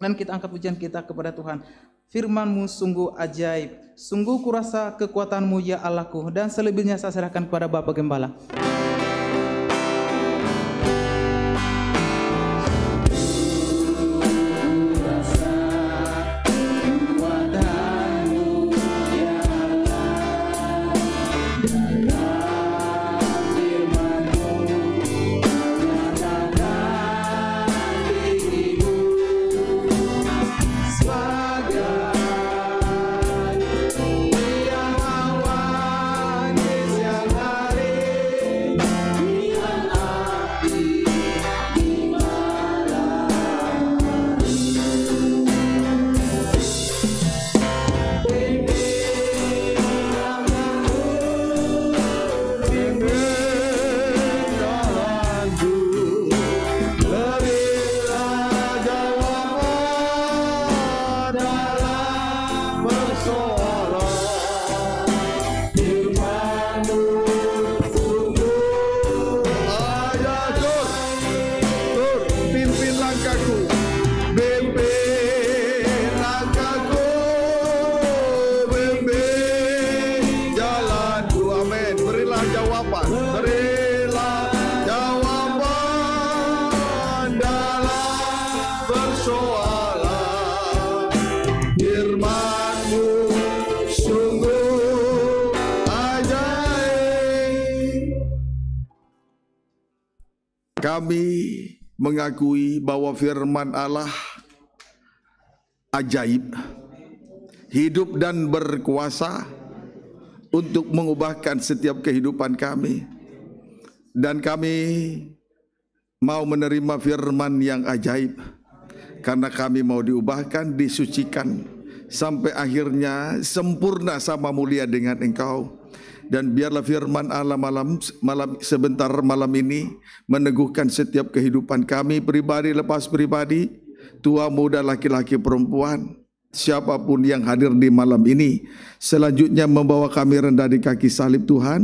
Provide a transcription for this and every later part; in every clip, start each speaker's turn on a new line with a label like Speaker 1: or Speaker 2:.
Speaker 1: Dan kita angkat pujian kita kepada Tuhan. Firmanmu sungguh ajaib. Sungguh kurasa kekuatanmu ya Allahku. Dan selebihnya saya serahkan kepada Bapa Gembala. firman Allah ajaib hidup dan berkuasa untuk mengubahkan setiap kehidupan kami dan kami mau menerima firman yang ajaib karena kami mau diubahkan disucikan sampai akhirnya sempurna sama mulia dengan engkau dan biarlah firman Allah malam malam sebentar malam ini meneguhkan setiap kehidupan kami pribadi lepas pribadi, tua muda laki-laki perempuan, siapapun yang hadir di malam ini selanjutnya membawa kami rendah di kaki salib Tuhan,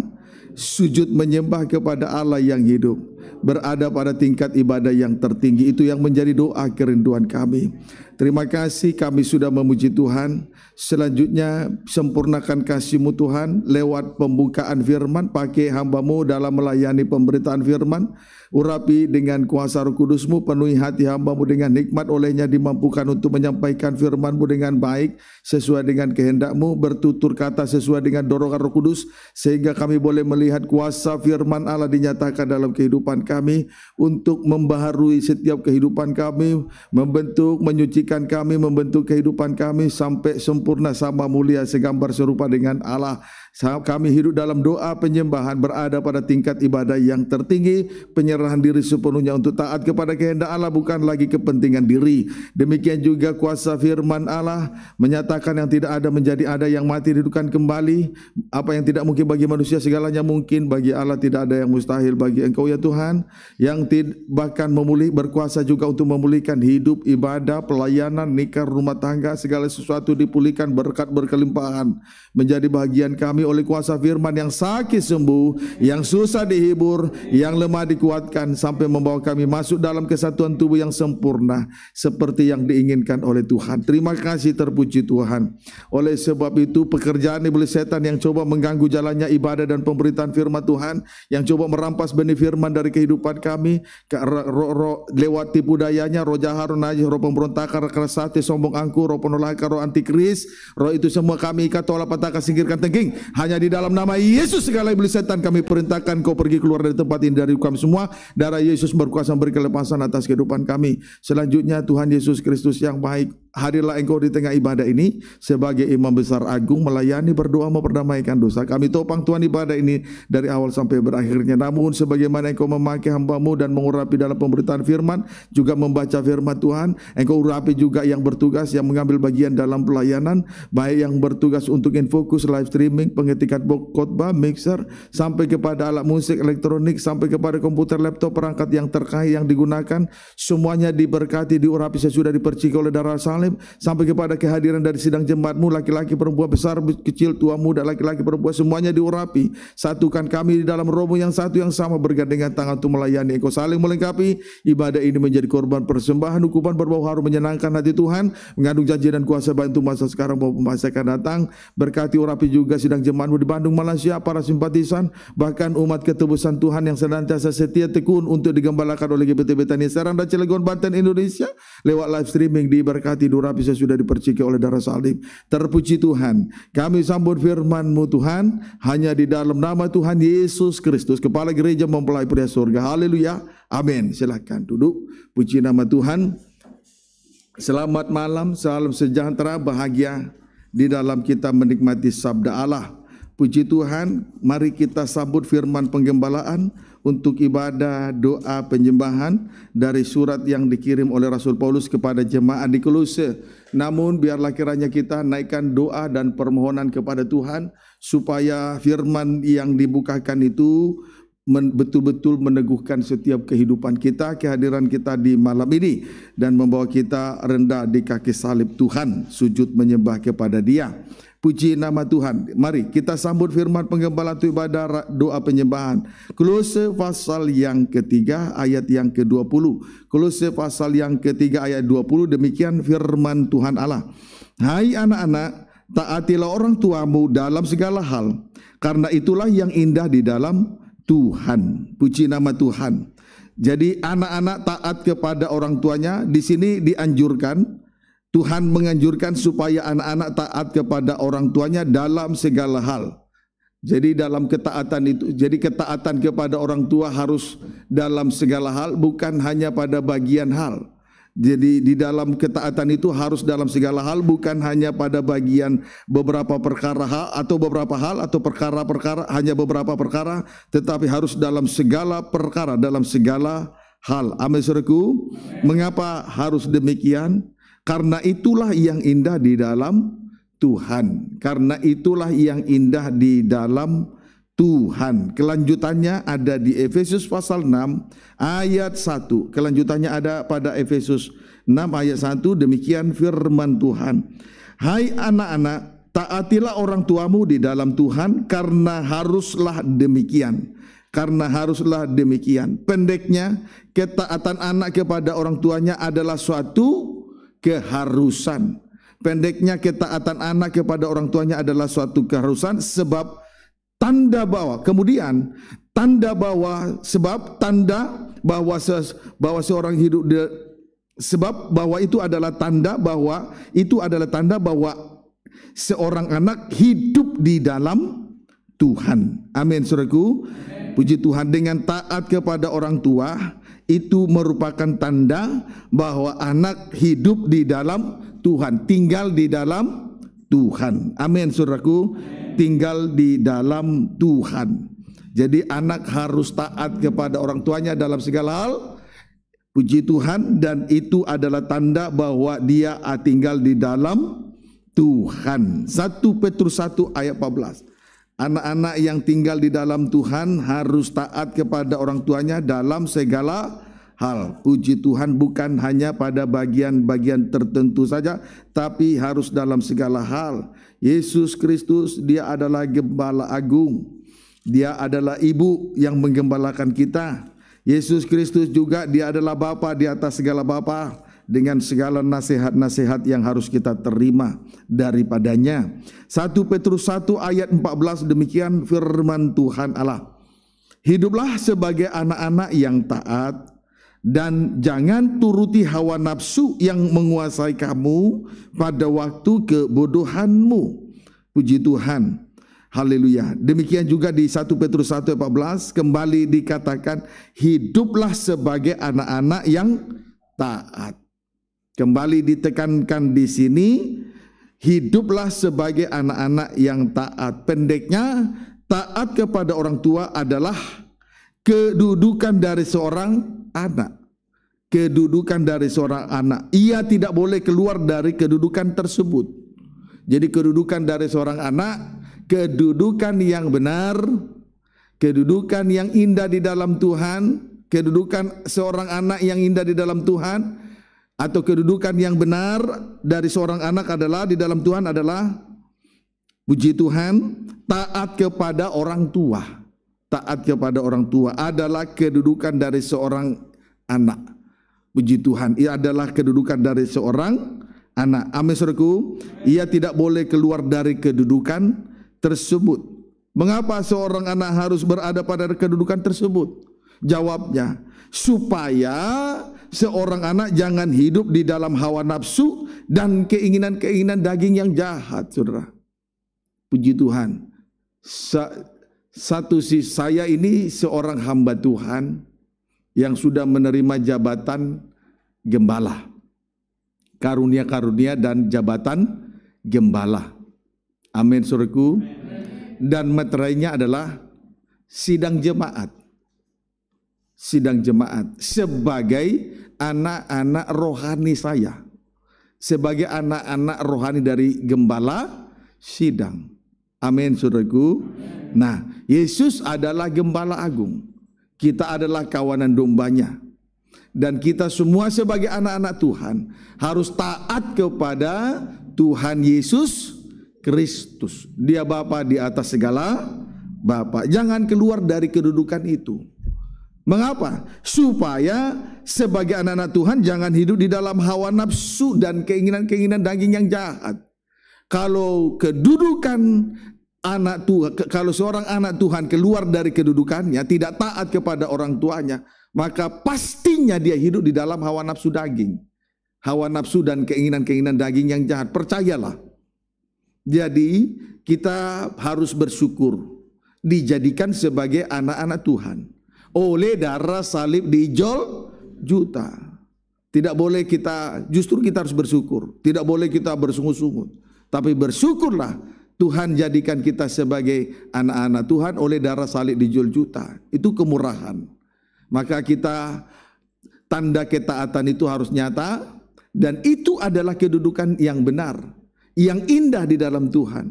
Speaker 1: sujud menyembah kepada Allah yang hidup berada pada tingkat ibadah yang tertinggi itu yang menjadi doa kerinduan kami. Terima kasih kami sudah memuji Tuhan. Selanjutnya sempurnakan kasihmu Tuhan lewat pembukaan firman pakai hambamu dalam melayani pemberitaan firman. Urapi dengan kuasa roh kudusmu penuhi hati hambamu dengan nikmat olehnya dimampukan untuk menyampaikan firmanmu dengan baik sesuai dengan kehendakmu bertutur kata sesuai dengan dorongan roh kudus sehingga kami boleh melihat kuasa firman Allah dinyatakan dalam kehidupan kehidupan kami, untuk membaharui setiap kehidupan kami, membentuk, menyucikan kami, membentuk kehidupan kami sampai sempurna sama mulia segambar serupa dengan Allah saat kami hidup dalam doa penyembahan berada pada tingkat ibadah yang tertinggi, penyerahan diri sepenuhnya untuk taat kepada kehendak Allah bukan lagi kepentingan diri. Demikian juga kuasa firman Allah menyatakan yang tidak ada menjadi ada, yang mati dihidupkan kembali. Apa yang tidak mungkin bagi manusia segalanya mungkin, bagi Allah tidak ada yang mustahil bagi Engkau ya Tuhan, yang bahkan memulih berkuasa juga untuk memulihkan hidup, ibadah, pelayanan, nikah, rumah tangga, segala sesuatu dipulihkan berkat berkelimpahan menjadi bagian kami oleh kuasa firman yang sakit sembuh, yang susah dihibur, yang lemah dikuatkan sampai membawa kami masuk dalam kesatuan tubuh yang sempurna seperti yang diinginkan oleh Tuhan. Terima kasih terpuji Tuhan. Oleh sebab itu pekerjaan iblis setan yang coba mengganggu jalannya ibadah dan pemberitaan firman Tuhan, yang coba merampas benih firman dari kehidupan kami, ke, ro, ro, lewat tipu dayanya, roh jahat, roh najis, roh pemberontakan, roh kerasati, sombong angku, roh penolakan, roh antikris, roh itu semua kami ikat tolak patah singkirkan tengking. Hanya di dalam nama Yesus segala iblis setan kami perintahkan kau pergi keluar dari tempat ini dari kami semua. Darah Yesus berkuasa memberi kelepasan atas kehidupan kami. Selanjutnya Tuhan Yesus Kristus yang baik Hadirlah engkau di tengah ibadah ini sebagai imam besar agung melayani berdoa memperdamaikan dosa. Kami topang Tuhan ibadah ini dari awal sampai berakhirnya. Namun sebagaimana engkau memakai hambamu dan mengurapi dalam pemberitaan firman, juga membaca firman Tuhan, engkau urapi juga yang bertugas yang mengambil bagian dalam pelayanan, baik yang bertugas untuk infokus, live streaming, pengetikan khotbah, mixer, sampai kepada alat musik, elektronik, sampai kepada komputer, laptop, perangkat yang terkait yang digunakan, semuanya diberkati, diurapi sesudah dipercik oleh darah salib Salim sampai kepada kehadiran dari sidang jemaatmu laki-laki perempuan besar kecil tua muda laki-laki perempuan semuanya diurapi satukan kami di dalam romo yang satu yang sama bergandengan tangan untuk melayani engkau saling melengkapi ibadah ini menjadi korban persembahan hukuman berbau harum menyenangkan hati Tuhan mengandung janji dan kuasa bantu masa sekarang maupun masa akan datang berkati urapi juga sidang jemaatmu di Bandung Malaysia para simpatisan bahkan umat ketebusan Tuhan yang senantiasa setia tekun untuk digembalakan oleh GBT Betani Serang dan Cilegon Banten Indonesia lewat live streaming diberkati tidur rapi ya sudah diperciki oleh darah salib. Terpuji Tuhan. Kami sambut firman-Mu Tuhan hanya di dalam nama Tuhan Yesus Kristus. Kepala gereja mempelai pria surga. Haleluya. Amin. Silahkan duduk. Puji nama Tuhan. Selamat malam, salam sejahtera, bahagia di dalam kita menikmati sabda Allah. Puji Tuhan, mari kita sambut firman penggembalaan untuk ibadah, doa, penyembahan dari surat yang dikirim oleh Rasul Paulus kepada jemaat di Kolose. Namun biarlah kiranya kita naikkan doa dan permohonan kepada Tuhan supaya firman yang dibukakan itu betul-betul meneguhkan setiap kehidupan kita, kehadiran kita di malam ini dan membawa kita rendah di kaki salib Tuhan, sujud menyembah kepada Dia. Puji nama Tuhan. Mari kita sambut firman penggembala tu ibadah doa penyembahan. Kolose pasal yang ketiga ayat yang ke-20. Kolose pasal yang ketiga ayat 20 demikian firman Tuhan Allah. Hai anak-anak, taatilah orang tuamu dalam segala hal. Karena itulah yang indah di dalam Tuhan. Puji nama Tuhan. Jadi anak-anak taat kepada orang tuanya di sini dianjurkan Tuhan menganjurkan supaya anak-anak taat kepada orang tuanya dalam segala hal. Jadi dalam ketaatan itu, jadi ketaatan kepada orang tua harus dalam segala hal, bukan hanya pada bagian hal. Jadi di dalam ketaatan itu harus dalam segala hal, bukan hanya pada bagian beberapa perkara hal atau beberapa hal atau perkara-perkara hanya beberapa perkara, tetapi harus dalam segala perkara, dalam segala hal. Amin saudaraku. Mengapa harus demikian? Karena itulah yang indah di dalam Tuhan. Karena itulah yang indah di dalam Tuhan. Kelanjutannya ada di Efesus pasal 6 ayat 1. Kelanjutannya ada pada Efesus 6 ayat 1 demikian firman Tuhan. Hai anak-anak, taatilah orang tuamu di dalam Tuhan karena haruslah demikian. Karena haruslah demikian. Pendeknya, ketaatan anak kepada orang tuanya adalah suatu keharusan. Pendeknya ketaatan anak kepada orang tuanya adalah suatu keharusan sebab tanda bahwa kemudian tanda bahwa sebab tanda bahwa se, bahwa seorang hidup de, sebab bahwa itu adalah tanda bahwa itu adalah tanda bahwa seorang anak hidup di dalam Tuhan. Amin Saudaraku. Puji Tuhan dengan taat kepada orang tua itu merupakan tanda bahwa anak hidup di dalam Tuhan, tinggal di dalam Tuhan. Amin, saudaraku. Tinggal di dalam Tuhan. Jadi anak harus taat kepada orang tuanya dalam segala hal. Puji Tuhan dan itu adalah tanda bahwa dia tinggal di dalam Tuhan. 1 Petrus 1 ayat 14. Anak-anak yang tinggal di dalam Tuhan harus taat kepada orang tuanya dalam segala hal. Puji Tuhan bukan hanya pada bagian-bagian tertentu saja, tapi harus dalam segala hal. Yesus Kristus dia adalah gembala agung. Dia adalah ibu yang menggembalakan kita. Yesus Kristus juga dia adalah Bapa di atas segala Bapa dengan segala nasihat-nasihat yang harus kita terima daripadanya. 1 Petrus 1 ayat 14 demikian firman Tuhan Allah. Hiduplah sebagai anak-anak yang taat dan jangan turuti hawa nafsu yang menguasai kamu pada waktu kebodohanmu. Puji Tuhan. Haleluya. Demikian juga di 1 Petrus 1 ayat 14 kembali dikatakan hiduplah sebagai anak-anak yang taat. Kembali ditekankan di sini, hiduplah sebagai anak-anak yang taat. Pendeknya, taat kepada orang tua adalah kedudukan dari seorang anak. Kedudukan dari seorang anak, ia tidak boleh keluar dari kedudukan tersebut. Jadi, kedudukan dari seorang anak, kedudukan yang benar, kedudukan yang indah di dalam Tuhan, kedudukan seorang anak yang indah di dalam Tuhan atau kedudukan yang benar dari seorang anak adalah di dalam Tuhan adalah puji Tuhan taat kepada orang tua. Taat kepada orang tua adalah kedudukan dari seorang anak. Puji Tuhan, ia adalah kedudukan dari seorang anak. Amin suruhku, ia tidak boleh keluar dari kedudukan tersebut. Mengapa seorang anak harus berada pada kedudukan tersebut? Jawabnya, supaya seorang anak jangan hidup di dalam hawa nafsu dan keinginan-keinginan daging yang jahat, saudara. Puji Tuhan. Sa satu si saya ini seorang hamba Tuhan yang sudah menerima jabatan gembala. Karunia-karunia dan jabatan gembala. Amin surku. Dan meterainya adalah sidang jemaat sidang jemaat sebagai anak-anak rohani saya. Sebagai anak-anak rohani dari gembala sidang. Amin saudaraku. Nah, Yesus adalah gembala agung. Kita adalah kawanan dombanya. Dan kita semua sebagai anak-anak Tuhan harus taat kepada Tuhan Yesus Kristus. Dia Bapa di atas segala Bapak. Jangan keluar dari kedudukan itu. Mengapa? Supaya sebagai anak-anak Tuhan jangan hidup di dalam hawa nafsu dan keinginan-keinginan daging yang jahat. Kalau kedudukan anak Tuhan, kalau seorang anak Tuhan keluar dari kedudukannya, tidak taat kepada orang tuanya, maka pastinya dia hidup di dalam hawa nafsu daging. Hawa nafsu dan keinginan-keinginan daging yang jahat. Percayalah. Jadi kita harus bersyukur dijadikan sebagai anak-anak Tuhan oleh darah salib dijol juta. Tidak boleh kita, justru kita harus bersyukur. Tidak boleh kita bersungut-sungut. Tapi bersyukurlah Tuhan jadikan kita sebagai anak-anak Tuhan oleh darah salib dijol juta. Itu kemurahan. Maka kita tanda ketaatan itu harus nyata dan itu adalah kedudukan yang benar, yang indah di dalam Tuhan.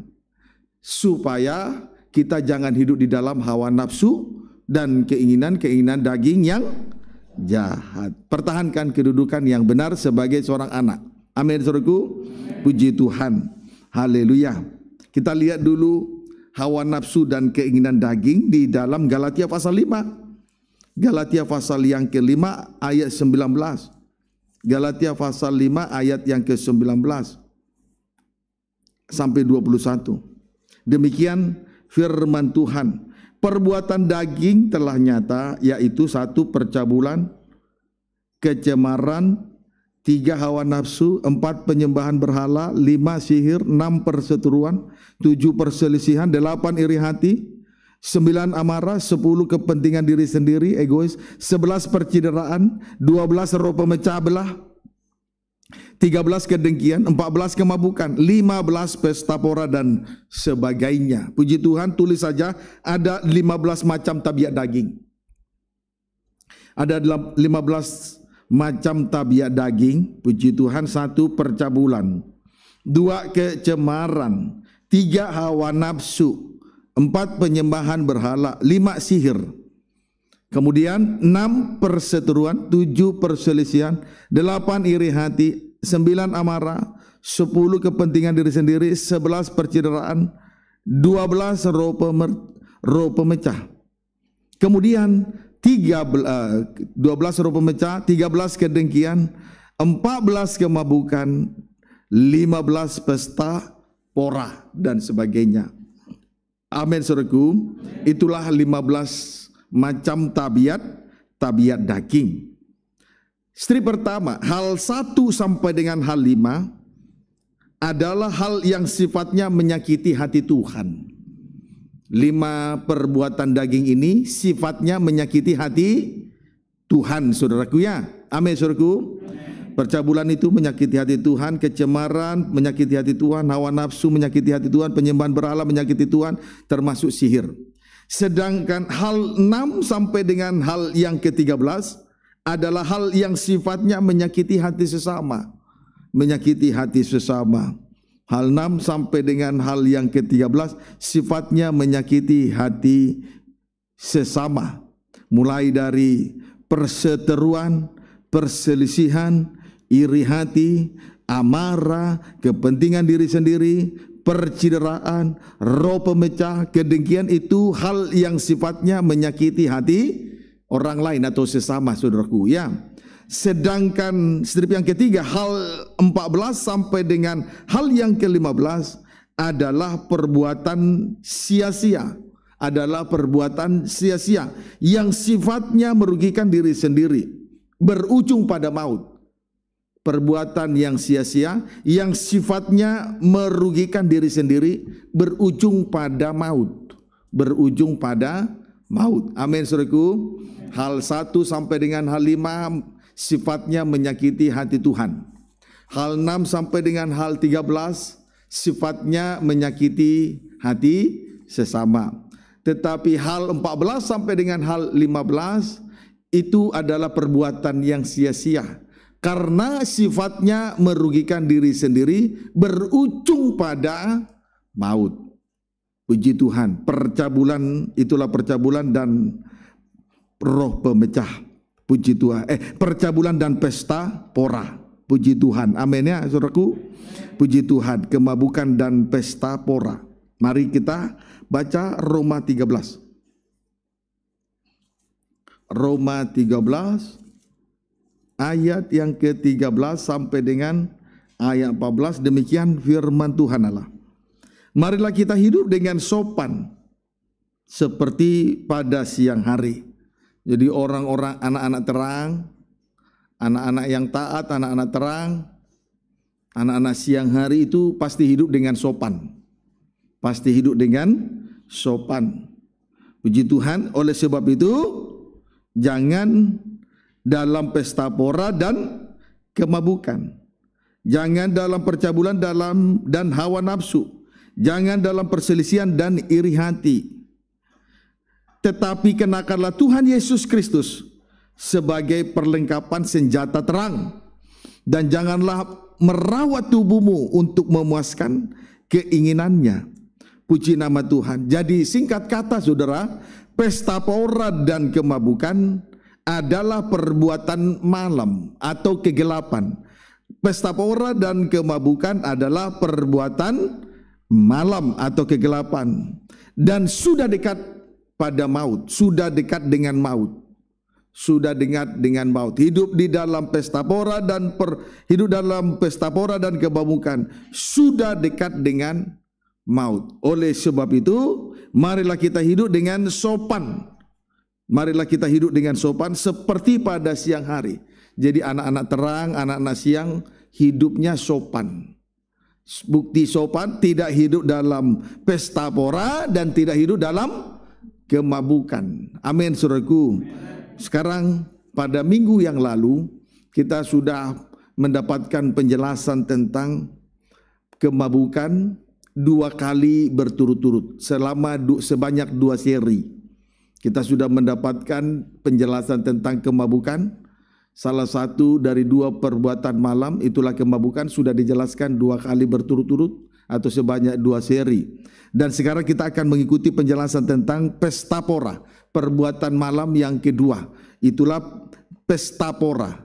Speaker 1: Supaya kita jangan hidup di dalam hawa nafsu, dan keinginan-keinginan daging yang jahat. Pertahankan kedudukan yang benar sebagai seorang anak. Amin suruhku. Puji Tuhan. Haleluya. Kita lihat dulu hawa nafsu dan keinginan daging di dalam Galatia pasal 5. Galatia pasal yang kelima ayat 19. Galatia pasal 5 ayat yang ke-19 sampai 21. Demikian firman Tuhan. Perbuatan daging telah nyata yaitu satu percabulan, kecemaran, tiga hawa nafsu, empat penyembahan berhala, lima sihir, enam perseteruan, tujuh perselisihan, delapan iri hati, sembilan amarah, sepuluh kepentingan diri sendiri, egois, sebelas percideraan, dua belas roh pemecah belah, 13 kedengkian, 14 kemabukan, 15 pesta pora dan sebagainya. Puji Tuhan, tulis saja ada 15 macam tabiat daging. Ada 15 macam tabiat daging, puji Tuhan, satu percabulan, dua kecemaran, tiga hawa nafsu, empat penyembahan berhala, lima sihir, Kemudian enam perseteruan, tujuh perselisihan, delapan iri hati, sembilan amarah, sepuluh kepentingan diri sendiri, sebelas percideraan, dua belas roh, pemer, roh pemecah. Kemudian tiga eh, dua belas roh pemecah, tiga belas kedengkian, empat belas kemabukan, lima belas pesta, pora dan sebagainya. Amin suruhku, Itulah lima belas macam tabiat, tabiat daging. Strip pertama, hal satu sampai dengan hal lima adalah hal yang sifatnya menyakiti hati Tuhan. Lima perbuatan daging ini sifatnya menyakiti hati Tuhan, saudaraku ya. Amin, saudaraku. Percabulan itu menyakiti hati Tuhan, kecemaran menyakiti hati Tuhan, hawa nafsu menyakiti hati Tuhan, penyembahan berhala menyakiti Tuhan, termasuk sihir. Sedangkan hal enam sampai dengan hal yang ke-13 adalah hal yang sifatnya menyakiti hati sesama. Menyakiti hati sesama. Hal 6 sampai dengan hal yang ke-13 sifatnya menyakiti hati sesama. Mulai dari perseteruan, perselisihan, iri hati, amarah, kepentingan diri sendiri, percideraan, roh pemecah, kedengkian itu hal yang sifatnya menyakiti hati orang lain atau sesama saudaraku ya. Sedangkan strip yang ketiga hal 14 sampai dengan hal yang ke-15 adalah perbuatan sia-sia. Adalah perbuatan sia-sia yang sifatnya merugikan diri sendiri, berujung pada maut. Perbuatan yang sia-sia yang sifatnya merugikan diri sendiri berujung pada maut, berujung pada maut. Amin Saudaraku. Hal satu sampai dengan hal lima sifatnya menyakiti hati Tuhan. Hal enam sampai dengan hal tiga belas sifatnya menyakiti hati sesama. Tetapi hal empat belas sampai dengan hal lima belas itu adalah perbuatan yang sia-sia karena sifatnya merugikan diri sendiri berujung pada maut. Puji Tuhan, percabulan itulah percabulan dan roh pemecah. Puji Tuhan. Eh, percabulan dan pesta pora. Puji Tuhan. Amin ya, saudaraku. Puji Tuhan, kemabukan dan pesta pora. Mari kita baca Roma 13. Roma 13 ayat yang ke-13 sampai dengan ayat 14 demikian firman Tuhan Allah. Marilah kita hidup dengan sopan seperti pada siang hari. Jadi orang-orang anak-anak terang, anak-anak yang taat, anak-anak terang, anak-anak siang hari itu pasti hidup dengan sopan. Pasti hidup dengan sopan. Puji Tuhan, oleh sebab itu jangan dalam pesta pora dan kemabukan. Jangan dalam percabulan dalam dan hawa nafsu Jangan dalam perselisihan dan iri hati. Tetapi kenakanlah Tuhan Yesus Kristus sebagai perlengkapan senjata terang. Dan janganlah merawat tubuhmu untuk memuaskan keinginannya. Puji nama Tuhan. Jadi singkat kata saudara, pesta pora dan kemabukan adalah perbuatan malam atau kegelapan. Pesta pora dan kemabukan adalah perbuatan malam atau kegelapan dan sudah dekat pada maut, sudah dekat dengan maut. Sudah dekat dengan maut. Hidup di dalam pesta pora dan per, hidup dalam pesta pora dan kebamukan sudah dekat dengan maut. Oleh sebab itu, marilah kita hidup dengan sopan. Marilah kita hidup dengan sopan seperti pada siang hari. Jadi anak-anak terang, anak-anak siang hidupnya sopan bukti sopan tidak hidup dalam pesta pora dan tidak hidup dalam kemabukan. Amin suruhku. Sekarang pada minggu yang lalu kita sudah mendapatkan penjelasan tentang kemabukan dua kali berturut-turut selama du, sebanyak dua seri. Kita sudah mendapatkan penjelasan tentang kemabukan Salah satu dari dua perbuatan malam itulah kemabukan sudah dijelaskan dua kali berturut-turut atau sebanyak dua seri. Dan sekarang kita akan mengikuti penjelasan tentang pesta pora, perbuatan malam yang kedua. Itulah pesta pora.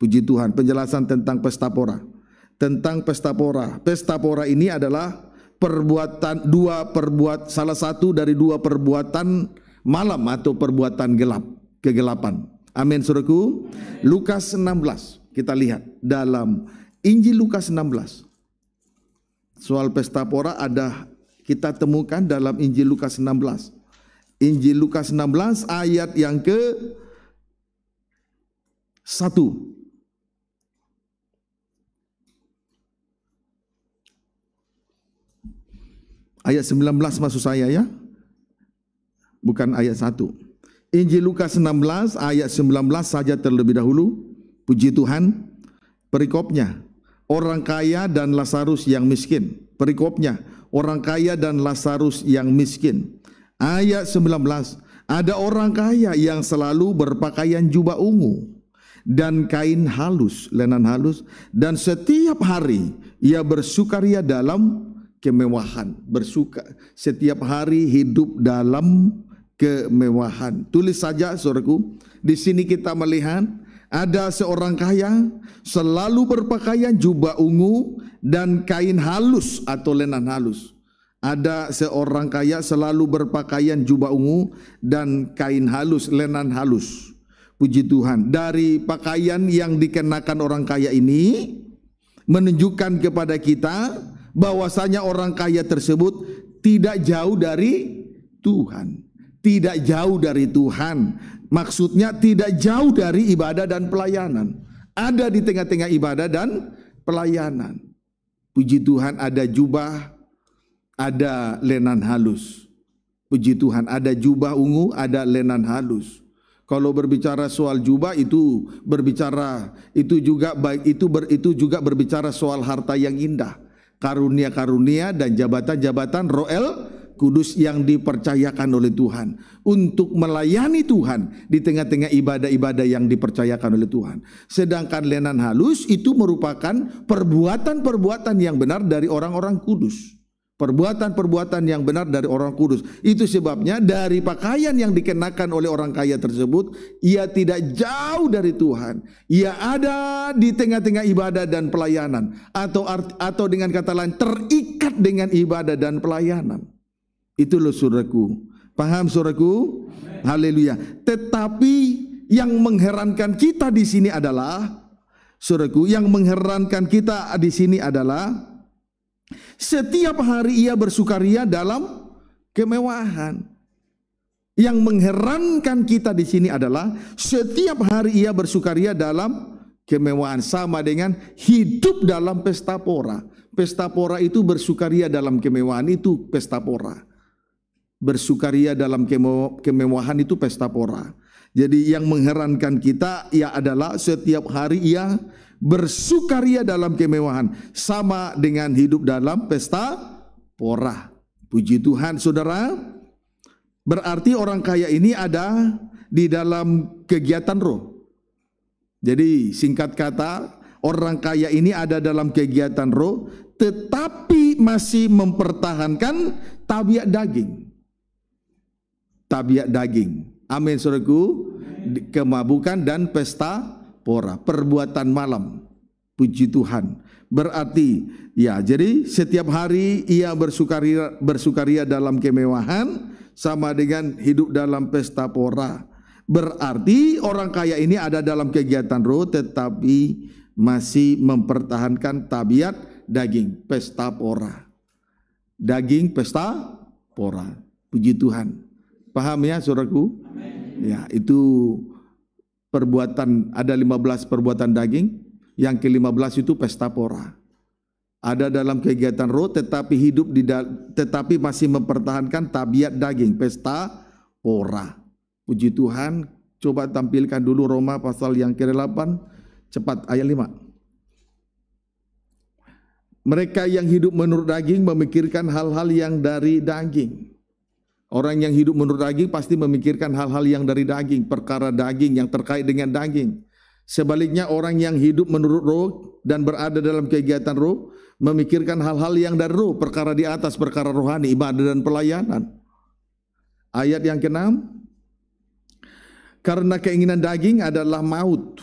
Speaker 1: Puji Tuhan, penjelasan tentang pesta pora. Tentang pesta pora. Pesta pora ini adalah perbuatan dua perbuat salah satu dari dua perbuatan malam atau perbuatan gelap, kegelapan. Amin suruhku. Lukas 16 kita lihat dalam Injil Lukas 16. Soal pesta pora ada kita temukan dalam Injil Lukas 16. Injil Lukas 16 ayat yang ke 1. Ayat 19 maksud saya ya. Bukan ayat 1. Injil Lukas 16 ayat 19 saja terlebih dahulu. Puji Tuhan. Perikopnya. Orang kaya dan Lazarus yang miskin. Perikopnya. Orang kaya dan Lazarus yang miskin. Ayat 19. Ada orang kaya yang selalu berpakaian jubah ungu dan kain halus, lenan halus dan setiap hari ia bersukaria dalam kemewahan, bersuka setiap hari hidup dalam kemewahan. Tulis saja saudaraku, di sini kita melihat ada seorang kaya selalu berpakaian jubah ungu dan kain halus atau lenan halus. Ada seorang kaya selalu berpakaian jubah ungu dan kain halus, lenan halus. Puji Tuhan. Dari pakaian yang dikenakan orang kaya ini menunjukkan kepada kita bahwasanya orang kaya tersebut tidak jauh dari Tuhan tidak jauh dari Tuhan. Maksudnya tidak jauh dari ibadah dan pelayanan. Ada di tengah-tengah ibadah dan pelayanan. Puji Tuhan ada jubah, ada lenan halus. Puji Tuhan ada jubah ungu, ada lenan halus. Kalau berbicara soal jubah itu berbicara itu juga baik itu ber, itu juga berbicara soal harta yang indah, karunia-karunia dan jabatan-jabatan roel kudus yang dipercayakan oleh Tuhan untuk melayani Tuhan di tengah-tengah ibadah-ibadah yang dipercayakan oleh Tuhan. Sedangkan lenan halus itu merupakan perbuatan-perbuatan yang benar dari orang-orang kudus. Perbuatan-perbuatan yang benar dari orang kudus. Itu sebabnya dari pakaian yang dikenakan oleh orang kaya tersebut, ia tidak jauh dari Tuhan. Ia ada di tengah-tengah ibadah dan pelayanan. Atau atau dengan kata lain terikat dengan ibadah dan pelayanan. Itu loh suraku. Paham suraku? Haleluya. Tetapi yang mengherankan kita di sini adalah suraku yang mengherankan kita di sini adalah setiap hari ia bersukaria dalam kemewahan. Yang mengherankan kita di sini adalah setiap hari ia bersukaria dalam kemewahan sama dengan hidup dalam pesta pora. Pesta pora itu bersukaria dalam kemewahan itu pesta pora bersukaria dalam kemewahan itu pesta pora. Jadi yang mengherankan kita ya adalah setiap hari ia bersukaria dalam kemewahan sama dengan hidup dalam pesta pora. Puji Tuhan, Saudara. Berarti orang kaya ini ada di dalam kegiatan roh. Jadi singkat kata, orang kaya ini ada dalam kegiatan roh tetapi masih mempertahankan tabiat daging tabiat daging. Amin saudaraku. Kemabukan dan pesta pora, perbuatan malam. Puji Tuhan. Berarti ya, jadi setiap hari ia bersukaria bersukaria dalam kemewahan sama dengan hidup dalam pesta pora. Berarti orang kaya ini ada dalam kegiatan roh tetapi masih mempertahankan tabiat daging pesta pora. Daging pesta pora. Puji Tuhan. Paham ya saudaraku? Ya, itu perbuatan ada 15 perbuatan daging, yang ke-15 itu pesta pora. Ada dalam kegiatan roh tetapi hidup di tetapi masih mempertahankan tabiat daging, pesta pora. Puji Tuhan, coba tampilkan dulu Roma pasal yang ke-8 cepat ayat 5. Mereka yang hidup menurut daging memikirkan hal-hal yang dari daging Orang yang hidup menurut daging pasti memikirkan hal-hal yang dari daging, perkara daging yang terkait dengan daging. Sebaliknya orang yang hidup menurut roh dan berada dalam kegiatan roh memikirkan hal-hal yang dari roh, perkara di atas, perkara rohani, ibadah dan pelayanan. Ayat yang ke-6 karena keinginan daging adalah maut,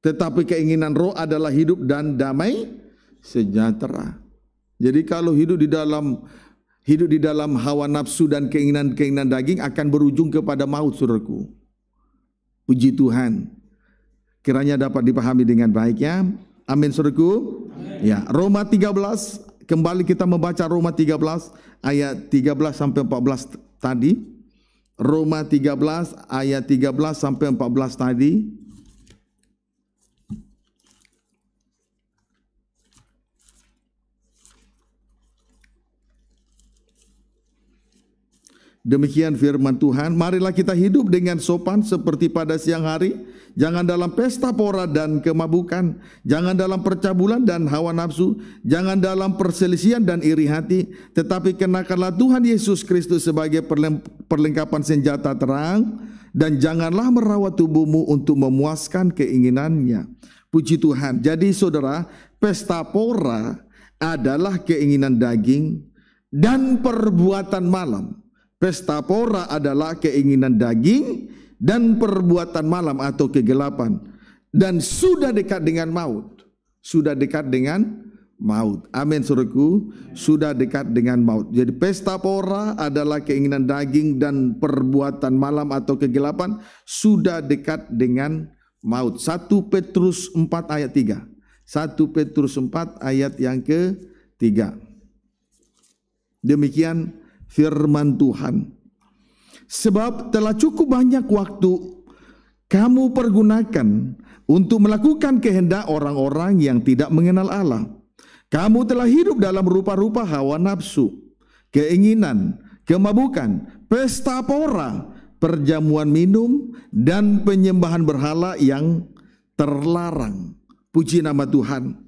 Speaker 1: tetapi keinginan roh adalah hidup dan damai sejahtera. Jadi kalau hidup di dalam hidup di dalam hawa nafsu dan keinginan-keinginan daging akan berujung kepada maut surku. Puji Tuhan. Kiranya dapat dipahami dengan baik ya. Amin surku. Amin. Ya, Roma 13 kembali kita membaca Roma 13 ayat 13 sampai 14 tadi. Roma 13 ayat 13 sampai 14 tadi. Demikian firman Tuhan, marilah kita hidup dengan sopan seperti pada siang hari, jangan dalam pesta pora dan kemabukan, jangan dalam percabulan dan hawa nafsu, jangan dalam perselisihan dan iri hati, tetapi kenakanlah Tuhan Yesus Kristus sebagai perlengkapan senjata terang, dan janganlah merawat tubuhmu untuk memuaskan keinginannya. Puji Tuhan. Jadi saudara, pesta pora adalah keinginan daging dan perbuatan malam Pesta pora adalah keinginan daging dan perbuatan malam atau kegelapan dan sudah dekat dengan maut. Sudah dekat dengan maut. Amin suruhku, sudah dekat dengan maut. Jadi pesta pora adalah keinginan daging dan perbuatan malam atau kegelapan sudah dekat dengan maut. 1 Petrus 4 ayat 3. 1 Petrus 4 ayat yang ke 3. Demikian firman Tuhan. Sebab telah cukup banyak waktu kamu pergunakan untuk melakukan kehendak orang-orang yang tidak mengenal Allah. Kamu telah hidup dalam rupa-rupa hawa nafsu, keinginan, kemabukan, pesta pora, perjamuan minum, dan penyembahan berhala yang terlarang. Puji nama Tuhan.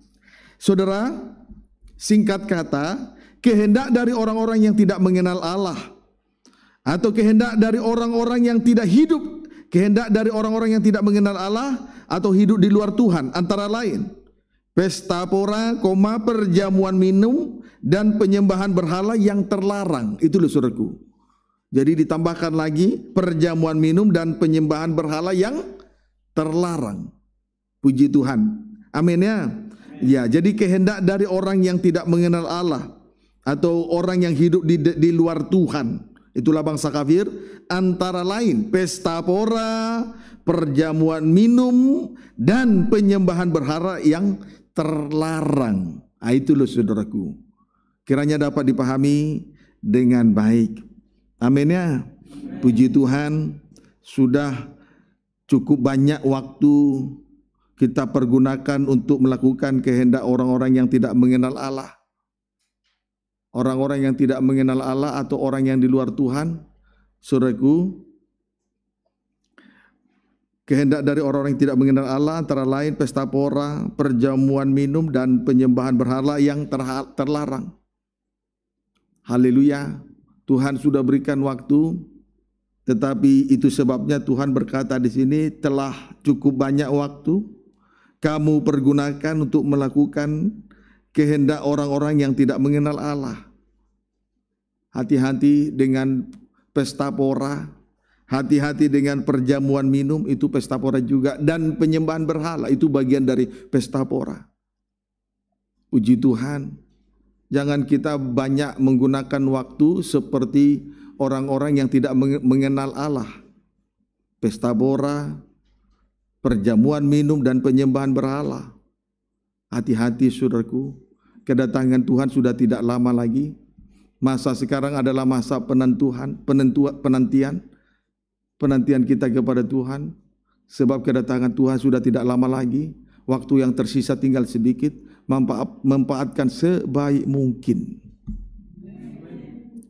Speaker 1: Saudara, singkat kata, kehendak dari orang-orang yang tidak mengenal Allah atau kehendak dari orang-orang yang tidak hidup, kehendak dari orang-orang yang tidak mengenal Allah atau hidup di luar Tuhan antara lain pesta pora, koma perjamuan minum dan penyembahan berhala yang terlarang. Itu loh Saudaraku. Jadi ditambahkan lagi perjamuan minum dan penyembahan berhala yang terlarang. Puji Tuhan. Amin ya. Ya, jadi kehendak dari orang yang tidak mengenal Allah atau orang yang hidup di, di luar Tuhan. Itulah bangsa kafir antara lain pesta pora, perjamuan minum dan penyembahan berhala yang terlarang. Nah, itu loh saudaraku. Kiranya dapat dipahami dengan baik. Amin ya. Puji Tuhan sudah cukup banyak waktu kita pergunakan untuk melakukan kehendak orang-orang yang tidak mengenal Allah orang-orang yang tidak mengenal Allah atau orang yang di luar Tuhan, saudaraku, kehendak dari orang-orang yang tidak mengenal Allah antara lain pesta pora, perjamuan minum dan penyembahan berhala yang terlarang. Haleluya. Tuhan sudah berikan waktu tetapi itu sebabnya Tuhan berkata di sini telah cukup banyak waktu kamu pergunakan untuk melakukan kehendak orang-orang yang tidak mengenal Allah hati-hati dengan pesta pora, hati-hati dengan perjamuan minum itu pesta pora juga dan penyembahan berhala itu bagian dari pesta pora. Puji Tuhan, jangan kita banyak menggunakan waktu seperti orang-orang yang tidak mengenal Allah. Pesta pora, perjamuan minum dan penyembahan berhala. Hati-hati saudaraku, kedatangan Tuhan sudah tidak lama lagi Masa sekarang adalah masa penentuan, penentuan, penantian, penantian kita kepada Tuhan. Sebab kedatangan Tuhan sudah tidak lama lagi. Waktu yang tersisa tinggal sedikit. Mempaatkan sebaik mungkin.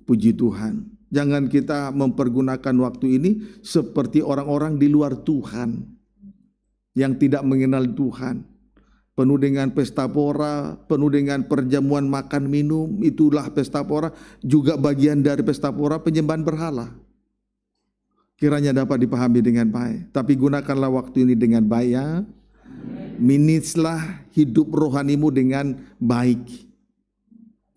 Speaker 1: Puji Tuhan. Jangan kita mempergunakan waktu ini seperti orang-orang di luar Tuhan yang tidak mengenal Tuhan penuh dengan pesta pora, penuh dengan perjamuan makan minum, itulah pesta pora, juga bagian dari pesta pora penyembahan berhala. Kiranya dapat dipahami dengan baik. Tapi gunakanlah waktu ini dengan baik. ya. Minislah hidup rohanimu dengan baik.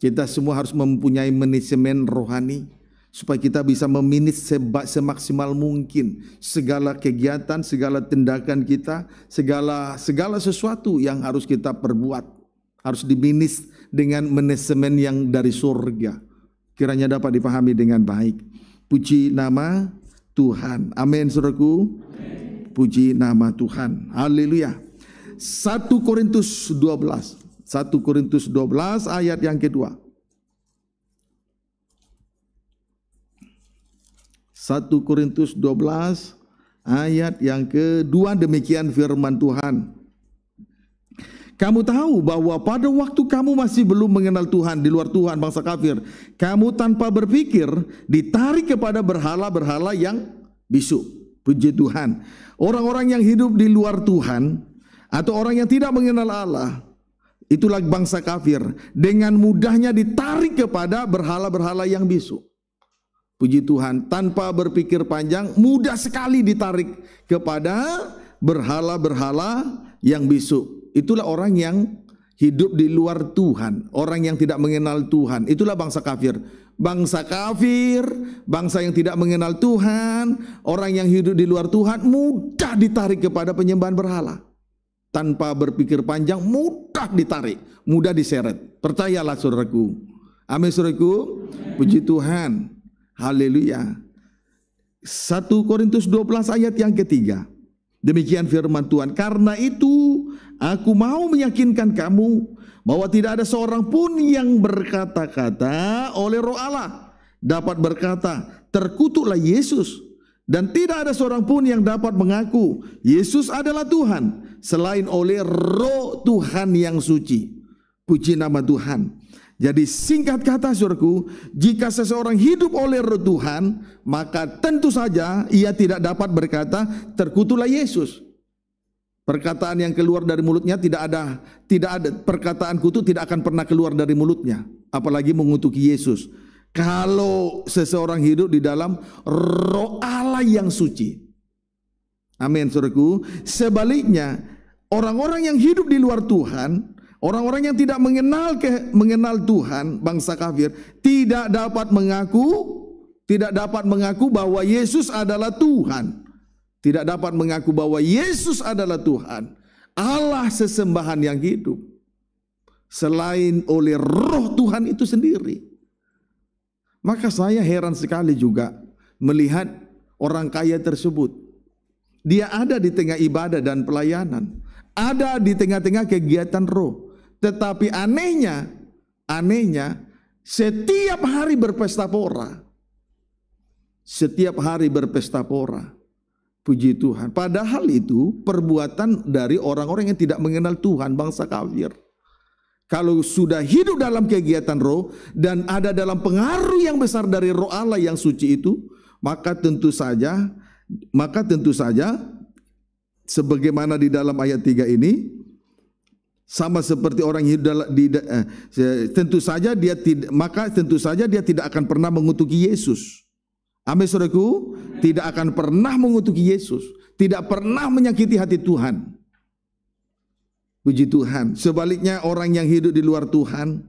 Speaker 1: Kita semua harus mempunyai manajemen rohani supaya kita bisa meminis seba, semaksimal mungkin segala kegiatan, segala tindakan kita, segala segala sesuatu yang harus kita perbuat harus diminis dengan manajemen yang dari surga. Kiranya dapat dipahami dengan baik. Puji nama Tuhan. Amin Saudaraku. Puji nama Tuhan. Haleluya. 1 Korintus 12. 1 Korintus 12 ayat yang kedua. 1 Korintus 12 ayat yang kedua demikian firman Tuhan. Kamu tahu bahwa pada waktu kamu masih belum mengenal Tuhan di luar Tuhan bangsa kafir, kamu tanpa berpikir ditarik kepada berhala-berhala yang bisu. Puji Tuhan. Orang-orang yang hidup di luar Tuhan atau orang yang tidak mengenal Allah, itulah bangsa kafir dengan mudahnya ditarik kepada berhala-berhala yang bisu. Puji Tuhan, tanpa berpikir panjang, mudah sekali ditarik kepada berhala-berhala yang bisu. Itulah orang yang hidup di luar Tuhan, orang yang tidak mengenal Tuhan. Itulah bangsa kafir. Bangsa kafir, bangsa yang tidak mengenal Tuhan, orang yang hidup di luar Tuhan mudah ditarik kepada penyembahan berhala. Tanpa berpikir panjang, mudah ditarik, mudah diseret. Percayalah saudaraku. Amin saudaraku. Puji Tuhan. Haleluya. 1 Korintus 12 ayat yang ketiga. Demikian firman Tuhan. Karena itu aku mau meyakinkan kamu bahwa tidak ada seorang pun yang berkata-kata oleh roh Allah dapat berkata terkutuklah Yesus. Dan tidak ada seorang pun yang dapat mengaku Yesus adalah Tuhan selain oleh roh Tuhan yang suci. Puji nama Tuhan. Jadi singkat kata surku, jika seseorang hidup oleh roh Tuhan, maka tentu saja ia tidak dapat berkata terkutulah Yesus. Perkataan yang keluar dari mulutnya tidak ada tidak ada perkataan kutu tidak akan pernah keluar dari mulutnya, apalagi mengutuki Yesus. Kalau seseorang hidup di dalam roh Allah yang suci. Amin surku. Sebaliknya, orang-orang yang hidup di luar Tuhan, Orang-orang yang tidak mengenal ke, mengenal Tuhan, bangsa kafir, tidak dapat mengaku tidak dapat mengaku bahwa Yesus adalah Tuhan. Tidak dapat mengaku bahwa Yesus adalah Tuhan. Allah sesembahan yang hidup. Selain oleh roh Tuhan itu sendiri. Maka saya heran sekali juga melihat orang kaya tersebut. Dia ada di tengah ibadah dan pelayanan. Ada di tengah-tengah kegiatan roh tetapi anehnya, anehnya setiap hari berpesta pora. Setiap hari berpesta pora. Puji Tuhan. Padahal itu perbuatan dari orang-orang yang tidak mengenal Tuhan, bangsa kafir. Kalau sudah hidup dalam kegiatan roh dan ada dalam pengaruh yang besar dari roh Allah yang suci itu, maka tentu saja maka tentu saja sebagaimana di dalam ayat 3 ini sama seperti orang hidup di, eh, tentu saja dia tidak maka tentu saja dia tidak akan pernah mengutuki Yesus. Amin saudaraku, tidak akan pernah mengutuki Yesus, tidak pernah menyakiti hati Tuhan. Puji Tuhan. Sebaliknya orang yang hidup di luar Tuhan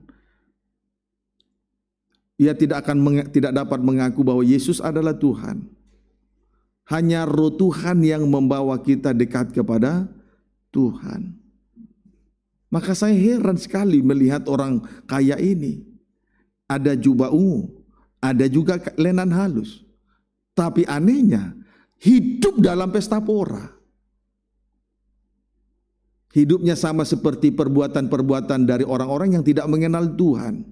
Speaker 1: ia tidak akan tidak dapat mengaku bahwa Yesus adalah Tuhan. Hanya roh Tuhan yang membawa kita dekat kepada Tuhan. Maka saya heran sekali melihat orang kaya ini. Ada jubah ungu, ada juga lenan halus. Tapi anehnya, hidup dalam pesta pora. Hidupnya sama seperti perbuatan-perbuatan dari orang-orang yang tidak mengenal Tuhan.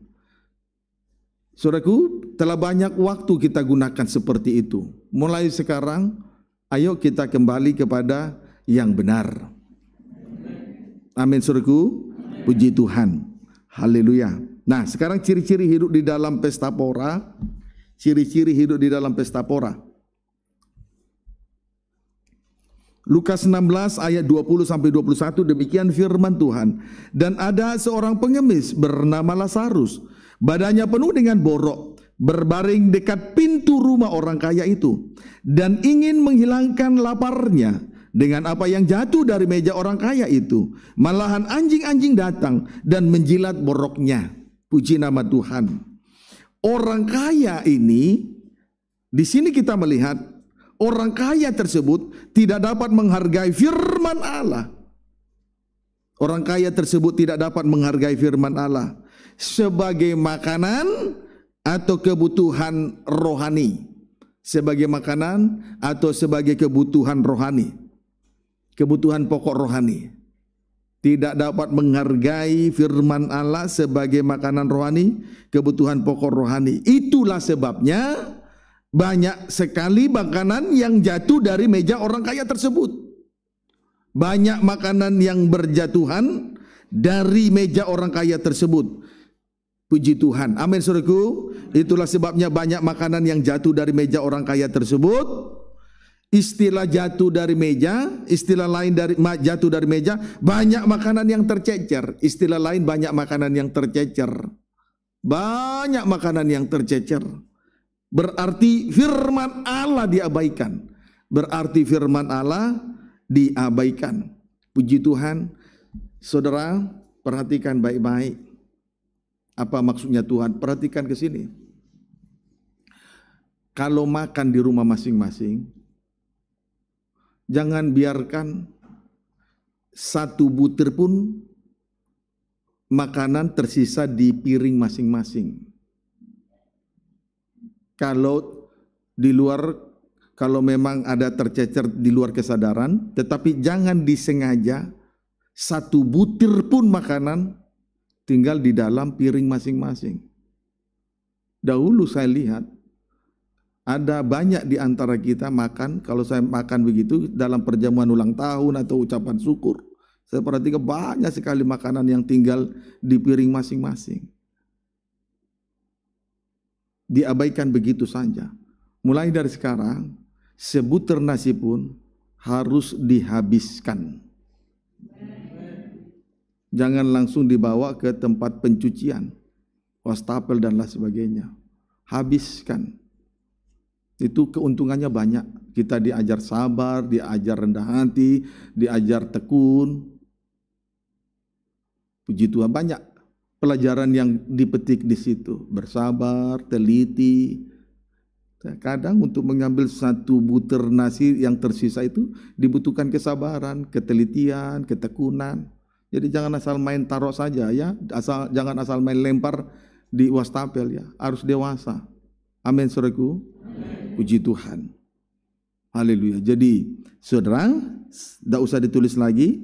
Speaker 1: Saudaraku, telah banyak waktu kita gunakan seperti itu. Mulai sekarang, ayo kita kembali kepada yang benar. Amin surku. Puji Tuhan. Haleluya. Nah, sekarang ciri-ciri hidup di dalam pesta pora, ciri-ciri hidup di dalam pesta pora. Lukas 16 ayat 20 sampai 21 demikian firman Tuhan. Dan ada seorang pengemis bernama Lazarus, badannya penuh dengan borok, berbaring dekat pintu rumah orang kaya itu dan ingin menghilangkan laparnya dengan apa yang jatuh dari meja orang kaya itu. Malahan anjing-anjing datang dan menjilat boroknya. Puji nama Tuhan. Orang kaya ini di sini kita melihat orang kaya tersebut tidak dapat menghargai firman Allah. Orang kaya tersebut tidak dapat menghargai firman Allah sebagai makanan atau kebutuhan rohani. Sebagai makanan atau sebagai kebutuhan rohani kebutuhan pokok rohani. Tidak dapat menghargai firman Allah sebagai makanan rohani, kebutuhan pokok rohani. Itulah sebabnya banyak sekali makanan yang jatuh dari meja orang kaya tersebut. Banyak makanan yang berjatuhan dari meja orang kaya tersebut. Puji Tuhan. Amin suruhku. Itulah sebabnya banyak makanan yang jatuh dari meja orang kaya tersebut istilah jatuh dari meja, istilah lain dari jatuh dari meja, banyak makanan yang tercecer, istilah lain banyak makanan yang tercecer. Banyak makanan yang tercecer. Berarti firman Allah diabaikan. Berarti firman Allah diabaikan. Puji Tuhan. Saudara, perhatikan baik-baik. Apa maksudnya Tuhan? Perhatikan ke sini. Kalau makan di rumah masing-masing, Jangan biarkan satu butir pun makanan tersisa di piring masing-masing. Kalau di luar kalau memang ada tercecer di luar kesadaran, tetapi jangan disengaja satu butir pun makanan tinggal di dalam piring masing-masing. Dahulu saya lihat ada banyak di antara kita makan, kalau saya makan begitu dalam perjamuan ulang tahun atau ucapan syukur, saya perhatikan banyak sekali makanan yang tinggal di piring masing-masing. Diabaikan begitu saja. Mulai dari sekarang, sebutir nasi pun harus dihabiskan. Jangan langsung dibawa ke tempat pencucian, wastafel dan lain sebagainya. Habiskan itu keuntungannya banyak. Kita diajar sabar, diajar rendah hati, diajar tekun. Puji Tuhan banyak pelajaran yang dipetik di situ. Bersabar, teliti. Ya, kadang untuk mengambil satu butir nasi yang tersisa itu dibutuhkan kesabaran, ketelitian, ketekunan. Jadi jangan asal main taruh saja ya, asal jangan asal main lempar di wastafel ya, harus dewasa. Amin saudaraku. Puji Tuhan. Haleluya. Jadi saudara, tidak usah ditulis lagi.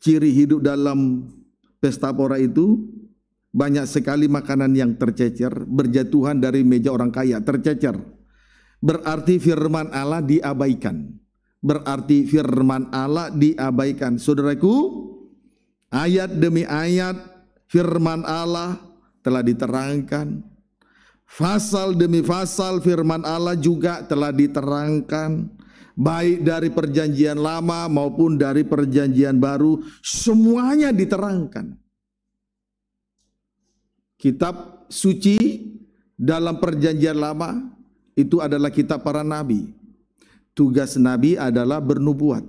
Speaker 1: Ciri hidup dalam pesta pora itu banyak sekali makanan yang tercecer, berjatuhan dari meja orang kaya, tercecer. Berarti firman Allah diabaikan. Berarti firman Allah diabaikan. Saudaraku, ayat demi ayat firman Allah telah diterangkan, Fasal demi fasal firman Allah juga telah diterangkan baik dari perjanjian lama maupun dari perjanjian baru semuanya diterangkan. Kitab suci dalam perjanjian lama itu adalah kitab para nabi. Tugas nabi adalah bernubuat.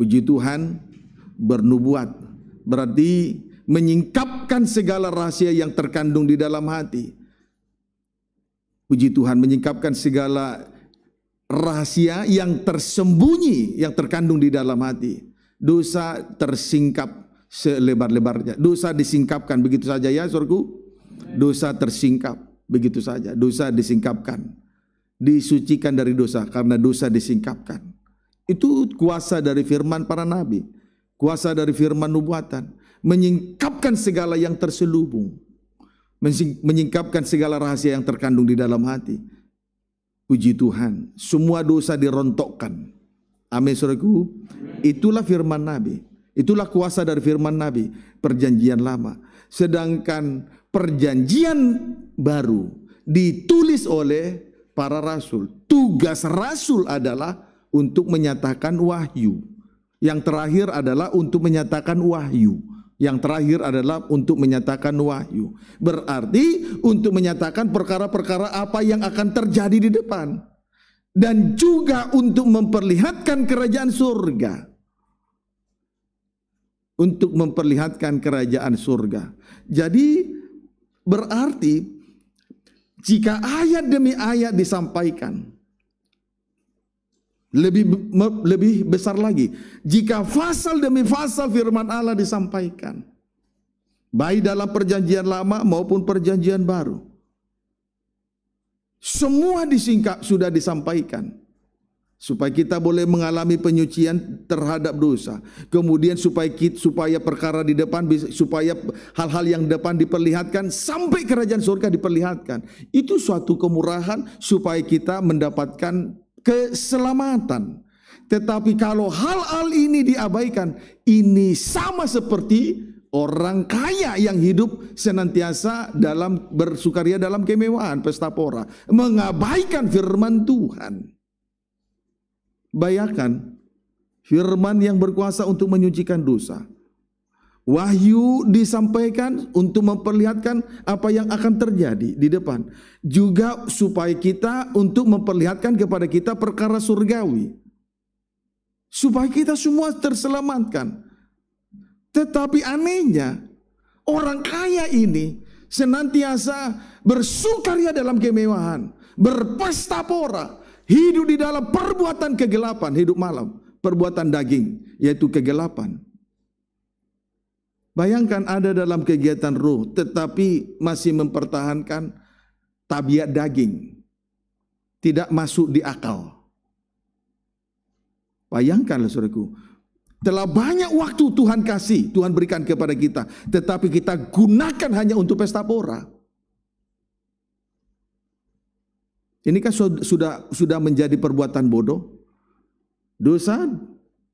Speaker 1: Puji Tuhan bernubuat. Berarti menyingkapkan segala rahasia yang terkandung di dalam hati. Puji Tuhan menyingkapkan segala rahasia yang tersembunyi yang terkandung di dalam hati. Dosa tersingkap selebar-lebarnya. Dosa disingkapkan begitu saja ya surku. Dosa tersingkap begitu saja. Dosa disingkapkan. Disucikan dari dosa karena dosa disingkapkan. Itu kuasa dari firman para nabi. Kuasa dari firman nubuatan menyingkapkan segala yang terselubung, menyingkapkan segala rahasia yang terkandung di dalam hati. Puji Tuhan, semua dosa dirontokkan. Amin saudaraku. Itulah firman Nabi. Itulah kuasa dari firman Nabi, perjanjian lama. Sedangkan perjanjian baru ditulis oleh para rasul. Tugas rasul adalah untuk menyatakan wahyu. Yang terakhir adalah untuk menyatakan wahyu. Yang terakhir adalah untuk menyatakan wahyu. Berarti untuk menyatakan perkara-perkara apa yang akan terjadi di depan. Dan juga untuk memperlihatkan kerajaan surga. Untuk memperlihatkan kerajaan surga. Jadi berarti jika ayat demi ayat disampaikan lebih lebih besar lagi jika fasal demi fasal firman Allah disampaikan baik dalam perjanjian lama maupun perjanjian baru. Semua disingkat sudah disampaikan supaya kita boleh mengalami penyucian terhadap dosa. Kemudian supaya kita, supaya perkara di depan supaya hal-hal yang depan diperlihatkan sampai kerajaan surga diperlihatkan. Itu suatu kemurahan supaya kita mendapatkan keselamatan. Tetapi kalau hal-hal ini diabaikan, ini sama seperti orang kaya yang hidup senantiasa dalam bersukaria dalam kemewahan, pesta pora, mengabaikan firman Tuhan. Bayangkan firman yang berkuasa untuk menyucikan dosa. Wahyu disampaikan untuk memperlihatkan apa yang akan terjadi di depan. Juga supaya kita untuk memperlihatkan kepada kita perkara surgawi. Supaya kita semua terselamatkan. Tetapi anehnya orang kaya ini senantiasa bersukaria dalam kemewahan. Berpesta pora. Hidup di dalam perbuatan kegelapan, hidup malam. Perbuatan daging, yaitu kegelapan Bayangkan ada dalam kegiatan ruh tetapi masih mempertahankan tabiat daging. Tidak masuk di akal. Bayangkanlah saudaraku. Telah banyak waktu Tuhan kasih, Tuhan berikan kepada kita. Tetapi kita gunakan hanya untuk pesta pora. Ini kan sudah sudah menjadi perbuatan bodoh. Dosa,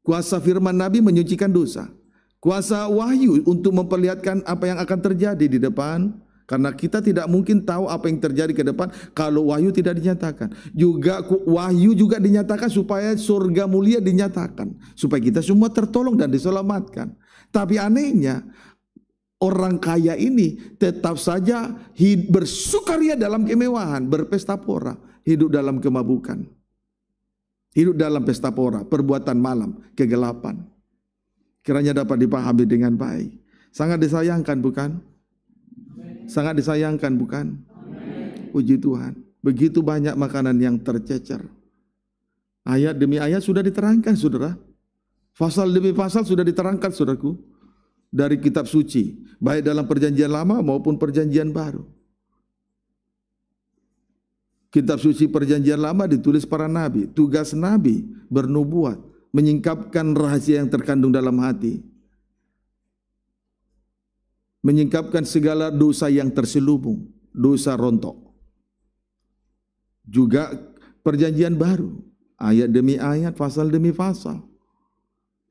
Speaker 1: kuasa firman Nabi menyucikan dosa. Kuasa wahyu untuk memperlihatkan apa yang akan terjadi di depan karena kita tidak mungkin tahu apa yang terjadi ke depan kalau wahyu tidak dinyatakan. Juga wahyu juga dinyatakan supaya surga mulia dinyatakan, supaya kita semua tertolong dan diselamatkan. Tapi anehnya orang kaya ini tetap saja bersukaria dalam kemewahan, berpesta pora, hidup dalam kemabukan. Hidup dalam pesta pora, perbuatan malam, kegelapan. Kiranya dapat dipahami dengan baik. Sangat disayangkan bukan? Sangat disayangkan bukan? Puji Tuhan. Begitu banyak makanan yang tercecer. Ayat demi ayat sudah diterangkan saudara. Pasal demi pasal sudah diterangkan saudaraku. Dari kitab suci. Baik dalam perjanjian lama maupun perjanjian baru. Kitab suci perjanjian lama ditulis para nabi. Tugas nabi bernubuat menyingkapkan rahasia yang terkandung dalam hati, menyingkapkan segala dosa yang terselubung, dosa rontok. Juga perjanjian baru, ayat demi ayat, pasal demi pasal.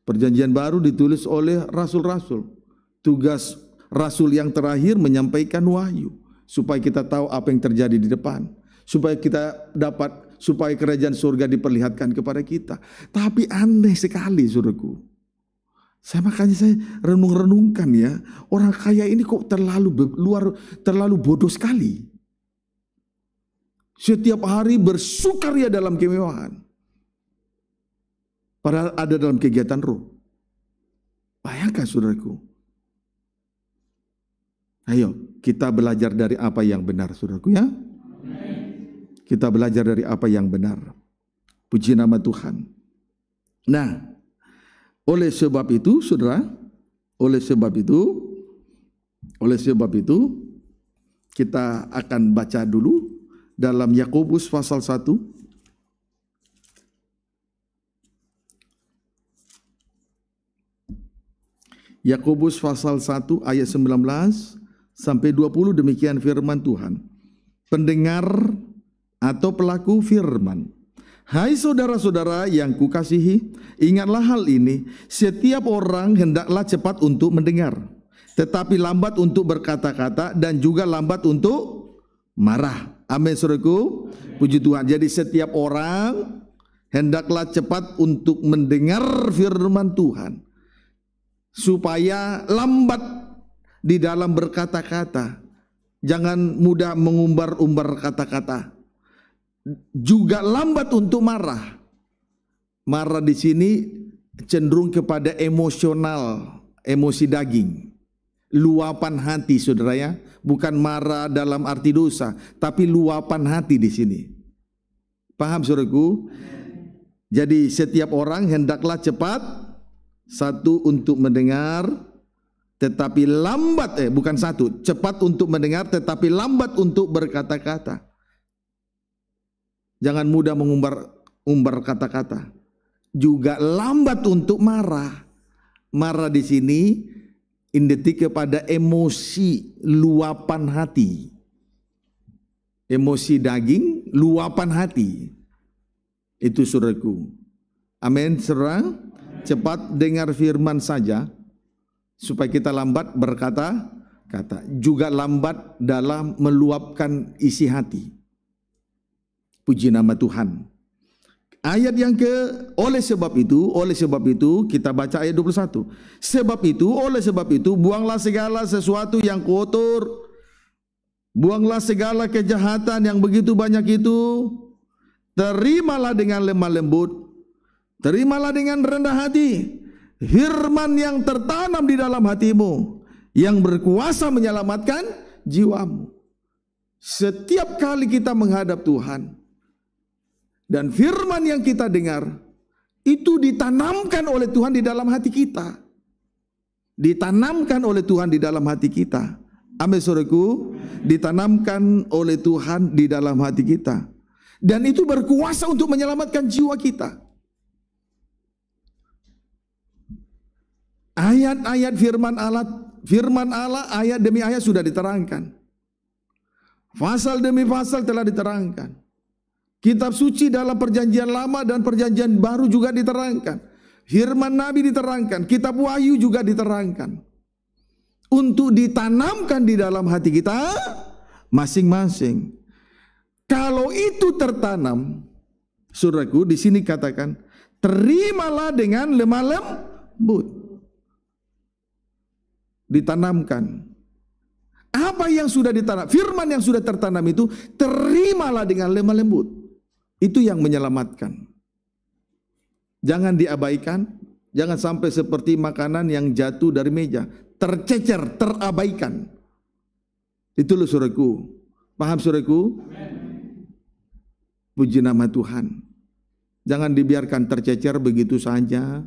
Speaker 1: Perjanjian baru ditulis oleh rasul-rasul. Tugas rasul yang terakhir menyampaikan wahyu supaya kita tahu apa yang terjadi di depan, supaya kita dapat supaya kerajaan surga diperlihatkan kepada kita. Tapi aneh sekali suruhku. Saya makanya saya renung-renungkan ya, orang kaya ini kok terlalu luar terlalu bodoh sekali. Setiap hari bersukaria dalam kemewahan. Padahal ada dalam kegiatan roh. Bayangkan saudaraku. Ayo kita belajar dari apa yang benar saudaraku ya. Kita belajar dari apa yang benar. Puji nama Tuhan. Nah, oleh sebab itu, saudara, oleh sebab itu, oleh sebab itu, kita akan baca dulu dalam Yakobus pasal 1 Yakobus pasal 1 ayat 19 sampai 20 demikian firman Tuhan. Pendengar atau pelaku firman. Hai saudara-saudara yang kukasihi, ingatlah hal ini, setiap orang hendaklah cepat untuk mendengar, tetapi lambat untuk berkata-kata dan juga lambat untuk marah. Amin saudaraku. Puji Tuhan. Jadi setiap orang hendaklah cepat untuk mendengar firman Tuhan supaya lambat di dalam berkata-kata. Jangan mudah mengumbar-umbar kata-kata juga lambat untuk marah. Marah di sini cenderung kepada emosional, emosi daging. Luapan hati saudara ya, bukan marah dalam arti dosa, tapi luapan hati di sini. Paham saudaraku? Jadi setiap orang hendaklah cepat satu untuk mendengar tetapi lambat eh bukan satu, cepat untuk mendengar tetapi lambat untuk berkata-kata. Jangan mudah mengumbar umbar kata-kata. Juga lambat untuk marah. Marah di sini identik kepada emosi luapan hati. Emosi daging, luapan hati. Itu suraku. Amin, serang. Cepat dengar firman saja. Supaya kita lambat berkata kata. Juga lambat dalam meluapkan isi hati. Puji nama Tuhan. Ayat yang ke oleh sebab itu, oleh sebab itu kita baca ayat 21. Sebab itu, oleh sebab itu buanglah segala sesuatu yang kotor. Buanglah segala kejahatan yang begitu banyak itu. Terimalah dengan lemah lembut. Terimalah dengan rendah hati. Firman yang tertanam di dalam hatimu yang berkuasa menyelamatkan jiwamu. Setiap kali kita menghadap Tuhan, dan firman yang kita dengar itu ditanamkan oleh Tuhan di dalam hati kita. Ditanamkan oleh Tuhan di dalam hati kita. Amin suruhku. Ditanamkan oleh Tuhan di dalam hati kita. Dan itu berkuasa untuk menyelamatkan jiwa kita. Ayat-ayat firman Allah, firman Allah ayat demi ayat sudah diterangkan. Fasal demi fasal telah diterangkan. Kitab suci dalam perjanjian lama dan perjanjian baru juga diterangkan. Firman Nabi diterangkan, kitab wahyu juga diterangkan. Untuk ditanamkan di dalam hati kita masing-masing. Kalau itu tertanam, suraku di sini katakan, terimalah dengan lemah lembut. Ditanamkan. Apa yang sudah ditanam, firman yang sudah tertanam itu, terimalah dengan lemah lembut. Itu yang menyelamatkan. Jangan diabaikan, jangan sampai seperti makanan yang jatuh dari meja, tercecer, terabaikan. Itulah loh Paham suraku? Puji nama Tuhan. Jangan dibiarkan tercecer begitu saja.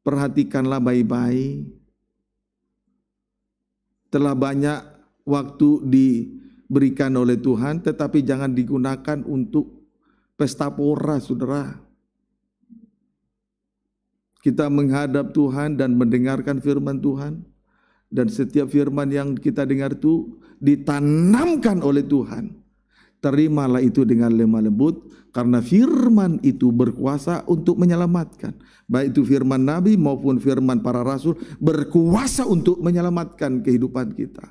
Speaker 1: Perhatikanlah baik-baik. Telah banyak waktu di diberikan oleh Tuhan tetapi jangan digunakan untuk pesta pora saudara. Kita menghadap Tuhan dan mendengarkan firman Tuhan dan setiap firman yang kita dengar itu ditanamkan oleh Tuhan. Terimalah itu dengan lemah lembut karena firman itu berkuasa untuk menyelamatkan. Baik itu firman nabi maupun firman para rasul berkuasa untuk menyelamatkan kehidupan kita.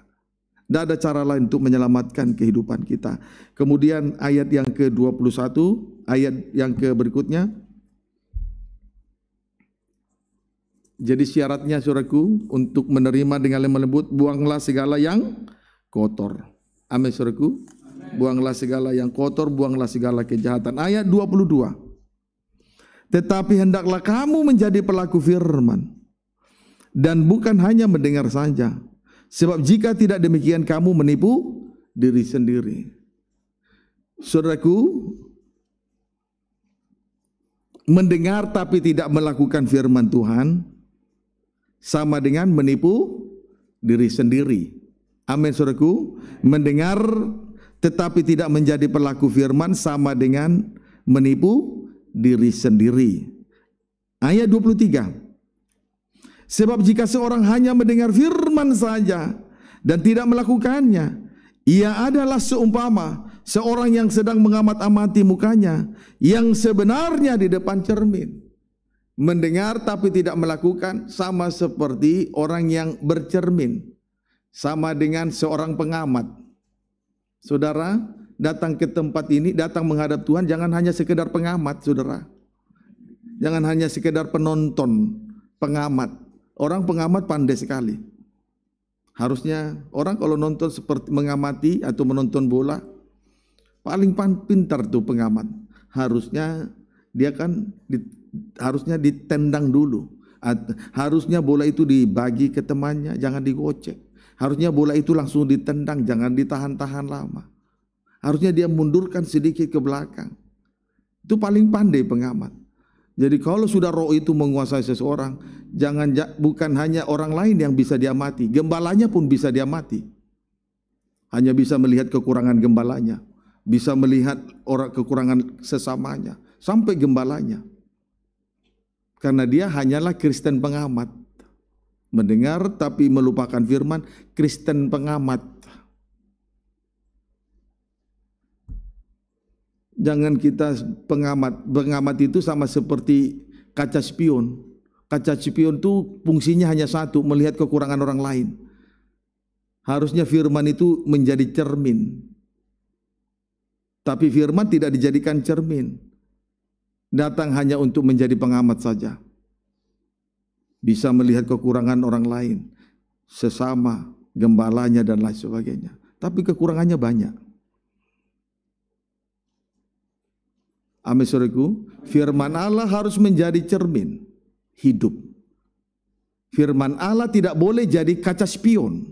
Speaker 1: Tidak ada cara lain untuk menyelamatkan kehidupan kita. Kemudian ayat yang ke-21, ayat yang ke berikutnya. Jadi syaratnya suraku untuk menerima dengan lembut, buanglah segala yang kotor. Amin suraku. Buanglah segala yang kotor, buanglah segala kejahatan. Ayat 22. Tetapi hendaklah kamu menjadi pelaku firman. Dan bukan hanya mendengar saja Sebab jika tidak demikian kamu menipu diri sendiri. Saudaraku, mendengar tapi tidak melakukan firman Tuhan sama dengan menipu diri sendiri. Amin saudaraku. Mendengar tetapi tidak menjadi pelaku firman sama dengan menipu diri sendiri. Ayat 23. Sebab jika seorang hanya mendengar firman saja dan tidak melakukannya, ia adalah seumpama seorang yang sedang mengamat-amati mukanya yang sebenarnya di depan cermin. Mendengar tapi tidak melakukan sama seperti orang yang bercermin. Sama dengan seorang pengamat. Saudara, datang ke tempat ini, datang menghadap Tuhan jangan hanya sekedar pengamat, Saudara. Jangan hanya sekedar penonton, pengamat Orang pengamat pandai sekali. Harusnya orang kalau nonton seperti mengamati atau menonton bola paling pintar tuh pengamat. Harusnya dia kan di, harusnya ditendang dulu. harusnya bola itu dibagi ke temannya, jangan digocek. Harusnya bola itu langsung ditendang, jangan ditahan-tahan lama. Harusnya dia mundurkan sedikit ke belakang. Itu paling pandai pengamat. Jadi kalau sudah roh itu menguasai seseorang, jangan bukan hanya orang lain yang bisa dia mati, gembalanya pun bisa dia mati. Hanya bisa melihat kekurangan gembalanya, bisa melihat orang kekurangan sesamanya, sampai gembalanya. Karena dia hanyalah Kristen pengamat. Mendengar tapi melupakan firman, Kristen pengamat Jangan kita pengamat. Pengamat itu sama seperti kaca spion. Kaca spion itu fungsinya hanya satu, melihat kekurangan orang lain. Harusnya firman itu menjadi cermin. Tapi firman tidak dijadikan cermin. Datang hanya untuk menjadi pengamat saja. Bisa melihat kekurangan orang lain, sesama, gembalanya dan lain sebagainya. Tapi kekurangannya banyak. Amin suriku. firman Allah harus menjadi cermin hidup. Firman Allah tidak boleh jadi kaca spion.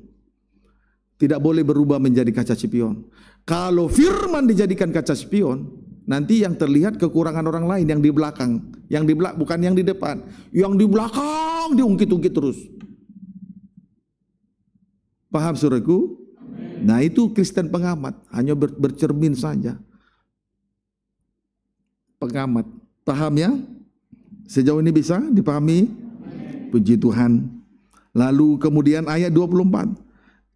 Speaker 1: Tidak boleh berubah menjadi kaca spion. Kalau firman dijadikan kaca spion, nanti yang terlihat kekurangan orang lain yang di belakang, yang di belakang bukan yang di depan, yang di belakang diungkit-ungkit terus. Paham suriku? Nah itu Kristen pengamat, hanya bercermin saja pengamat. Paham ya? Sejauh ini bisa dipahami? Puji Tuhan. Lalu kemudian ayat 24.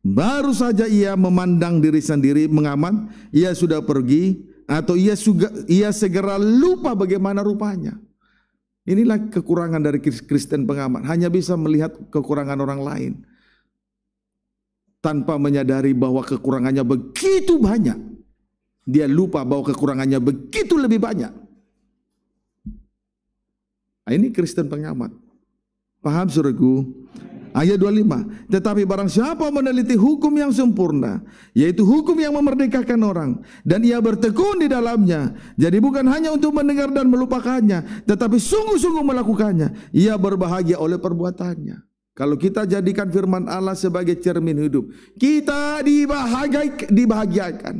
Speaker 1: Baru saja ia memandang diri sendiri mengamat, ia sudah pergi atau ia suga, ia segera lupa bagaimana rupanya. Inilah kekurangan dari Kristen pengamat, hanya bisa melihat kekurangan orang lain tanpa menyadari bahwa kekurangannya begitu banyak. Dia lupa bahwa kekurangannya begitu lebih banyak. Nah, ini Kristen pengamat. Paham suruhku? Ayat 25. Tetapi barang siapa meneliti hukum yang sempurna, yaitu hukum yang memerdekakan orang, dan ia bertekun di dalamnya, jadi bukan hanya untuk mendengar dan melupakannya, tetapi sungguh-sungguh melakukannya, ia berbahagia oleh perbuatannya. Kalau kita jadikan firman Allah sebagai cermin hidup, kita dibahagiakan. dibahagiakan.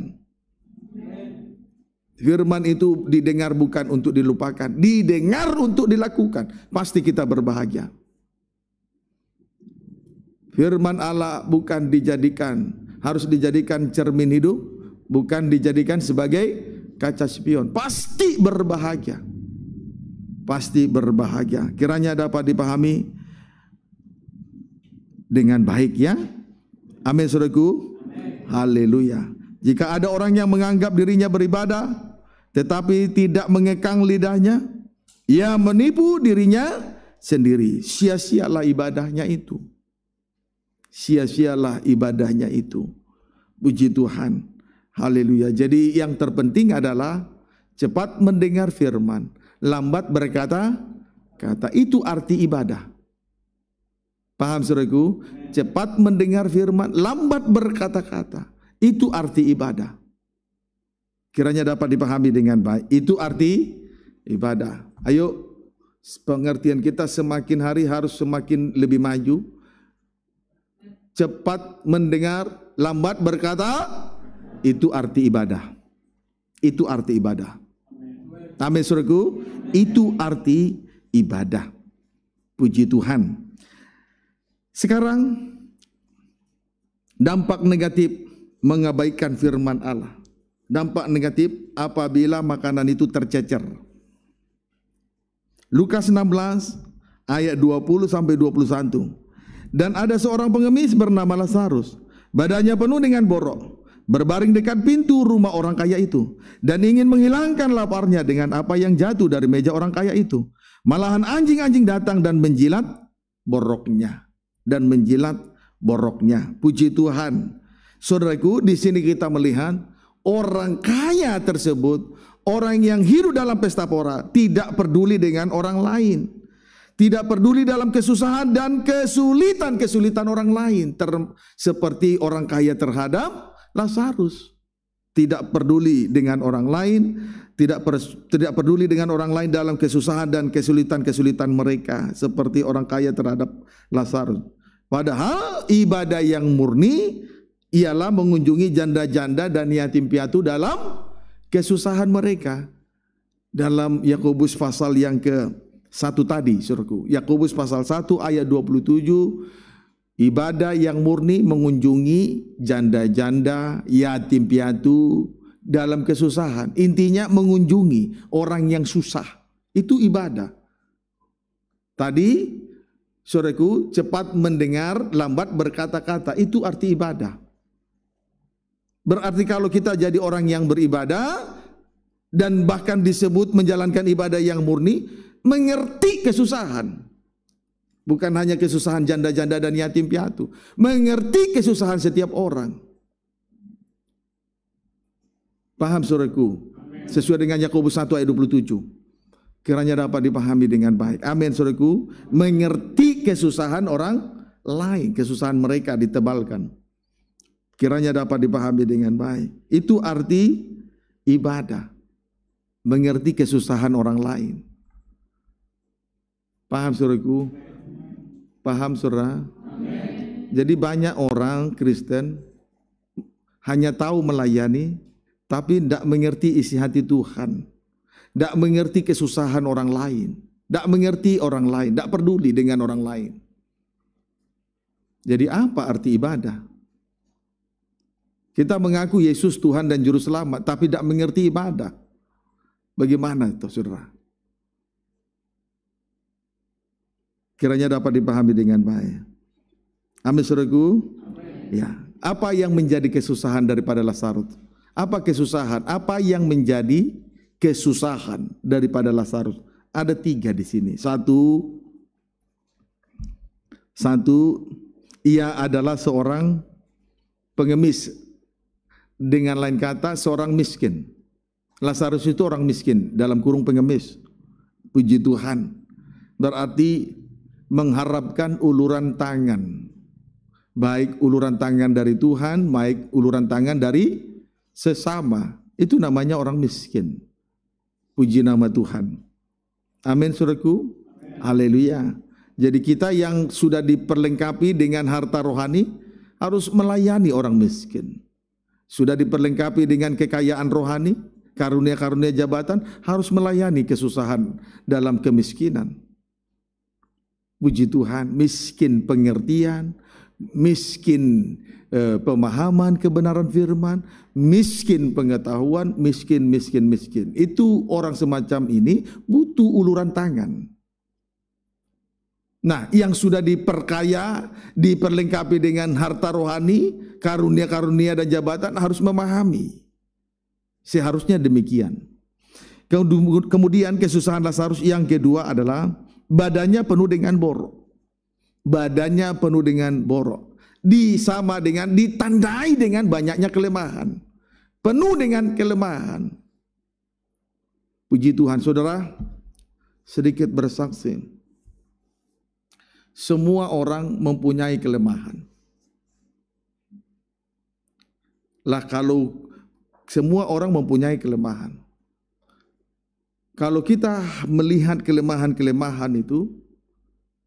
Speaker 1: Firman itu didengar bukan untuk dilupakan, didengar untuk dilakukan. Pasti kita berbahagia. Firman Allah bukan dijadikan, harus dijadikan cermin hidup, bukan dijadikan sebagai kaca spion. Pasti berbahagia. Pasti berbahagia. Kiranya dapat dipahami dengan baik ya. Amin saudaraku. Haleluya. Jika ada orang yang menganggap dirinya beribadah tetapi tidak mengekang lidahnya, ia menipu dirinya sendiri. Sia-sialah ibadahnya itu. Sia-sialah ibadahnya itu. Puji Tuhan. Haleluya. Jadi yang terpenting adalah cepat mendengar firman, lambat berkata kata. Itu arti ibadah. Paham saudaraku? Cepat mendengar firman, lambat berkata-kata. Itu arti ibadah. Kiranya dapat dipahami dengan baik. Itu arti ibadah. Ayo pengertian kita semakin hari harus semakin lebih maju. Cepat mendengar, lambat berkata, itu arti ibadah. Itu arti ibadah. Amin surku, itu arti ibadah. Puji Tuhan. Sekarang dampak negatif mengabaikan firman Allah. Dampak negatif apabila makanan itu tercecer. Lukas 16 ayat 20 sampai 21. Dan ada seorang pengemis bernama Lazarus, badannya penuh dengan borok, berbaring dekat pintu rumah orang kaya itu dan ingin menghilangkan laparnya dengan apa yang jatuh dari meja orang kaya itu. Malahan anjing-anjing datang dan menjilat boroknya dan menjilat boroknya. Puji Tuhan, Saudaraku, di sini kita melihat orang kaya tersebut, orang yang hidup dalam pesta pora, tidak peduli dengan orang lain. Tidak peduli dalam kesusahan dan kesulitan-kesulitan orang lain. Ter, seperti orang kaya terhadap Lazarus. Tidak peduli dengan orang lain, tidak tidak peduli dengan orang lain dalam kesusahan dan kesulitan-kesulitan mereka. Seperti orang kaya terhadap Lazarus. Padahal ibadah yang murni ialah mengunjungi janda-janda dan yatim piatu dalam kesusahan mereka. Dalam Yakobus pasal yang ke satu tadi, surku. Yakobus pasal 1 ayat 27 ibadah yang murni mengunjungi janda-janda, yatim piatu dalam kesusahan. Intinya mengunjungi orang yang susah. Itu ibadah. Tadi soreku cepat mendengar, lambat berkata-kata. Itu arti ibadah. Berarti kalau kita jadi orang yang beribadah dan bahkan disebut menjalankan ibadah yang murni, mengerti kesusahan. Bukan hanya kesusahan janda-janda dan yatim piatu, mengerti kesusahan setiap orang. Paham suraku? Sesuai dengan Yakobus 1 ayat 27. Kiranya dapat dipahami dengan baik. Amin suraku. Mengerti kesusahan orang lain, kesusahan mereka ditebalkan. Kiranya dapat dipahami dengan baik. Itu arti ibadah. Mengerti kesusahan orang lain. Paham suruhku? Paham surah? Jadi banyak orang Kristen hanya tahu melayani tapi tidak mengerti isi hati Tuhan. Tidak mengerti kesusahan orang lain. Tidak mengerti orang lain. Tidak peduli dengan orang lain. Jadi apa arti ibadah? Kita mengaku Yesus Tuhan dan Juru Selamat, tapi tidak mengerti ibadah. Bagaimana itu, saudara? Kiranya dapat dipahami dengan baik. Amin, saudaraku. Ya. Apa yang menjadi kesusahan daripada Lazarus? Apa kesusahan? Apa yang menjadi kesusahan daripada Lazarus? Ada tiga di sini. Satu, satu, ia adalah seorang pengemis dengan lain kata seorang miskin. Lazarus itu orang miskin dalam kurung pengemis. Puji Tuhan. Berarti mengharapkan uluran tangan. Baik uluran tangan dari Tuhan, baik uluran tangan dari sesama. Itu namanya orang miskin. Puji nama Tuhan. Amin suratku. Haleluya. Jadi kita yang sudah diperlengkapi dengan harta rohani harus melayani orang miskin. Sudah diperlengkapi dengan kekayaan rohani, karunia-karunia jabatan, harus melayani kesusahan dalam kemiskinan. Puji Tuhan, miskin pengertian, miskin eh, pemahaman kebenaran firman, miskin pengetahuan, miskin, miskin, miskin. Itu orang semacam ini butuh uluran tangan. Nah, yang sudah diperkaya, diperlengkapi dengan harta rohani, karunia-karunia dan jabatan harus memahami. Seharusnya demikian. Kemudian kesusahan Lazarus yang kedua adalah badannya penuh dengan borok. Badannya penuh dengan borok. Disama dengan ditandai dengan banyaknya kelemahan. Penuh dengan kelemahan. Puji Tuhan, saudara, sedikit bersaksi semua orang mempunyai kelemahan. Lah kalau semua orang mempunyai kelemahan. Kalau kita melihat kelemahan-kelemahan itu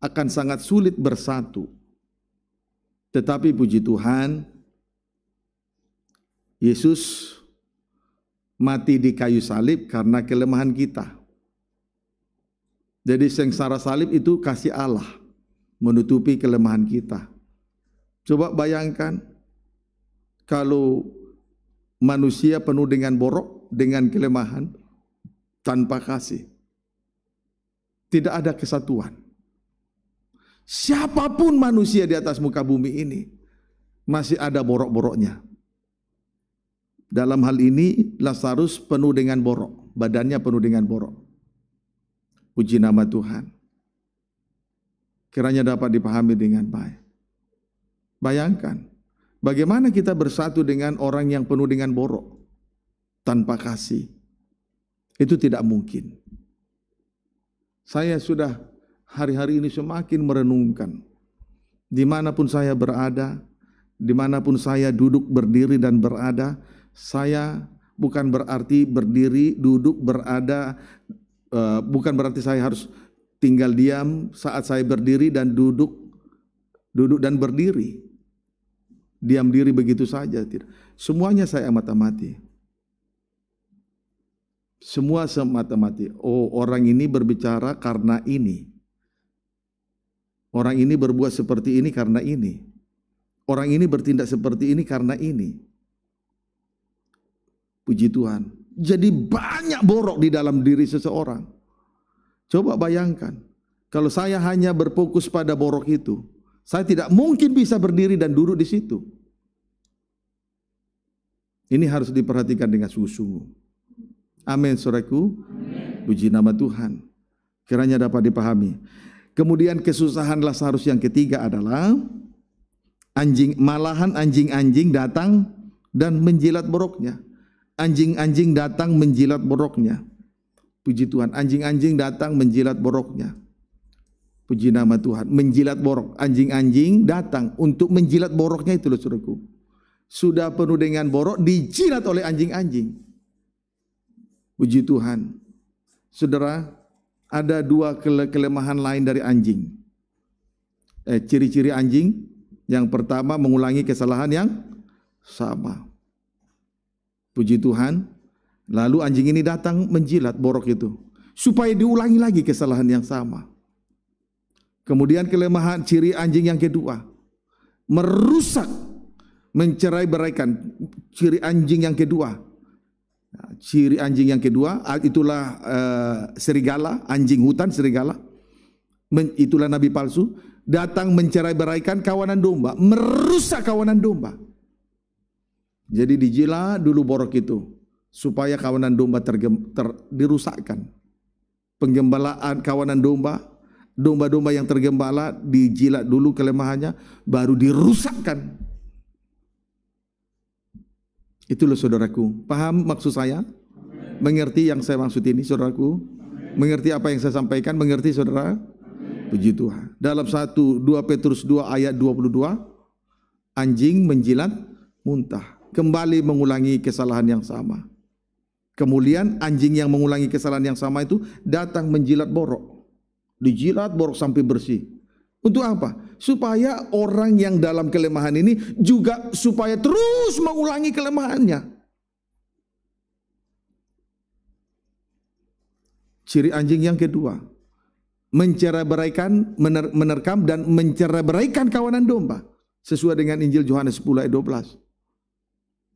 Speaker 1: akan sangat sulit bersatu. Tetapi puji Tuhan Yesus mati di kayu salib karena kelemahan kita. Jadi sengsara salib itu kasih Allah menutupi kelemahan kita. Coba bayangkan kalau manusia penuh dengan borok, dengan kelemahan, tanpa kasih. Tidak ada kesatuan. Siapapun manusia di atas muka bumi ini masih ada borok-boroknya. Dalam hal ini Lazarus penuh dengan borok, badannya penuh dengan borok. Puji nama Tuhan kiranya dapat dipahami dengan baik. Bayangkan, bagaimana kita bersatu dengan orang yang penuh dengan borok, tanpa kasih. Itu tidak mungkin. Saya sudah hari-hari ini semakin merenungkan. Dimanapun saya berada, dimanapun saya duduk, berdiri, dan berada, saya bukan berarti berdiri, duduk, berada, eh, bukan berarti saya harus tinggal diam saat saya berdiri dan duduk duduk dan berdiri diam diri begitu saja tidak semuanya saya amat amati semua semata-mati oh orang ini berbicara karena ini orang ini berbuat seperti ini karena ini orang ini bertindak seperti ini karena ini puji Tuhan jadi banyak borok di dalam diri seseorang Coba bayangkan, kalau saya hanya berfokus pada borok itu, saya tidak mungkin bisa berdiri dan duduk di situ. Ini harus diperhatikan dengan sungguh-sungguh. Amin, saudaraku. Puji nama Tuhan. Kiranya dapat dipahami. Kemudian kesusahan Lazarus yang ketiga adalah anjing malahan anjing-anjing datang dan menjilat boroknya. Anjing-anjing datang menjilat boroknya. Puji Tuhan, anjing-anjing datang menjilat boroknya. Puji nama Tuhan, menjilat borok. Anjing-anjing datang untuk menjilat boroknya itu loh suruhku. Sudah penuh dengan borok, dijilat oleh anjing-anjing. Puji Tuhan. Saudara, ada dua kele kelemahan lain dari anjing. Eh, ciri-ciri anjing, yang pertama mengulangi kesalahan yang sama. Puji Tuhan, Lalu anjing ini datang menjilat borok itu supaya diulangi lagi kesalahan yang sama. Kemudian kelemahan ciri anjing yang kedua merusak mencerai beraikan ciri anjing yang kedua nah, ciri anjing yang kedua itulah uh, serigala anjing hutan serigala Men, itulah nabi palsu datang mencerai beraikan kawanan domba merusak kawanan domba jadi dijilat dulu borok itu supaya kawanan domba tergem, ter, dirusakkan. Penggembalaan kawanan domba, domba-domba yang tergembala dijilat dulu kelemahannya, baru dirusakkan. Itulah saudaraku. Paham maksud saya? Mengerti yang saya maksud ini saudaraku? Mengerti apa yang saya sampaikan? Mengerti saudara? Puji Tuhan. Dalam 1 2 Petrus 2 ayat 22 anjing menjilat muntah. Kembali mengulangi kesalahan yang sama. Kemudian anjing yang mengulangi kesalahan yang sama itu datang menjilat borok. Dijilat borok sampai bersih. Untuk apa? Supaya orang yang dalam kelemahan ini juga supaya terus mengulangi kelemahannya. Ciri anjing yang kedua, mencera mener menerkam dan berikan kawanan domba sesuai dengan Injil Yohanes 10 ayat 12.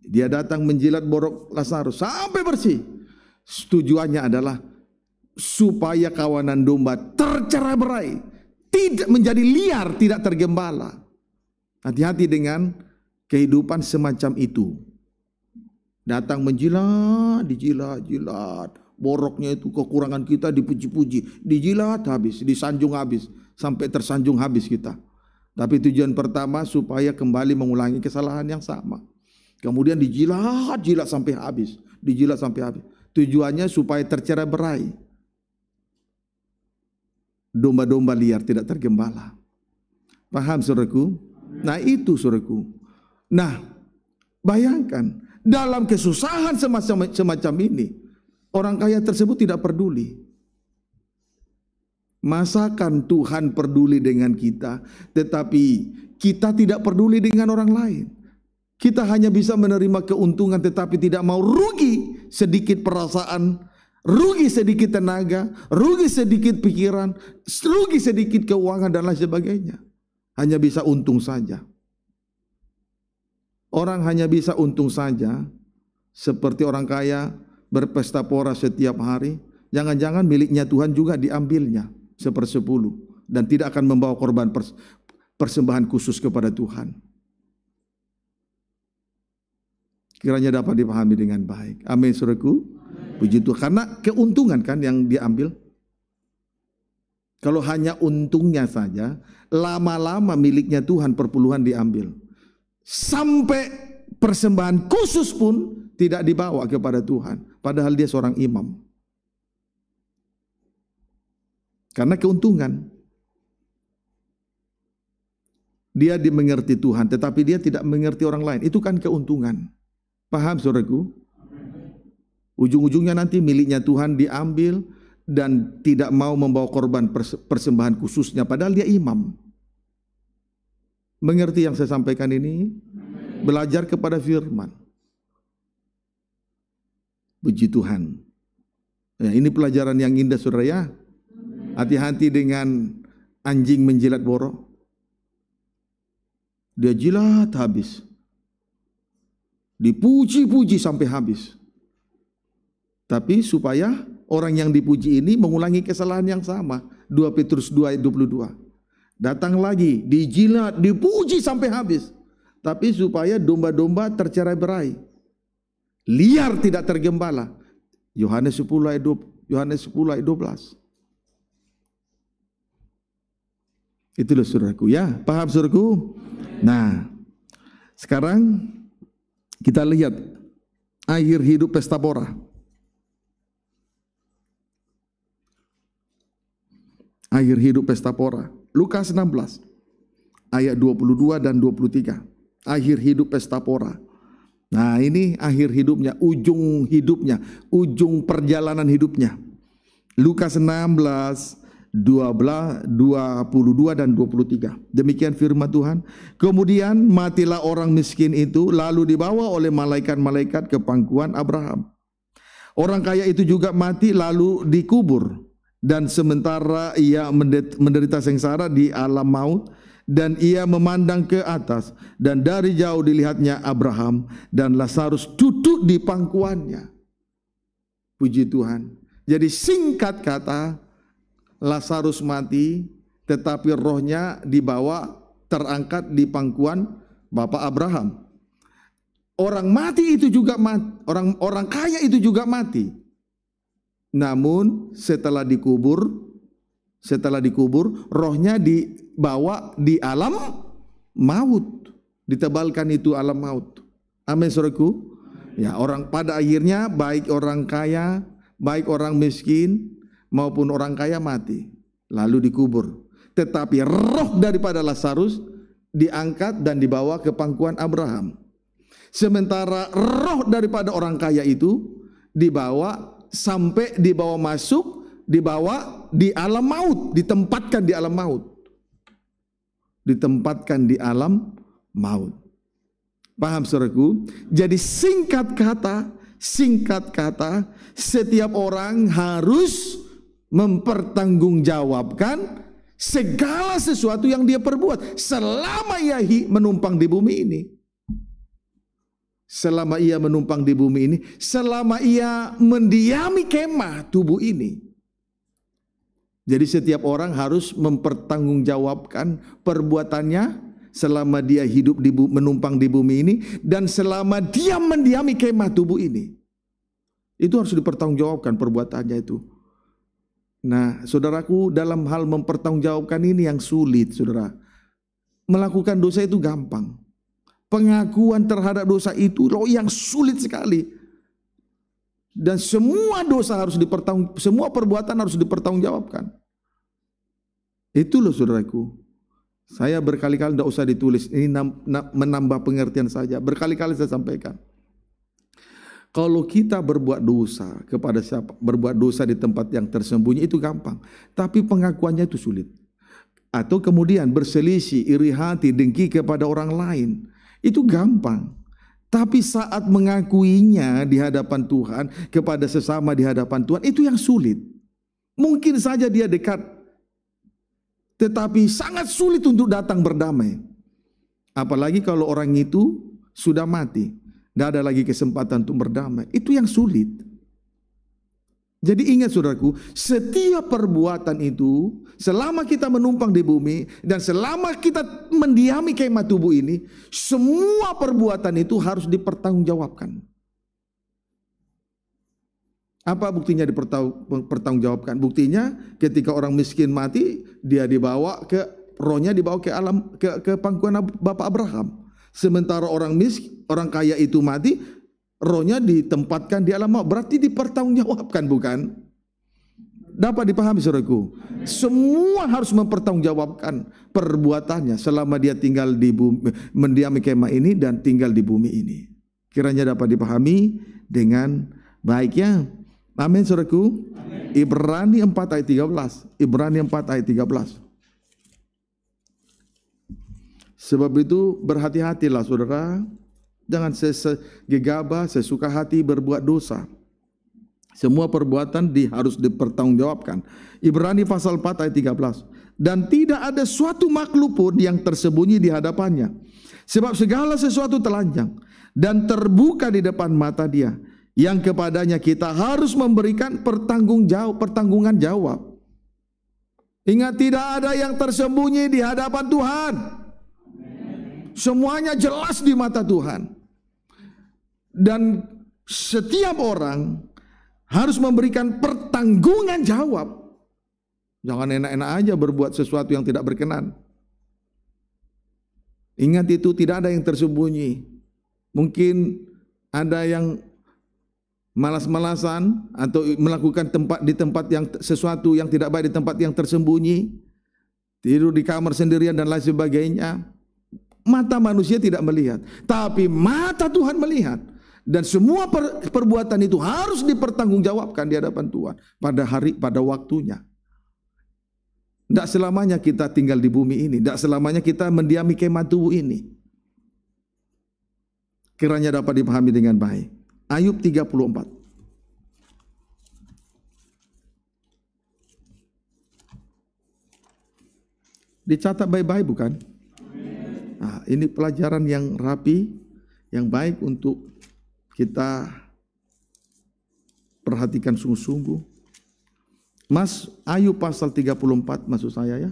Speaker 1: Dia datang menjilat borok Lazarus sampai bersih. Tujuannya adalah supaya kawanan domba tercerai berai, tidak menjadi liar, tidak tergembala. Hati-hati dengan kehidupan semacam itu. Datang menjilat, dijilat, jilat. Boroknya itu kekurangan kita dipuji-puji, dijilat habis, disanjung habis, sampai tersanjung habis kita. Tapi tujuan pertama supaya kembali mengulangi kesalahan yang sama. Kemudian dijilat, jilat sampai habis, dijilat sampai habis. Tujuannya supaya tercerai berai. Domba-domba liar tidak tergembala. Paham suruhku? Nah itu suruhku. Nah, bayangkan dalam kesusahan semacam semacam ini, orang kaya tersebut tidak peduli. Masakan Tuhan peduli dengan kita, tetapi kita tidak peduli dengan orang lain. Kita hanya bisa menerima keuntungan tetapi tidak mau rugi sedikit perasaan, rugi sedikit tenaga, rugi sedikit pikiran, rugi sedikit keuangan dan lain sebagainya. Hanya bisa untung saja. Orang hanya bisa untung saja seperti orang kaya berpesta pora setiap hari, jangan-jangan miliknya Tuhan juga diambilnya sepersepuluh dan tidak akan membawa korban persembahan khusus kepada Tuhan. Kiranya dapat dipahami dengan baik. Amin, suruhku. Puji Tuhan. Karena keuntungan kan yang diambil. Kalau hanya untungnya saja, lama-lama miliknya Tuhan perpuluhan diambil. Sampai persembahan khusus pun tidak dibawa kepada Tuhan. Padahal dia seorang imam. Karena keuntungan. Dia dimengerti Tuhan, tetapi dia tidak mengerti orang lain. Itu kan keuntungan. Paham saudaraku? Ujung-ujungnya nanti miliknya Tuhan diambil dan tidak mau membawa korban persembahan khususnya padahal dia imam. Mengerti yang saya sampaikan ini? Belajar kepada firman. Puji Tuhan. Ya, ini pelajaran yang indah saudara ya. Hati-hati dengan anjing menjilat borok. Dia jilat habis dipuji-puji sampai habis. Tapi supaya orang yang dipuji ini mengulangi kesalahan yang sama. 2 Petrus 2 ayat 22. Datang lagi, dijilat, dipuji sampai habis. Tapi supaya domba-domba tercerai berai. Liar tidak tergembala. Yohanes 10 ayat 12. Yohanes 10 ayat 12. Itulah suruhku ya, paham suruhku? Nah, sekarang kita lihat akhir hidup pesta pora. Akhir hidup pesta pora. Lukas 16 ayat 22 dan 23. Akhir hidup pesta pora. Nah ini akhir hidupnya, ujung hidupnya, ujung perjalanan hidupnya. Lukas 16 12, 22 dan 23. Demikian firman Tuhan. Kemudian matilah orang miskin itu lalu dibawa oleh malaikat-malaikat ke pangkuan Abraham. Orang kaya itu juga mati lalu dikubur dan sementara ia menderita sengsara di alam maut dan ia memandang ke atas dan dari jauh dilihatnya Abraham dan Lazarus duduk di pangkuannya. Puji Tuhan. Jadi singkat kata, Lazarus mati, tetapi rohnya dibawa terangkat di pangkuan Bapak Abraham. Orang mati itu juga mati, orang orang kaya itu juga mati. Namun setelah dikubur, setelah dikubur, rohnya dibawa di alam maut. Ditebalkan itu alam maut. Amin suruhku. Ya, orang pada akhirnya baik orang kaya, baik orang miskin, maupun orang kaya mati lalu dikubur. Tetapi roh daripada Lazarus diangkat dan dibawa ke pangkuan Abraham. Sementara roh daripada orang kaya itu dibawa sampai dibawa masuk dibawa di alam maut, ditempatkan di alam maut. Ditempatkan di alam maut. Paham saudaraku? Jadi singkat kata, singkat kata, setiap orang harus mempertanggungjawabkan segala sesuatu yang dia perbuat selama ia menumpang di bumi ini. Selama ia menumpang di bumi ini, selama ia mendiami kemah tubuh ini. Jadi setiap orang harus mempertanggungjawabkan perbuatannya selama dia hidup di bu, menumpang di bumi ini dan selama dia mendiami kemah tubuh ini. Itu harus dipertanggungjawabkan perbuatannya itu. Nah, saudaraku, dalam hal mempertanggungjawabkan ini yang sulit, saudara. Melakukan dosa itu gampang. Pengakuan terhadap dosa itu loh yang sulit sekali. Dan semua dosa harus dipertanggung, semua perbuatan harus dipertanggungjawabkan. Itu loh saudaraku. Saya berkali-kali tidak usah ditulis. Ini menambah pengertian saja. Berkali-kali saya sampaikan. Kalau kita berbuat dosa kepada siapa, berbuat dosa di tempat yang tersembunyi itu gampang, tapi pengakuannya itu sulit. Atau kemudian berselisih, iri hati, dengki kepada orang lain, itu gampang. Tapi saat mengakuinya di hadapan Tuhan, kepada sesama di hadapan Tuhan, itu yang sulit. Mungkin saja dia dekat, tetapi sangat sulit untuk datang berdamai. Apalagi kalau orang itu sudah mati. Tidak ada lagi kesempatan untuk berdamai. Itu yang sulit. Jadi ingat saudaraku, setiap perbuatan itu selama kita menumpang di bumi dan selama kita mendiami kemah tubuh ini, semua perbuatan itu harus dipertanggungjawabkan. Apa buktinya dipertanggungjawabkan? Buktinya ketika orang miskin mati, dia dibawa ke rohnya dibawa ke alam ke, ke pangkuan Bapak Abraham. Sementara orang miskin, orang kaya itu mati, rohnya ditempatkan di alam maut. Berarti dipertanggungjawabkan bukan? Dapat dipahami saudaraku? Semua harus mempertanggungjawabkan perbuatannya selama dia tinggal di bumi, mendiami kemah ini dan tinggal di bumi ini. Kiranya dapat dipahami dengan baiknya. Amin saudaraku. Ibrani 4 ayat 13. Ibrani 4 ayat 13. Sebab itu berhati-hatilah saudara, jangan gegabah, sesuka hati berbuat dosa. Semua perbuatan di, harus dipertanggungjawabkan. Ibrani pasal 4 ayat 13. Dan tidak ada suatu makhluk pun yang tersembunyi di hadapannya. Sebab segala sesuatu telanjang dan terbuka di depan mata dia. Yang kepadanya kita harus memberikan pertanggung jawab, pertanggungan jawab. Ingat tidak ada yang tersembunyi di hadapan Tuhan. Semuanya jelas di mata Tuhan. Dan setiap orang harus memberikan pertanggungan jawab. Jangan enak-enak aja berbuat sesuatu yang tidak berkenan. Ingat itu tidak ada yang tersembunyi. Mungkin ada yang malas-malasan atau melakukan tempat di tempat yang sesuatu yang tidak baik di tempat yang tersembunyi, tidur di kamar sendirian dan lain sebagainya. Mata manusia tidak melihat, tapi mata Tuhan melihat. Dan semua per, perbuatan itu harus dipertanggungjawabkan di hadapan Tuhan pada hari pada waktunya. Tidak selamanya kita tinggal di bumi ini, tidak selamanya kita mendiami kemah tubuh ini. Kiranya dapat dipahami dengan baik. Ayub 34. Dicatat baik-baik bukan? Nah, ini pelajaran yang rapi, yang baik untuk kita perhatikan sungguh-sungguh. Mas Ayu pasal 34 maksud saya ya.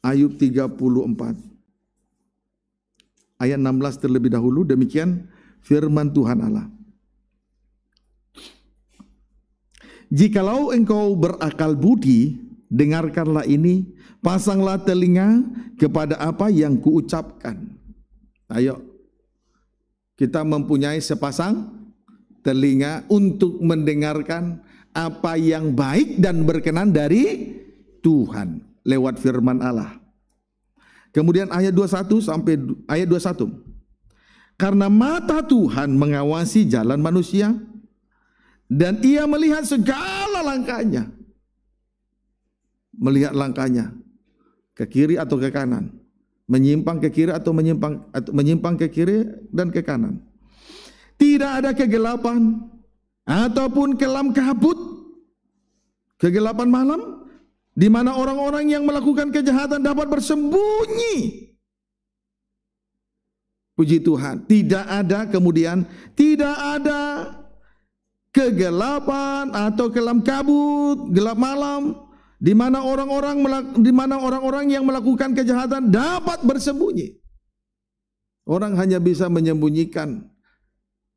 Speaker 1: Ayub 34 ayat 16 terlebih dahulu demikian firman Tuhan Allah. Jikalau engkau berakal budi, dengarkanlah ini pasanglah telinga kepada apa yang kuucapkan. Ayo, kita mempunyai sepasang telinga untuk mendengarkan apa yang baik dan berkenan dari Tuhan lewat firman Allah. Kemudian ayat 21 sampai ayat 21. Karena mata Tuhan mengawasi jalan manusia dan ia melihat segala langkahnya. Melihat langkahnya ke kiri atau ke kanan, menyimpang ke kiri atau menyimpang atau menyimpang ke kiri dan ke kanan. Tidak ada kegelapan ataupun kelam kabut, kegelapan malam di mana orang-orang yang melakukan kejahatan dapat bersembunyi. Puji Tuhan, tidak ada kemudian tidak ada kegelapan atau kelam kabut, gelap malam di mana orang-orang di mana orang-orang yang melakukan kejahatan dapat bersembunyi. Orang hanya bisa menyembunyikan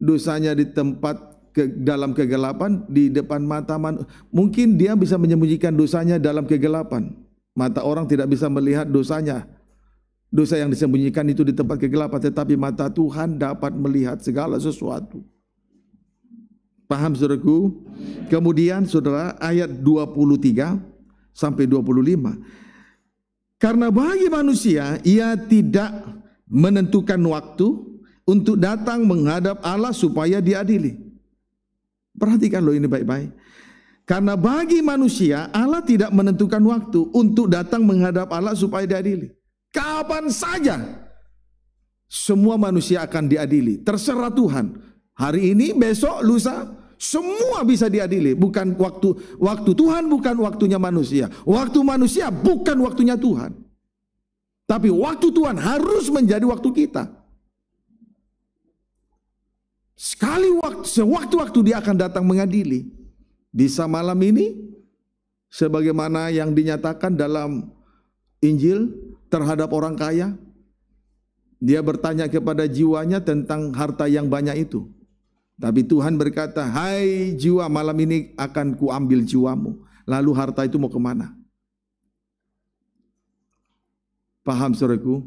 Speaker 1: dosanya di tempat ke dalam kegelapan di depan mata man, mungkin dia bisa menyembunyikan dosanya dalam kegelapan. Mata orang tidak bisa melihat dosanya. Dosa yang disembunyikan itu di tempat kegelapan tetapi mata Tuhan dapat melihat segala sesuatu. Paham saudaraku? Kemudian saudara ayat 23 sampai 25. Karena bagi manusia ia tidak menentukan waktu untuk datang menghadap Allah supaya diadili. Perhatikan loh ini baik-baik. Karena bagi manusia Allah tidak menentukan waktu untuk datang menghadap Allah supaya diadili. Kapan saja semua manusia akan diadili. Terserah Tuhan. Hari ini, besok, lusa, semua bisa diadili, bukan waktu waktu Tuhan bukan waktunya manusia. Waktu manusia bukan waktunya Tuhan. Tapi waktu Tuhan harus menjadi waktu kita. Sekali waktu sewaktu-waktu dia akan datang mengadili. Bisa malam ini sebagaimana yang dinyatakan dalam Injil terhadap orang kaya. Dia bertanya kepada jiwanya tentang harta yang banyak itu. Tapi Tuhan berkata, hai jiwa malam ini akan kuambil jiwamu. Lalu harta itu mau kemana? Paham saudaraku?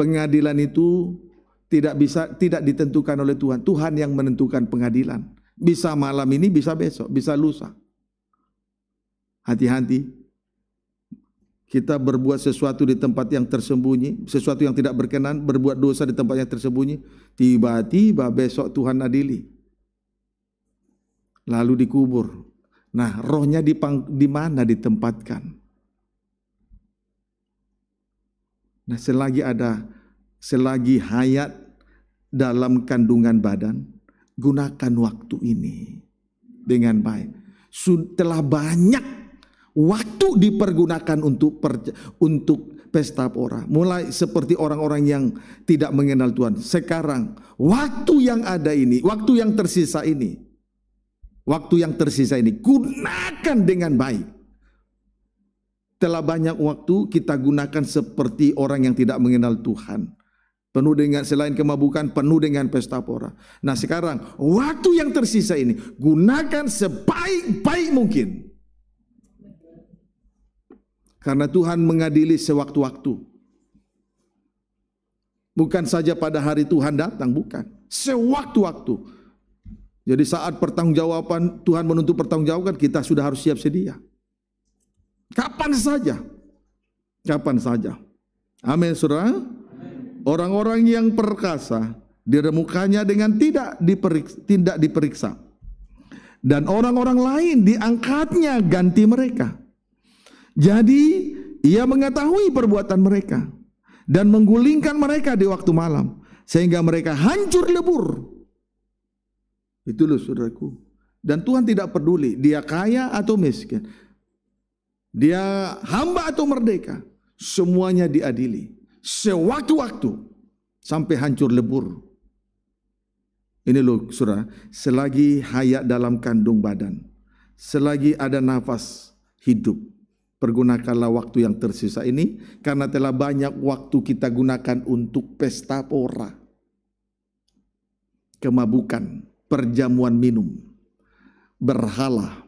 Speaker 1: Pengadilan itu tidak bisa tidak ditentukan oleh Tuhan. Tuhan yang menentukan pengadilan. Bisa malam ini, bisa besok, bisa lusa. Hati-hati kita berbuat sesuatu di tempat yang tersembunyi, sesuatu yang tidak berkenan, berbuat dosa di tempat yang tersembunyi, tiba-tiba besok Tuhan adili. Lalu dikubur. Nah, rohnya di mana ditempatkan? Nah, selagi ada selagi hayat dalam kandungan badan, gunakan waktu ini dengan baik. Telah banyak Waktu dipergunakan untuk per, untuk pesta pora. Mulai seperti orang-orang yang tidak mengenal Tuhan. Sekarang waktu yang ada ini, waktu yang tersisa ini, waktu yang tersisa ini gunakan dengan baik. Telah banyak waktu kita gunakan seperti orang yang tidak mengenal Tuhan. Penuh dengan selain kemabukan, penuh dengan pesta pora. Nah sekarang waktu yang tersisa ini gunakan sebaik-baik mungkin. Karena Tuhan mengadili sewaktu-waktu. Bukan saja pada hari Tuhan datang, bukan. Sewaktu-waktu. Jadi saat pertanggungjawaban Tuhan menuntut pertanggungjawaban kita sudah harus siap sedia. Kapan saja. Kapan saja. Amin saudara. Orang-orang yang perkasa diremukannya dengan tidak diperiksa, tidak diperiksa. Dan orang-orang lain diangkatnya ganti mereka. Jadi ia mengetahui perbuatan mereka dan menggulingkan mereka di waktu malam sehingga mereka hancur lebur. Itu loh saudaraku. Dan Tuhan tidak peduli dia kaya atau miskin. Dia hamba atau merdeka. Semuanya diadili. Sewaktu-waktu sampai hancur lebur. Ini loh saudara, selagi hayat dalam kandung badan, selagi ada nafas hidup, Pergunakanlah waktu yang tersisa ini karena telah banyak waktu kita gunakan untuk pesta pora. Kemabukan, perjamuan minum, berhala.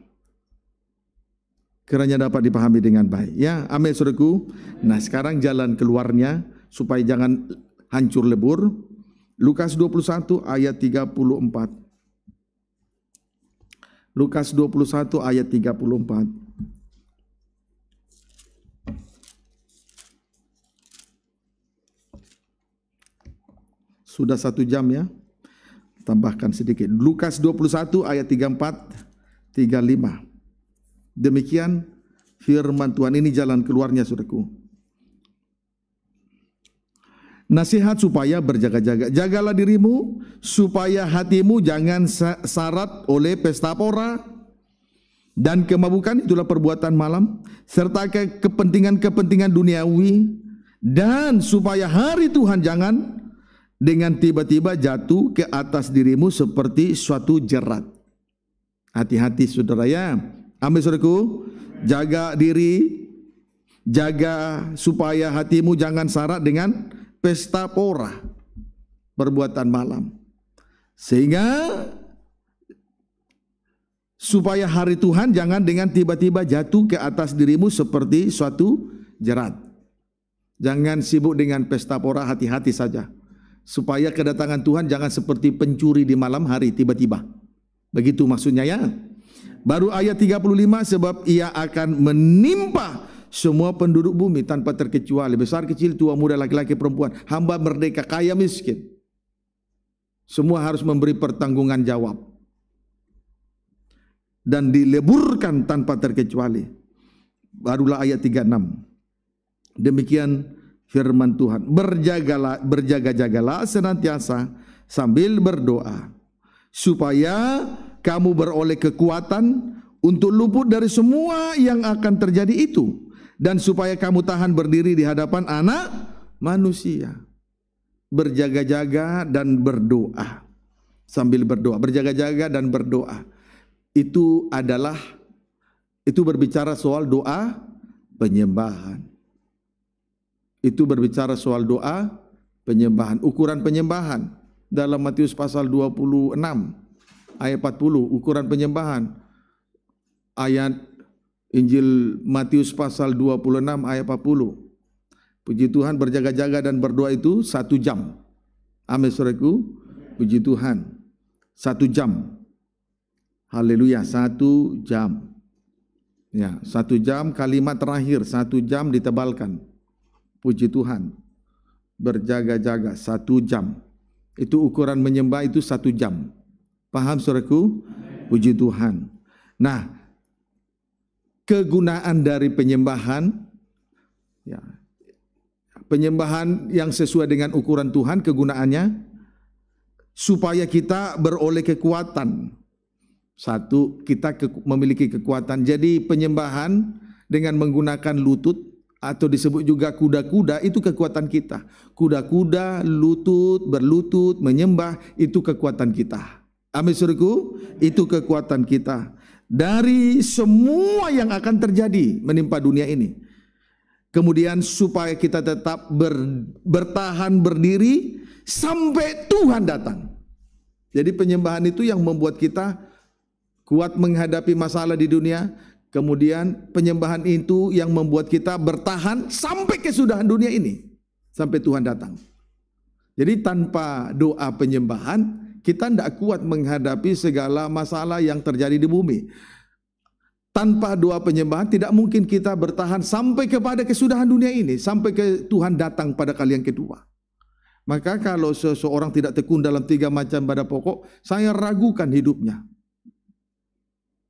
Speaker 1: Kiranya dapat dipahami dengan baik. Ya, amin suruhku. Nah, sekarang jalan keluarnya supaya jangan hancur lebur. Lukas 21 ayat 34. Lukas 21 ayat 34. Sudah satu jam ya. Tambahkan sedikit. Lukas 21 ayat 34, 35. Demikian firman Tuhan ini jalan keluarnya saudaraku. Nasihat supaya berjaga-jaga. Jagalah dirimu supaya hatimu jangan syarat oleh pesta pora dan kemabukan itulah perbuatan malam serta kepentingan-kepentingan duniawi dan supaya hari Tuhan jangan dengan tiba-tiba jatuh ke atas dirimu seperti suatu jerat. Hati-hati saudara ya. Amin saudaraku, jaga diri, jaga supaya hatimu jangan sarat dengan pesta pora perbuatan malam. Sehingga supaya hari Tuhan jangan dengan tiba-tiba jatuh ke atas dirimu seperti suatu jerat. Jangan sibuk dengan pesta pora, hati-hati saja supaya kedatangan Tuhan jangan seperti pencuri di malam hari tiba-tiba. Begitu maksudnya ya. Baru ayat 35 sebab ia akan menimpa semua penduduk bumi tanpa terkecuali besar kecil tua muda laki-laki perempuan hamba merdeka kaya miskin. Semua harus memberi pertanggungan jawab. Dan dileburkan tanpa terkecuali. Barulah ayat 36. Demikian firman Tuhan. Berjagalah, berjaga-jagalah senantiasa sambil berdoa supaya kamu beroleh kekuatan untuk luput dari semua yang akan terjadi itu dan supaya kamu tahan berdiri di hadapan anak manusia. Berjaga-jaga dan berdoa. Sambil berdoa, berjaga-jaga dan berdoa. Itu adalah itu berbicara soal doa penyembahan itu berbicara soal doa, penyembahan, ukuran penyembahan dalam Matius pasal 26 ayat 40 ukuran penyembahan ayat Injil Matius pasal 26 ayat 40 Puji Tuhan berjaga-jaga dan berdoa itu satu jam. Amin saudaraku. Puji Tuhan. Satu jam. Haleluya. Satu jam. Ya, satu jam kalimat terakhir satu jam ditebalkan. Puji Tuhan. Berjaga-jaga satu jam. Itu ukuran menyembah itu satu jam. Paham suraku Puji Tuhan. Nah, kegunaan dari penyembahan ya, penyembahan yang sesuai dengan ukuran Tuhan kegunaannya supaya kita beroleh kekuatan. Satu, kita ke, memiliki kekuatan. Jadi penyembahan dengan menggunakan lutut atau disebut juga kuda-kuda itu kekuatan kita. Kuda-kuda lutut, berlutut, menyembah itu kekuatan kita. Amin suruhku, itu kekuatan kita. Dari semua yang akan terjadi menimpa dunia ini. Kemudian supaya kita tetap ber, bertahan berdiri sampai Tuhan datang. Jadi penyembahan itu yang membuat kita kuat menghadapi masalah di dunia, Kemudian penyembahan itu yang membuat kita bertahan sampai kesudahan dunia ini. Sampai Tuhan datang. Jadi tanpa doa penyembahan, kita tidak kuat menghadapi segala masalah yang terjadi di bumi. Tanpa doa penyembahan tidak mungkin kita bertahan sampai kepada kesudahan dunia ini. Sampai ke Tuhan datang pada kali yang kedua. Maka kalau seseorang tidak tekun dalam tiga macam pada pokok, saya ragukan hidupnya.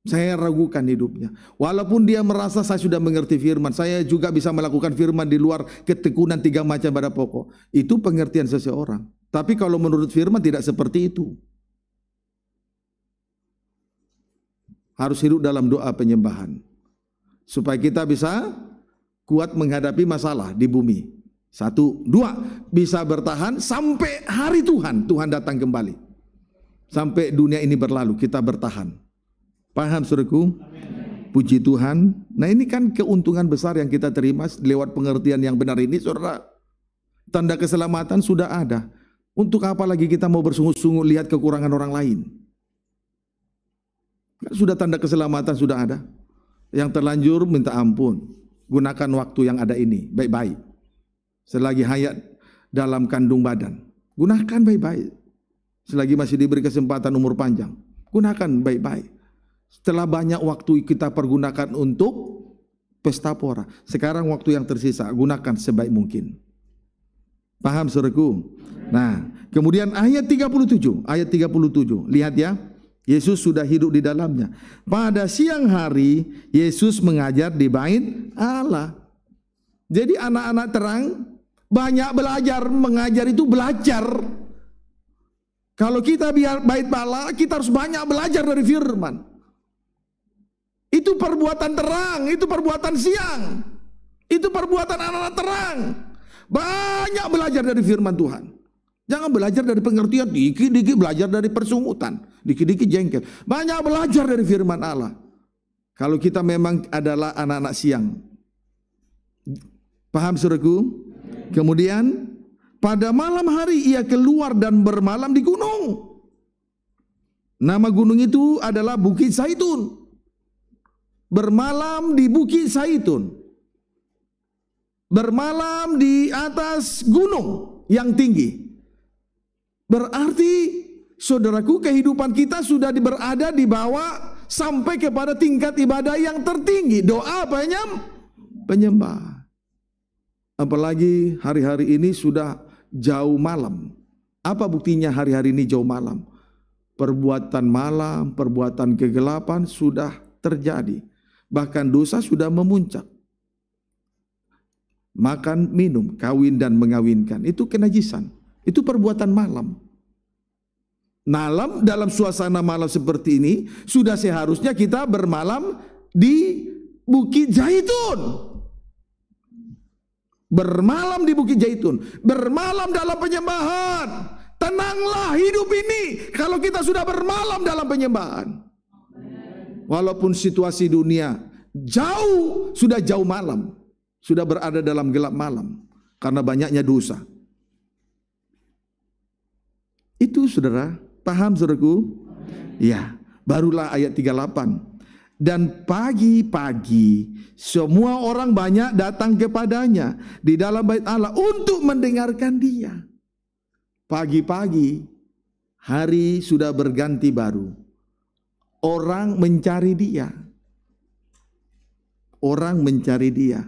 Speaker 1: Saya ragukan hidupnya. Walaupun dia merasa saya sudah mengerti firman, saya juga bisa melakukan firman di luar ketekunan tiga macam pada pokok. Itu pengertian seseorang. Tapi kalau menurut firman tidak seperti itu. Harus hidup dalam doa penyembahan. Supaya kita bisa kuat menghadapi masalah di bumi. Satu, dua, bisa bertahan sampai hari Tuhan, Tuhan datang kembali. Sampai dunia ini berlalu, kita bertahan. Paham suruhku? Puji Tuhan. Nah ini kan keuntungan besar yang kita terima lewat pengertian yang benar ini saudara. Tanda keselamatan sudah ada. Untuk apa lagi kita mau bersungguh-sungguh lihat kekurangan orang lain? Kan sudah tanda keselamatan sudah ada. Yang terlanjur minta ampun. Gunakan waktu yang ada ini baik-baik. Selagi hayat dalam kandung badan. Gunakan baik-baik. Selagi masih diberi kesempatan umur panjang. Gunakan baik-baik. Setelah banyak waktu kita pergunakan untuk pesta pora. Sekarang waktu yang tersisa gunakan sebaik mungkin. Paham suruhku? Nah, kemudian ayat 37, ayat 37. Lihat ya. Yesus sudah hidup di dalamnya. Pada siang hari Yesus mengajar di bait Allah. Jadi anak-anak terang banyak belajar, mengajar itu belajar. Kalau kita biar bait Allah, kita harus banyak belajar dari firman. Itu perbuatan terang, itu perbuatan siang. Itu perbuatan anak-anak terang. Banyak belajar dari firman Tuhan. Jangan belajar dari pengertian, dikit-dikit belajar dari persungutan dikit-dikit jengkel. Banyak belajar dari firman Allah. Kalau kita memang adalah anak-anak siang. Paham suruhku? Kemudian pada malam hari ia keluar dan bermalam di gunung. Nama gunung itu adalah Bukit Zaitun bermalam di Bukit Saitun, bermalam di atas gunung yang tinggi. Berarti saudaraku kehidupan kita sudah berada di bawah sampai kepada tingkat ibadah yang tertinggi. Doa penyem, penyembah. Apalagi hari-hari ini sudah jauh malam. Apa buktinya hari-hari ini jauh malam? Perbuatan malam, perbuatan kegelapan sudah terjadi bahkan dosa sudah memuncak. Makan, minum, kawin dan mengawinkan itu kenajisan. Itu perbuatan malam. Malam dalam suasana malam seperti ini sudah seharusnya kita bermalam di Bukit Zaitun. Bermalam di Bukit Zaitun, bermalam dalam penyembahan. Tenanglah hidup ini kalau kita sudah bermalam dalam penyembahan walaupun situasi dunia jauh sudah jauh malam, sudah berada dalam gelap malam karena banyaknya dosa. Itu saudara, paham saudaraku? Ya, barulah ayat 38. Dan pagi-pagi semua orang banyak datang kepadanya di dalam bait Allah untuk mendengarkan dia. Pagi-pagi hari sudah berganti baru Orang mencari dia. Orang mencari dia.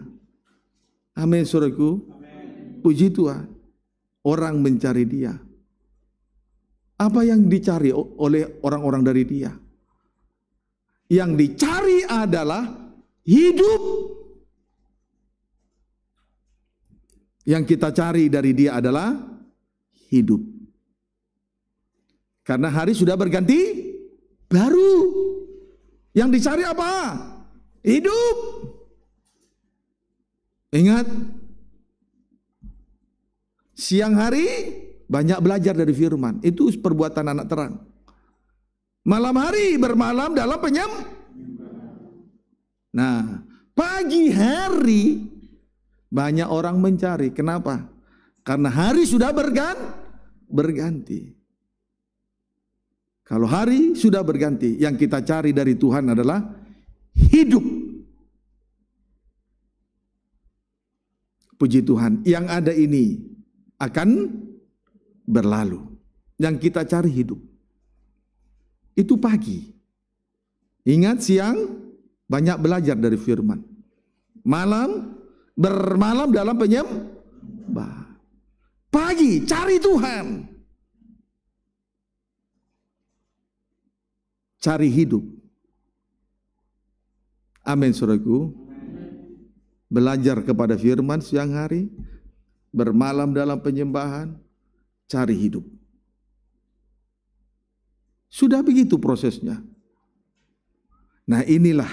Speaker 1: Amin suraku. Puji Tuhan. Orang mencari dia. Apa yang dicari oleh orang-orang dari dia? Yang dicari adalah hidup. Yang kita cari dari dia adalah hidup. Karena hari sudah berganti baru. Yang dicari apa? Hidup. Ingat, siang hari banyak belajar dari firman. Itu perbuatan anak terang. Malam hari bermalam dalam penyem. Nah, pagi hari banyak orang mencari. Kenapa? Karena hari sudah bergan berganti. Kalau hari sudah berganti, yang kita cari dari Tuhan adalah hidup. Puji Tuhan, yang ada ini akan berlalu. Yang kita cari hidup. Itu pagi. Ingat siang banyak belajar dari firman. Malam bermalam dalam penyembah. Pagi cari Tuhan. cari hidup. Amin saudaraku. Belajar kepada firman siang hari, bermalam dalam penyembahan, cari hidup. Sudah begitu prosesnya. Nah, inilah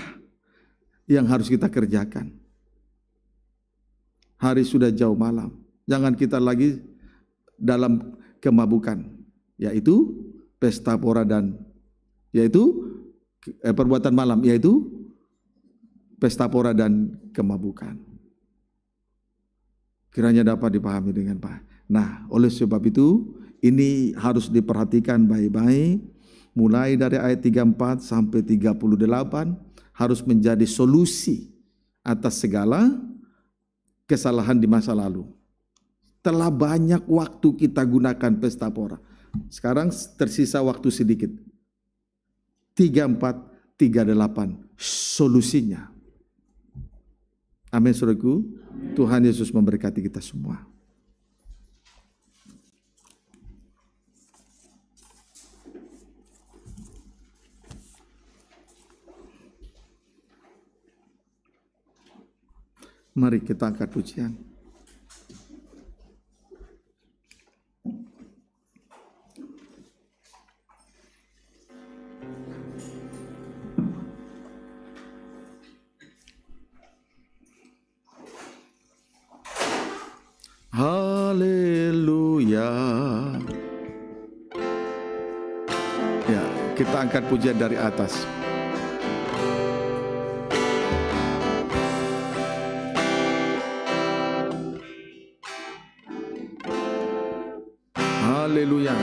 Speaker 1: yang harus kita kerjakan. Hari sudah jauh malam. Jangan kita lagi dalam kemabukan, yaitu pesta pora dan yaitu eh, perbuatan malam yaitu pesta pora dan kemabukan. Kiranya dapat dipahami dengan Pak. Nah, oleh sebab itu ini harus diperhatikan baik-baik mulai dari ayat 34 sampai 38 harus menjadi solusi atas segala kesalahan di masa lalu. Telah banyak waktu kita gunakan pesta pora. Sekarang tersisa waktu sedikit 3438 solusinya. Amin Saudaraku. Tuhan Yesus memberkati kita semua. Mari kita angkat pujian. Haleluya. Ya, kita angkat pujian dari atas.
Speaker 2: Haleluya.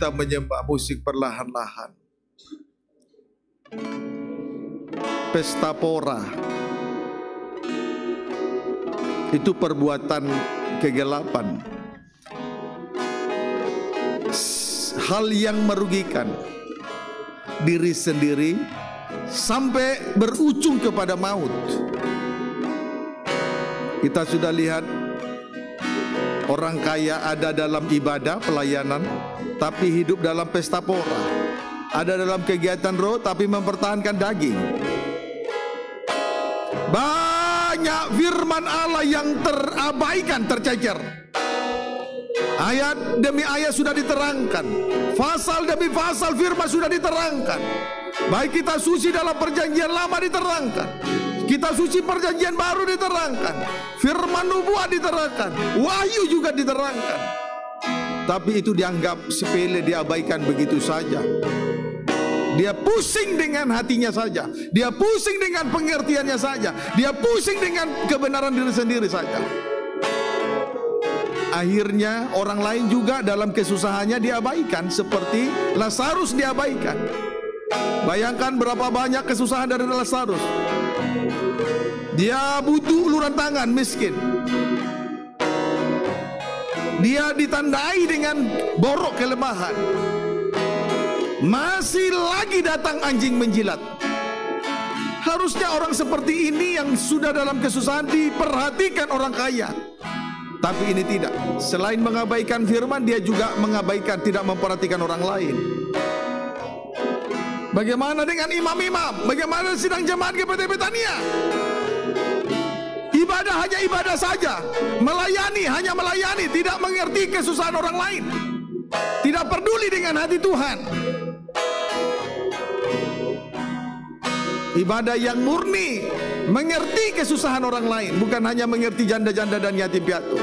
Speaker 1: kita menyembah musik perlahan-lahan. Pesta pora itu perbuatan kegelapan. Hal yang merugikan diri sendiri sampai berujung kepada maut. Kita sudah lihat orang kaya ada dalam ibadah pelayanan, tapi hidup dalam pesta pora. Ada dalam kegiatan roh tapi mempertahankan daging. Banyak firman Allah yang terabaikan, tercecer. Ayat demi ayat sudah diterangkan. Fasal demi fasal firman sudah diterangkan. Baik kita suci dalam perjanjian lama diterangkan. Kita suci perjanjian baru diterangkan. Firman nubuat diterangkan. Wahyu juga diterangkan. Tapi itu dianggap sepele, diabaikan begitu saja. Dia pusing dengan hatinya saja. Dia pusing dengan pengertiannya saja. Dia pusing dengan kebenaran diri sendiri saja. Akhirnya orang lain juga dalam kesusahannya diabaikan seperti Lazarus diabaikan. Bayangkan berapa banyak kesusahan dari Lazarus. Dia butuh uluran tangan miskin. Dia ditandai dengan borok kelemahan. Masih lagi datang anjing menjilat. Harusnya orang seperti ini yang sudah dalam kesusahan diperhatikan orang kaya. Tapi ini tidak. Selain mengabaikan firman, dia juga mengabaikan tidak memperhatikan orang lain. Bagaimana dengan imam-imam? Bagaimana sidang jemaat GPT Betania? Ibadah hanya ibadah saja. Melayani hanya melayani, tidak mengerti kesusahan orang lain. Tidak peduli dengan hati Tuhan. Ibadah yang murni mengerti kesusahan orang lain, bukan hanya mengerti janda-janda dan yatim piatu.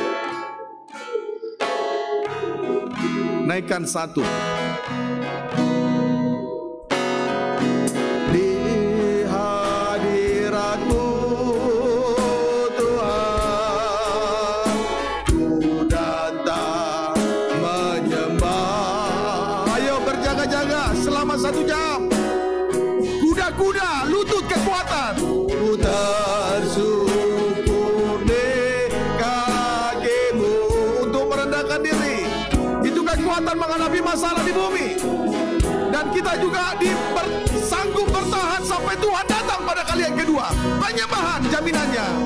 Speaker 1: Naikkan satu. pinanya.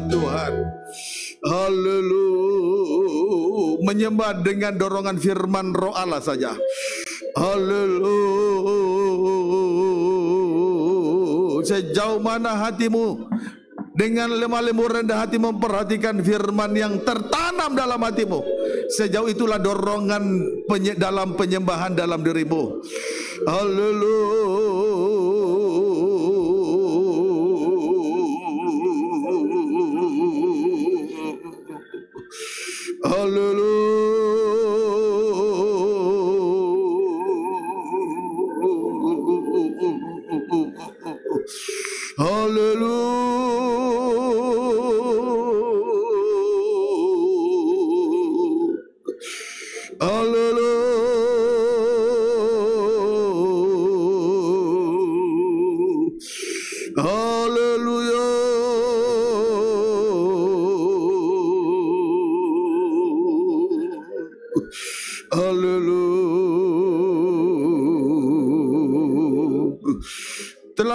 Speaker 1: penyembahan Tuhan. Haleluya. Menyembah dengan dorongan firman roh Allah saja. Haleluya. Sejauh mana hatimu dengan lemah lembut rendah hati memperhatikan firman yang tertanam dalam hatimu. Sejauh itulah dorongan penye dalam penyembahan dalam dirimu. Haleluya.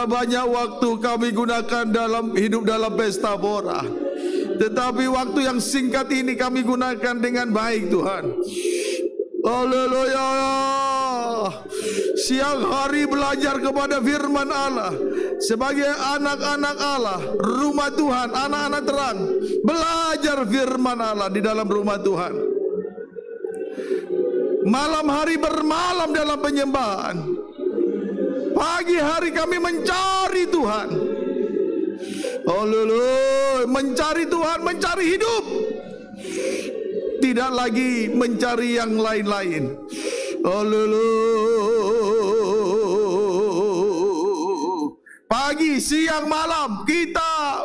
Speaker 1: banyak waktu kami gunakan dalam hidup dalam pesta pora. Tetapi waktu yang singkat ini kami gunakan dengan baik Tuhan.
Speaker 2: Haleluya. Siang hari belajar kepada firman
Speaker 1: Allah sebagai anak-anak Allah, rumah Tuhan, anak-anak terang, belajar firman Allah di dalam rumah Tuhan. Malam hari bermalam dalam penyembahan. Pagi hari kami mencari Tuhan. Haleluya, mencari Tuhan, mencari hidup. Tidak lagi mencari yang lain-lain.
Speaker 2: Haleluya. Pagi, siang, malam kita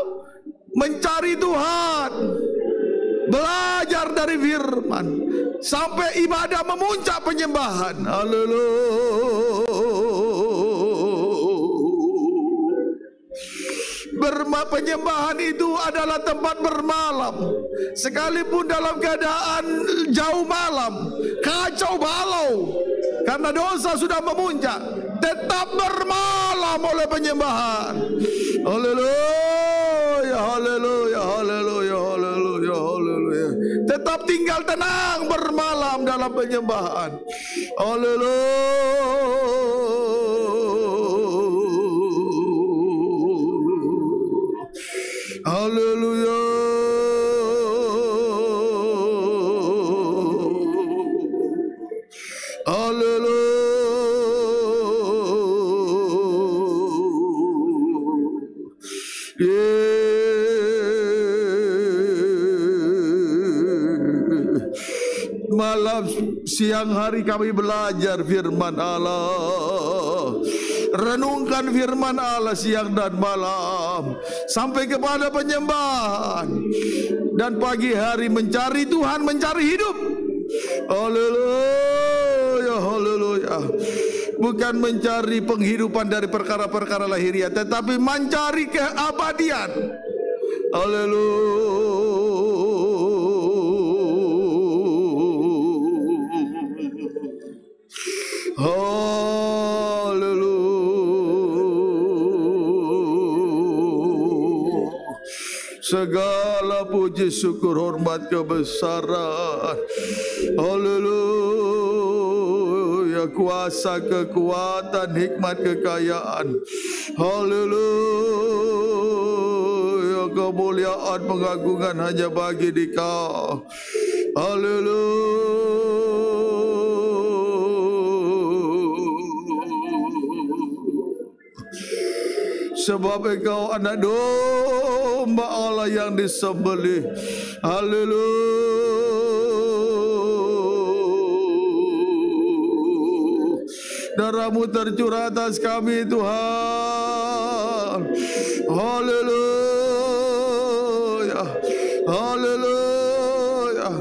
Speaker 2: mencari Tuhan. Belajar dari firman sampai ibadah memuncak penyembahan. Haleluya.
Speaker 1: Berma penyembahan itu adalah tempat bermalam. Sekalipun dalam keadaan jauh malam, kacau
Speaker 2: balau karena dosa sudah memuncak, tetap bermalam oleh penyembahan. Haleluya, haleluya, haleluya, haleluya, haleluya. Tetap tinggal tenang bermalam dalam penyembahan. Haleluya. Haleluya. Haleluya. malam siang hari kami belajar firman Allah renungkan
Speaker 1: firman Allah siang dan malam sampai kepada penyembahan dan pagi hari mencari Tuhan mencari hidup haleluya haleluya bukan mencari penghidupan dari perkara-perkara lahiriah tetapi mencari keabadian haleluya
Speaker 2: Oh Segala puji syukur hormat kebesaran. Haleluya. Kuasa kekuatan hikmat kekayaan. Haleluya. Kemuliaan pengagungan hanya bagi dikau. Haleluya. Sebab engkau anak domba Allah yang disembelih. Haleluya. darahmu tercurah atas kami Tuhan. Haleluya. Haleluya.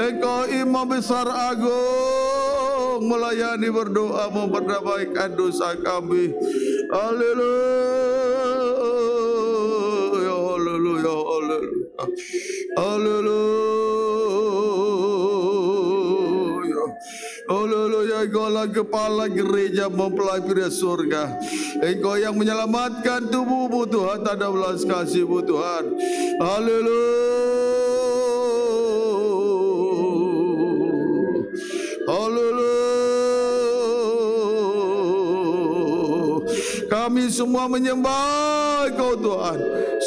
Speaker 2: Engkau imam besar agung melayani berdoa memperbaikkan dosa kami. Haleluya. Haleluya. Haleluya. Engkaulah kepala gereja mempelai pria surga. Engkau yang menyelamatkan tubuhmu Tuhan. Tanda belas kasihmu Tuhan. Haleluya. Haleluya. Kami
Speaker 1: semua menyembah Kau Tuhan.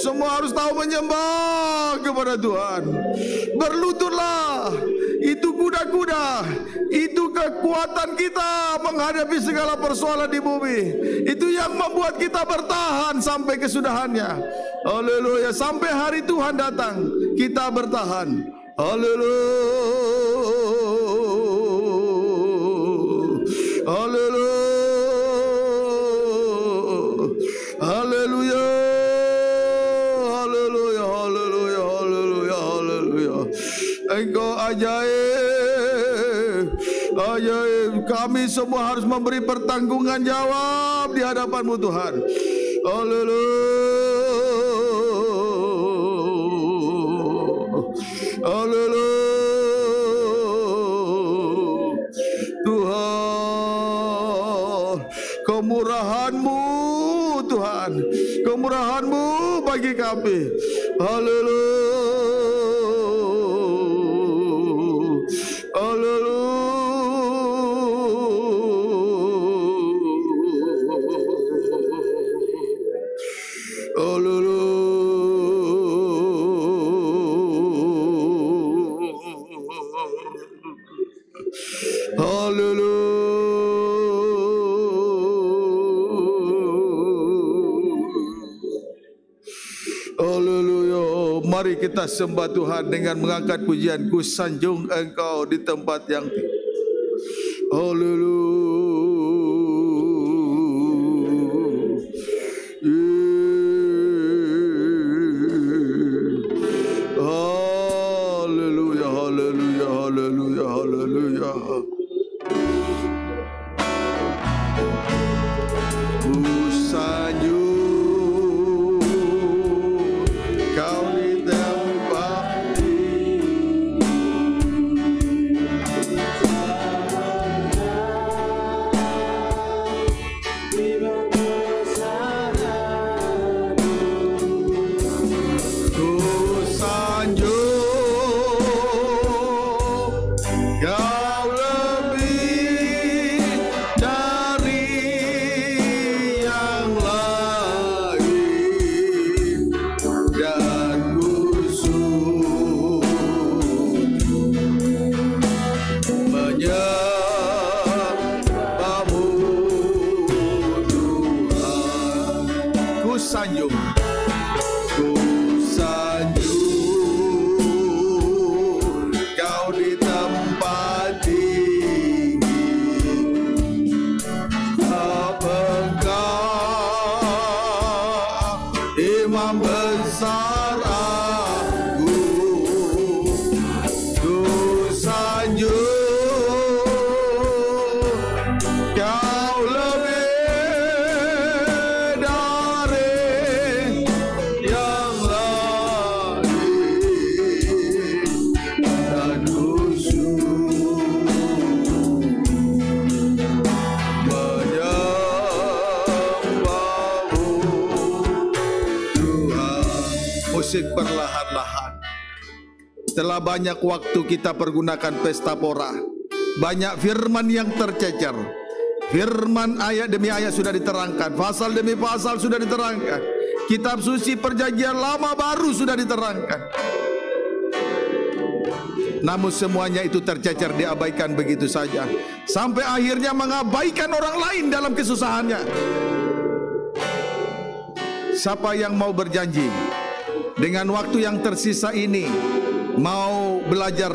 Speaker 1: Semua harus tahu menyembah kepada Tuhan. Berlututlah. Itu kuda-kuda. Itu kekuatan kita menghadapi segala persoalan di bumi. Itu yang membuat kita bertahan sampai kesudahannya. Haleluya. Sampai hari Tuhan datang, kita bertahan. Haleluya.
Speaker 2: semua harus memberi pertanggungan jawab di hadapanmu Tuhan. Haleluya.
Speaker 1: kita sembah Tuhan dengan mengangkat pujian ku sanjung engkau di tempat yang tinggi.
Speaker 2: Haleluya. Husanyo. Go
Speaker 1: banyak waktu kita pergunakan pesta pora. Banyak firman yang tercecer. Firman ayat demi ayat sudah diterangkan, pasal demi pasal sudah diterangkan. Kitab suci perjanjian lama baru sudah diterangkan. Namun semuanya itu tercecer diabaikan begitu saja. Sampai akhirnya mengabaikan orang lain dalam kesusahannya. Siapa yang mau berjanji dengan waktu yang tersisa ini mau belajar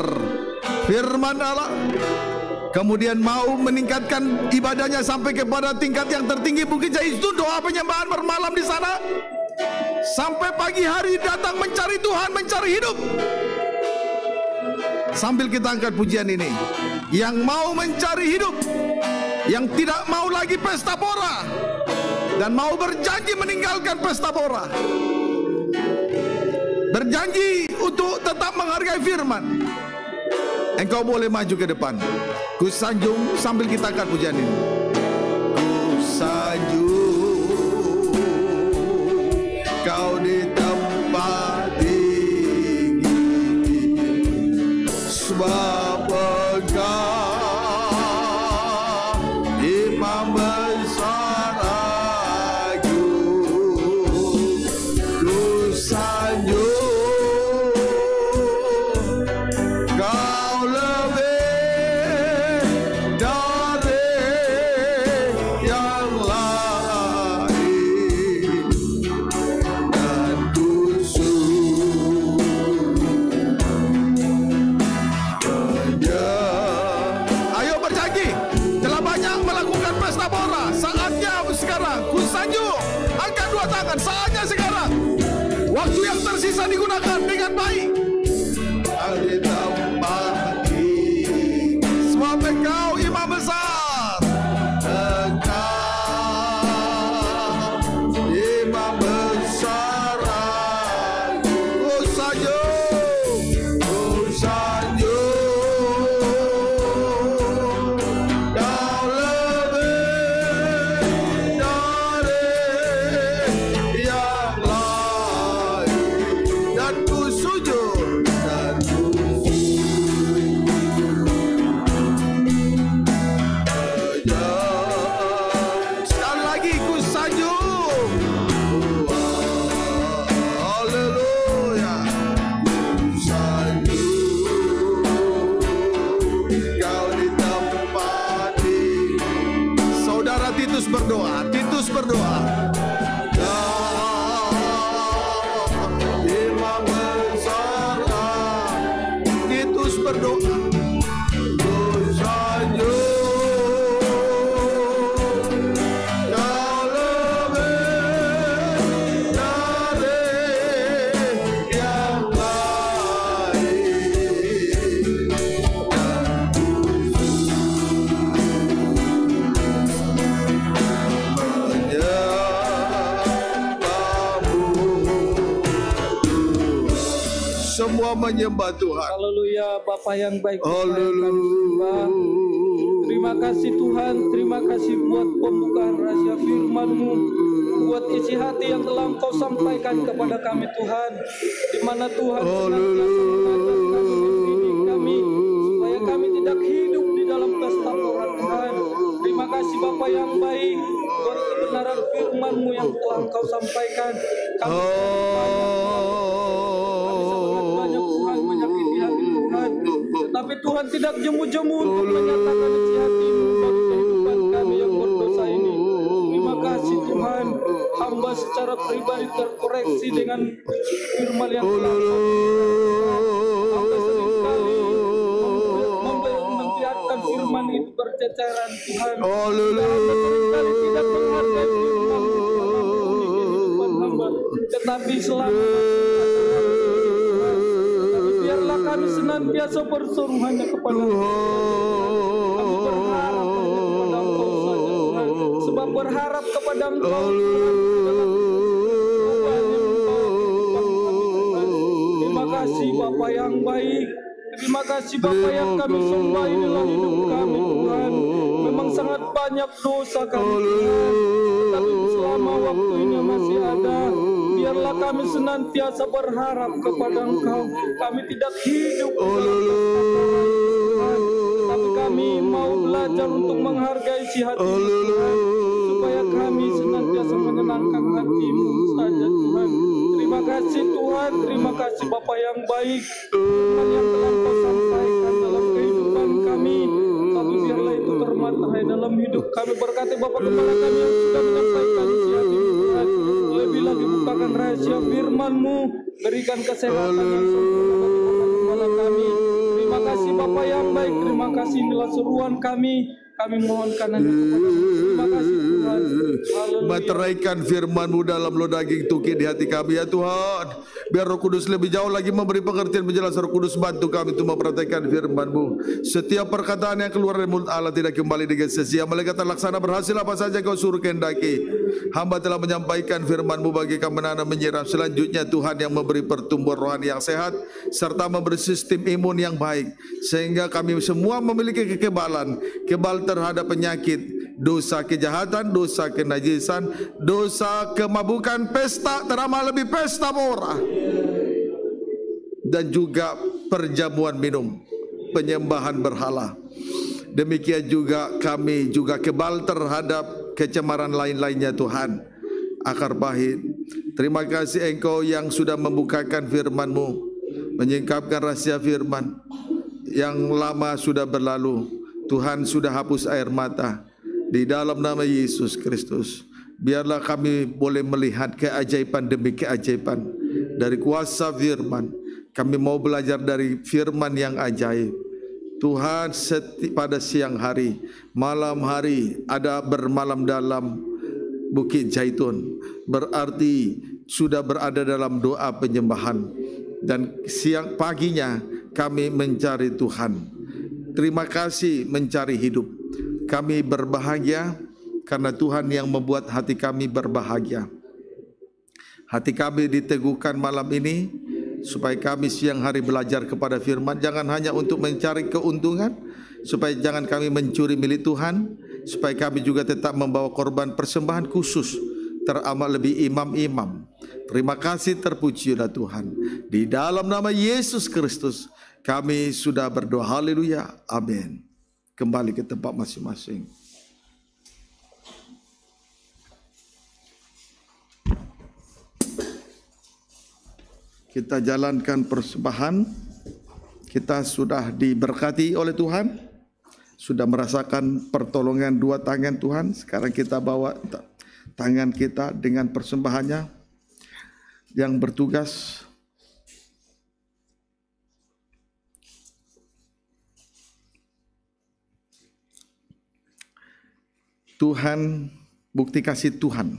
Speaker 1: firman Allah kemudian mau meningkatkan ibadahnya sampai kepada tingkat yang tertinggi mungkin jadi itu doa penyembahan bermalam di sana sampai pagi hari datang mencari Tuhan mencari hidup sambil kita angkat pujian ini yang mau mencari hidup yang tidak mau lagi pesta pora dan mau berjanji meninggalkan pesta pora berjanji untuk tetap menghargai firman engkau boleh maju ke depan Kusanjung sambil kita akan pujian ini
Speaker 3: kita menyembah Tuhan. Haleluya Bapak yang baik. Haleluya. Terima kasih Tuhan, terima kasih buat pembukaan rahasia firman-Mu, buat isi hati yang telah Engkau sampaikan kepada kami Tuhan, di mana Tuhan senantiasa kami supaya kami tidak hidup di dalam kestaburan Tuhan. Terima kasih Bapak yang baik buat kebenaran firman-Mu yang telah Engkau sampaikan. Kami oh. jemur jemu-jemu untuk menyatakan isi hatimu bagi kehidupan kami yang berdosa ini. Terima kasih Tuhan, hamba secara pribadi terkoreksi dengan firman yang telah
Speaker 2: membiarkan firman itu berceceran Tuhan. Hamba tidak menghargai firman
Speaker 3: tetapi selalu senantiasa kami hanya kepada Tuhan. Sebab berharap kepada Tuhan.
Speaker 2: Terima kasih Bapa
Speaker 3: yang baik. Terima kasih Bapa yang kami sembah inilah hidup kami Tuhan. Memang sangat banyak dosa kami Tuhan. Tetapi biarlah kami senantiasa berharap kepada Engkau. Kami tidak hidup oh, tapi kami mau belajar untuk menghargai si hati oh, Tuhan, supaya kami senantiasa menyenangkan hatimu saja Tuhan. Terima kasih Tuhan, terima kasih Bapak yang baik, Tuhan yang telah Kau sampaikan dalam kehidupan kami. Tapi biarlah itu termatahai dalam hidup kami berkati Bapak kepala kami yang sudah menyampaikan akan rahasia firmanmu Berikan kesehatan yang
Speaker 1: kepada kami. Terima
Speaker 3: kasih Bapak yang baik. Terima kasih inilah seruan kami. Kami mohonkan. kanan Terima kasih Tuhan.
Speaker 1: Materaikan firmanmu dalam lo daging tuki di hati kami ya Tuhan. Biar Roh Kudus lebih jauh lagi memberi pengertian menjelaskan Roh Kudus bantu kami untuk memperhatikan firmanmu. Setiap perkataan yang keluar dari mulut Allah tidak kembali dengan sesia. sia laksana berhasil apa saja kau suruh kendaki. Hamba telah menyampaikan firman-Mu bagi kemenangan menyiram. Selanjutnya Tuhan yang memberi pertumbuhan rohani yang sehat serta memberi sistem imun yang baik sehingga kami semua memiliki kekebalan, kebal terhadap penyakit, dosa kejahatan, dosa kenajisan, dosa kemabukan, pesta, teramah lebih pesta murah. Dan juga perjamuan minum, penyembahan berhala. Demikian juga kami juga kebal terhadap kecemaran lain-lainnya Tuhan akar pahit terima kasih engkau yang sudah membukakan firman-Mu menyingkapkan rahasia firman yang lama sudah berlalu Tuhan sudah hapus air mata di dalam nama Yesus Kristus biarlah kami boleh melihat keajaiban demi keajaiban dari kuasa firman kami mau belajar dari firman yang ajaib Tuhan seti, pada siang hari, malam hari ada bermalam dalam Bukit Jaitun. Berarti sudah berada dalam doa penyembahan dan siang paginya kami mencari Tuhan. Terima kasih mencari hidup. Kami berbahagia karena Tuhan yang membuat hati kami berbahagia. Hati kami diteguhkan malam ini supaya kami siang hari belajar kepada firman jangan hanya untuk mencari keuntungan supaya jangan kami mencuri milik Tuhan supaya kami juga tetap membawa korban persembahan khusus teramat lebih imam-imam terima kasih terpujilah Tuhan di dalam nama Yesus Kristus kami sudah berdoa haleluya amin kembali ke tempat masing-masing kita jalankan persembahan, kita sudah diberkati oleh Tuhan, sudah merasakan pertolongan dua tangan Tuhan, sekarang kita bawa tangan kita dengan persembahannya yang bertugas Tuhan bukti kasih Tuhan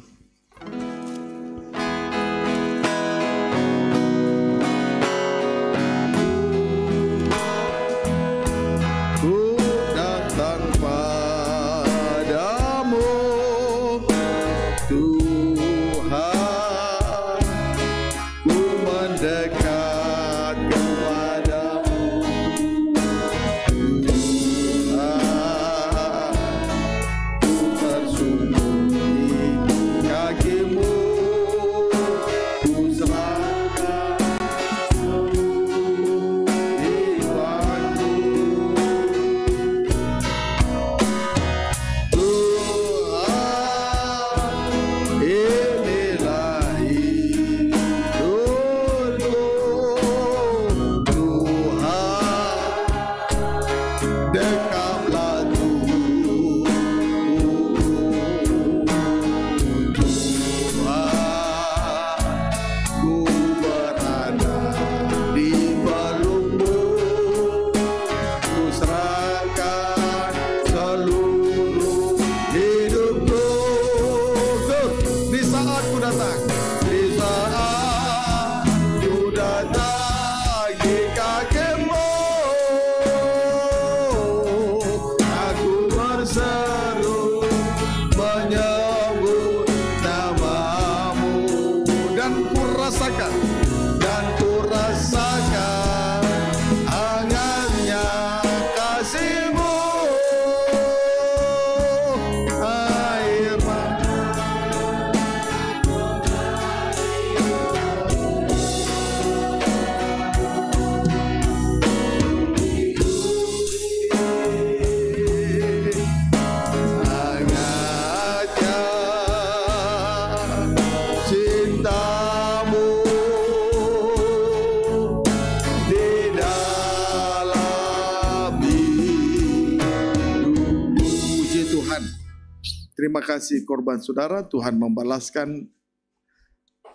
Speaker 1: korban saudara, Tuhan membalaskan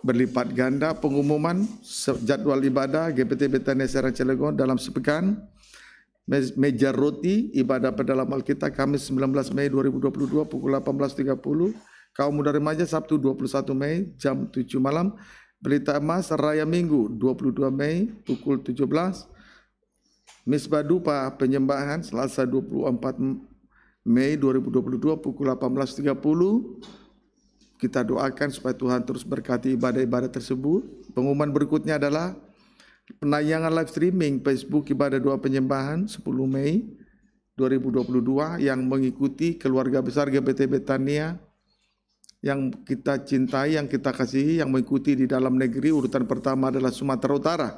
Speaker 1: berlipat ganda pengumuman jadwal ibadah GPT Betania Serang Cilegon dalam sepekan meja roti ibadah pendalam Alkitab Kamis 19 Mei 2022 pukul 18.30 kaum muda remaja Sabtu 21 Mei jam 7 malam berita Emas Raya Minggu 22 Mei pukul 17 Misbah Dupa penyembahan Selasa 24 Mei 2022 pukul 18.30 kita doakan supaya Tuhan terus berkati ibadah-ibadah tersebut. Pengumuman berikutnya adalah penayangan live streaming Facebook ibadah doa penyembahan 10 Mei 2022 yang mengikuti keluarga besar GPT Betania yang kita cintai, yang kita kasihi, yang mengikuti di dalam negeri. Urutan pertama adalah Sumatera Utara.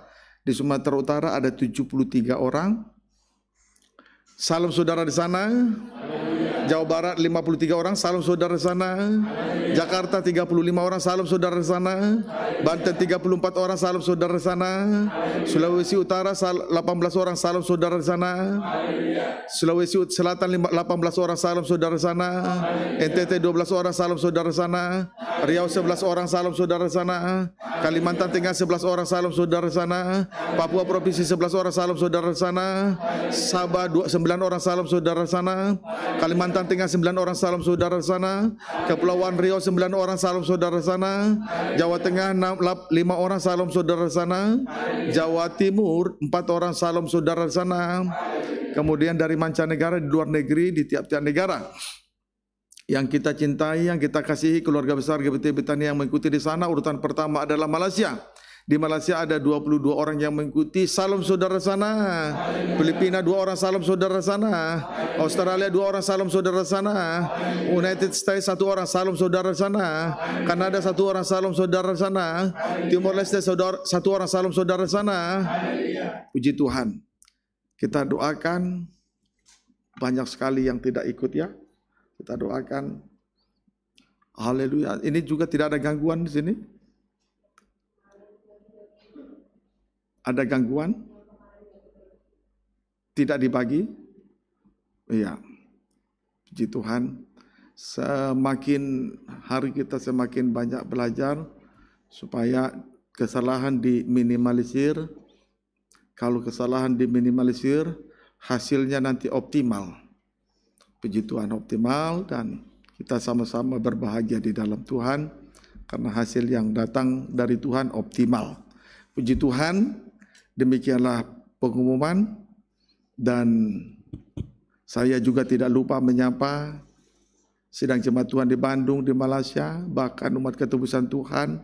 Speaker 1: Di Sumatera Utara ada 73 orang, Salam saudara di sana. Amin. Jawa Barat 53 orang, salam saudara sana. Amin. Jakarta 35 orang, salam saudara sana. Amin. Banten 34 orang, salam saudara sana. Amin. Sulawesi Utara 18 orang, salam saudara sana. Sulawesi Selatan 18 orang, salam saudara sana. NTT 12 orang, salam saudara sana. Riau 11 orang, salam saudara sana. Kalimantan Tengah 11 orang, salam saudara sana. Papua Provinsi 11 orang, salam saudara sana. Sabah 29 orang, salam saudara sana. Kalimantan Kalimantan Tengah 9 orang salam saudara sana, Kepulauan Riau 9 orang salam saudara sana, Jawa Tengah 6, 5 orang salam saudara sana, Jawa Timur 4 orang salam saudara sana. Kemudian dari mancanegara di luar negeri di tiap-tiap negara yang kita cintai, yang kita kasihi keluarga besar GBT Betani yang mengikuti di sana urutan pertama adalah Malaysia. Di Malaysia ada 22 orang yang mengikuti. Salam saudara sana. Amin. Filipina dua orang salam saudara sana. Amin. Australia dua orang salam saudara sana. Amin. United States satu orang salam saudara sana. Kanada satu orang salam saudara sana. Timor Leste saudara, satu orang salam saudara sana. Puji Tuhan. Kita doakan banyak sekali yang tidak ikut ya. Kita doakan Haleluya. Ini juga tidak ada gangguan di sini. Ada gangguan? Tidak dibagi? Iya. Puji Tuhan. Semakin hari kita semakin banyak belajar supaya kesalahan diminimalisir. Kalau kesalahan diminimalisir, hasilnya nanti optimal. Puji Tuhan optimal dan kita sama-sama berbahagia di dalam Tuhan karena hasil yang datang dari Tuhan optimal. Puji Tuhan, Demikianlah pengumuman dan saya juga tidak lupa menyapa sidang jemaat Tuhan di Bandung, di Malaysia, bahkan umat ketubusan Tuhan,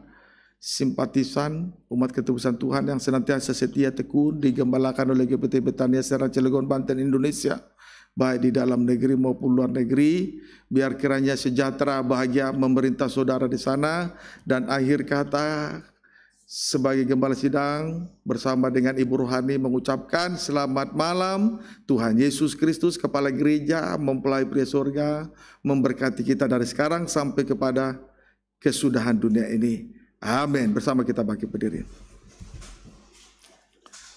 Speaker 1: simpatisan umat ketubusan Tuhan yang senantiasa setia tekun digembalakan oleh GPT Betania Serang Cilegon Banten Indonesia baik di dalam negeri maupun luar negeri biar kiranya sejahtera bahagia memerintah saudara di sana dan akhir kata sebagai gembala sidang bersama dengan Ibu Rohani mengucapkan selamat malam Tuhan Yesus Kristus Kepala Gereja mempelai pria surga memberkati kita dari sekarang sampai kepada kesudahan dunia ini. Amin. Bersama kita bagi berdiri.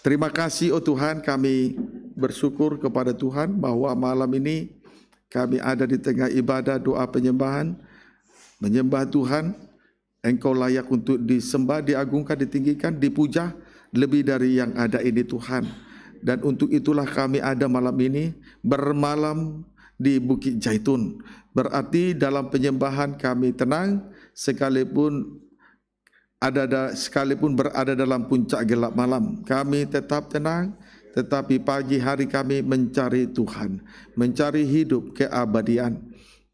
Speaker 1: Terima kasih oh Tuhan kami bersyukur kepada Tuhan bahwa malam ini kami ada di tengah ibadah doa penyembahan menyembah Tuhan Engkau layak untuk disembah, diagungkan, ditinggikan, dipuja lebih dari yang ada ini Tuhan. Dan untuk itulah kami ada malam ini bermalam di Bukit Jaitun. Berarti dalam penyembahan kami tenang sekalipun ada, ada sekalipun berada dalam puncak gelap malam. Kami tetap tenang tetapi pagi hari kami mencari Tuhan, mencari hidup keabadian.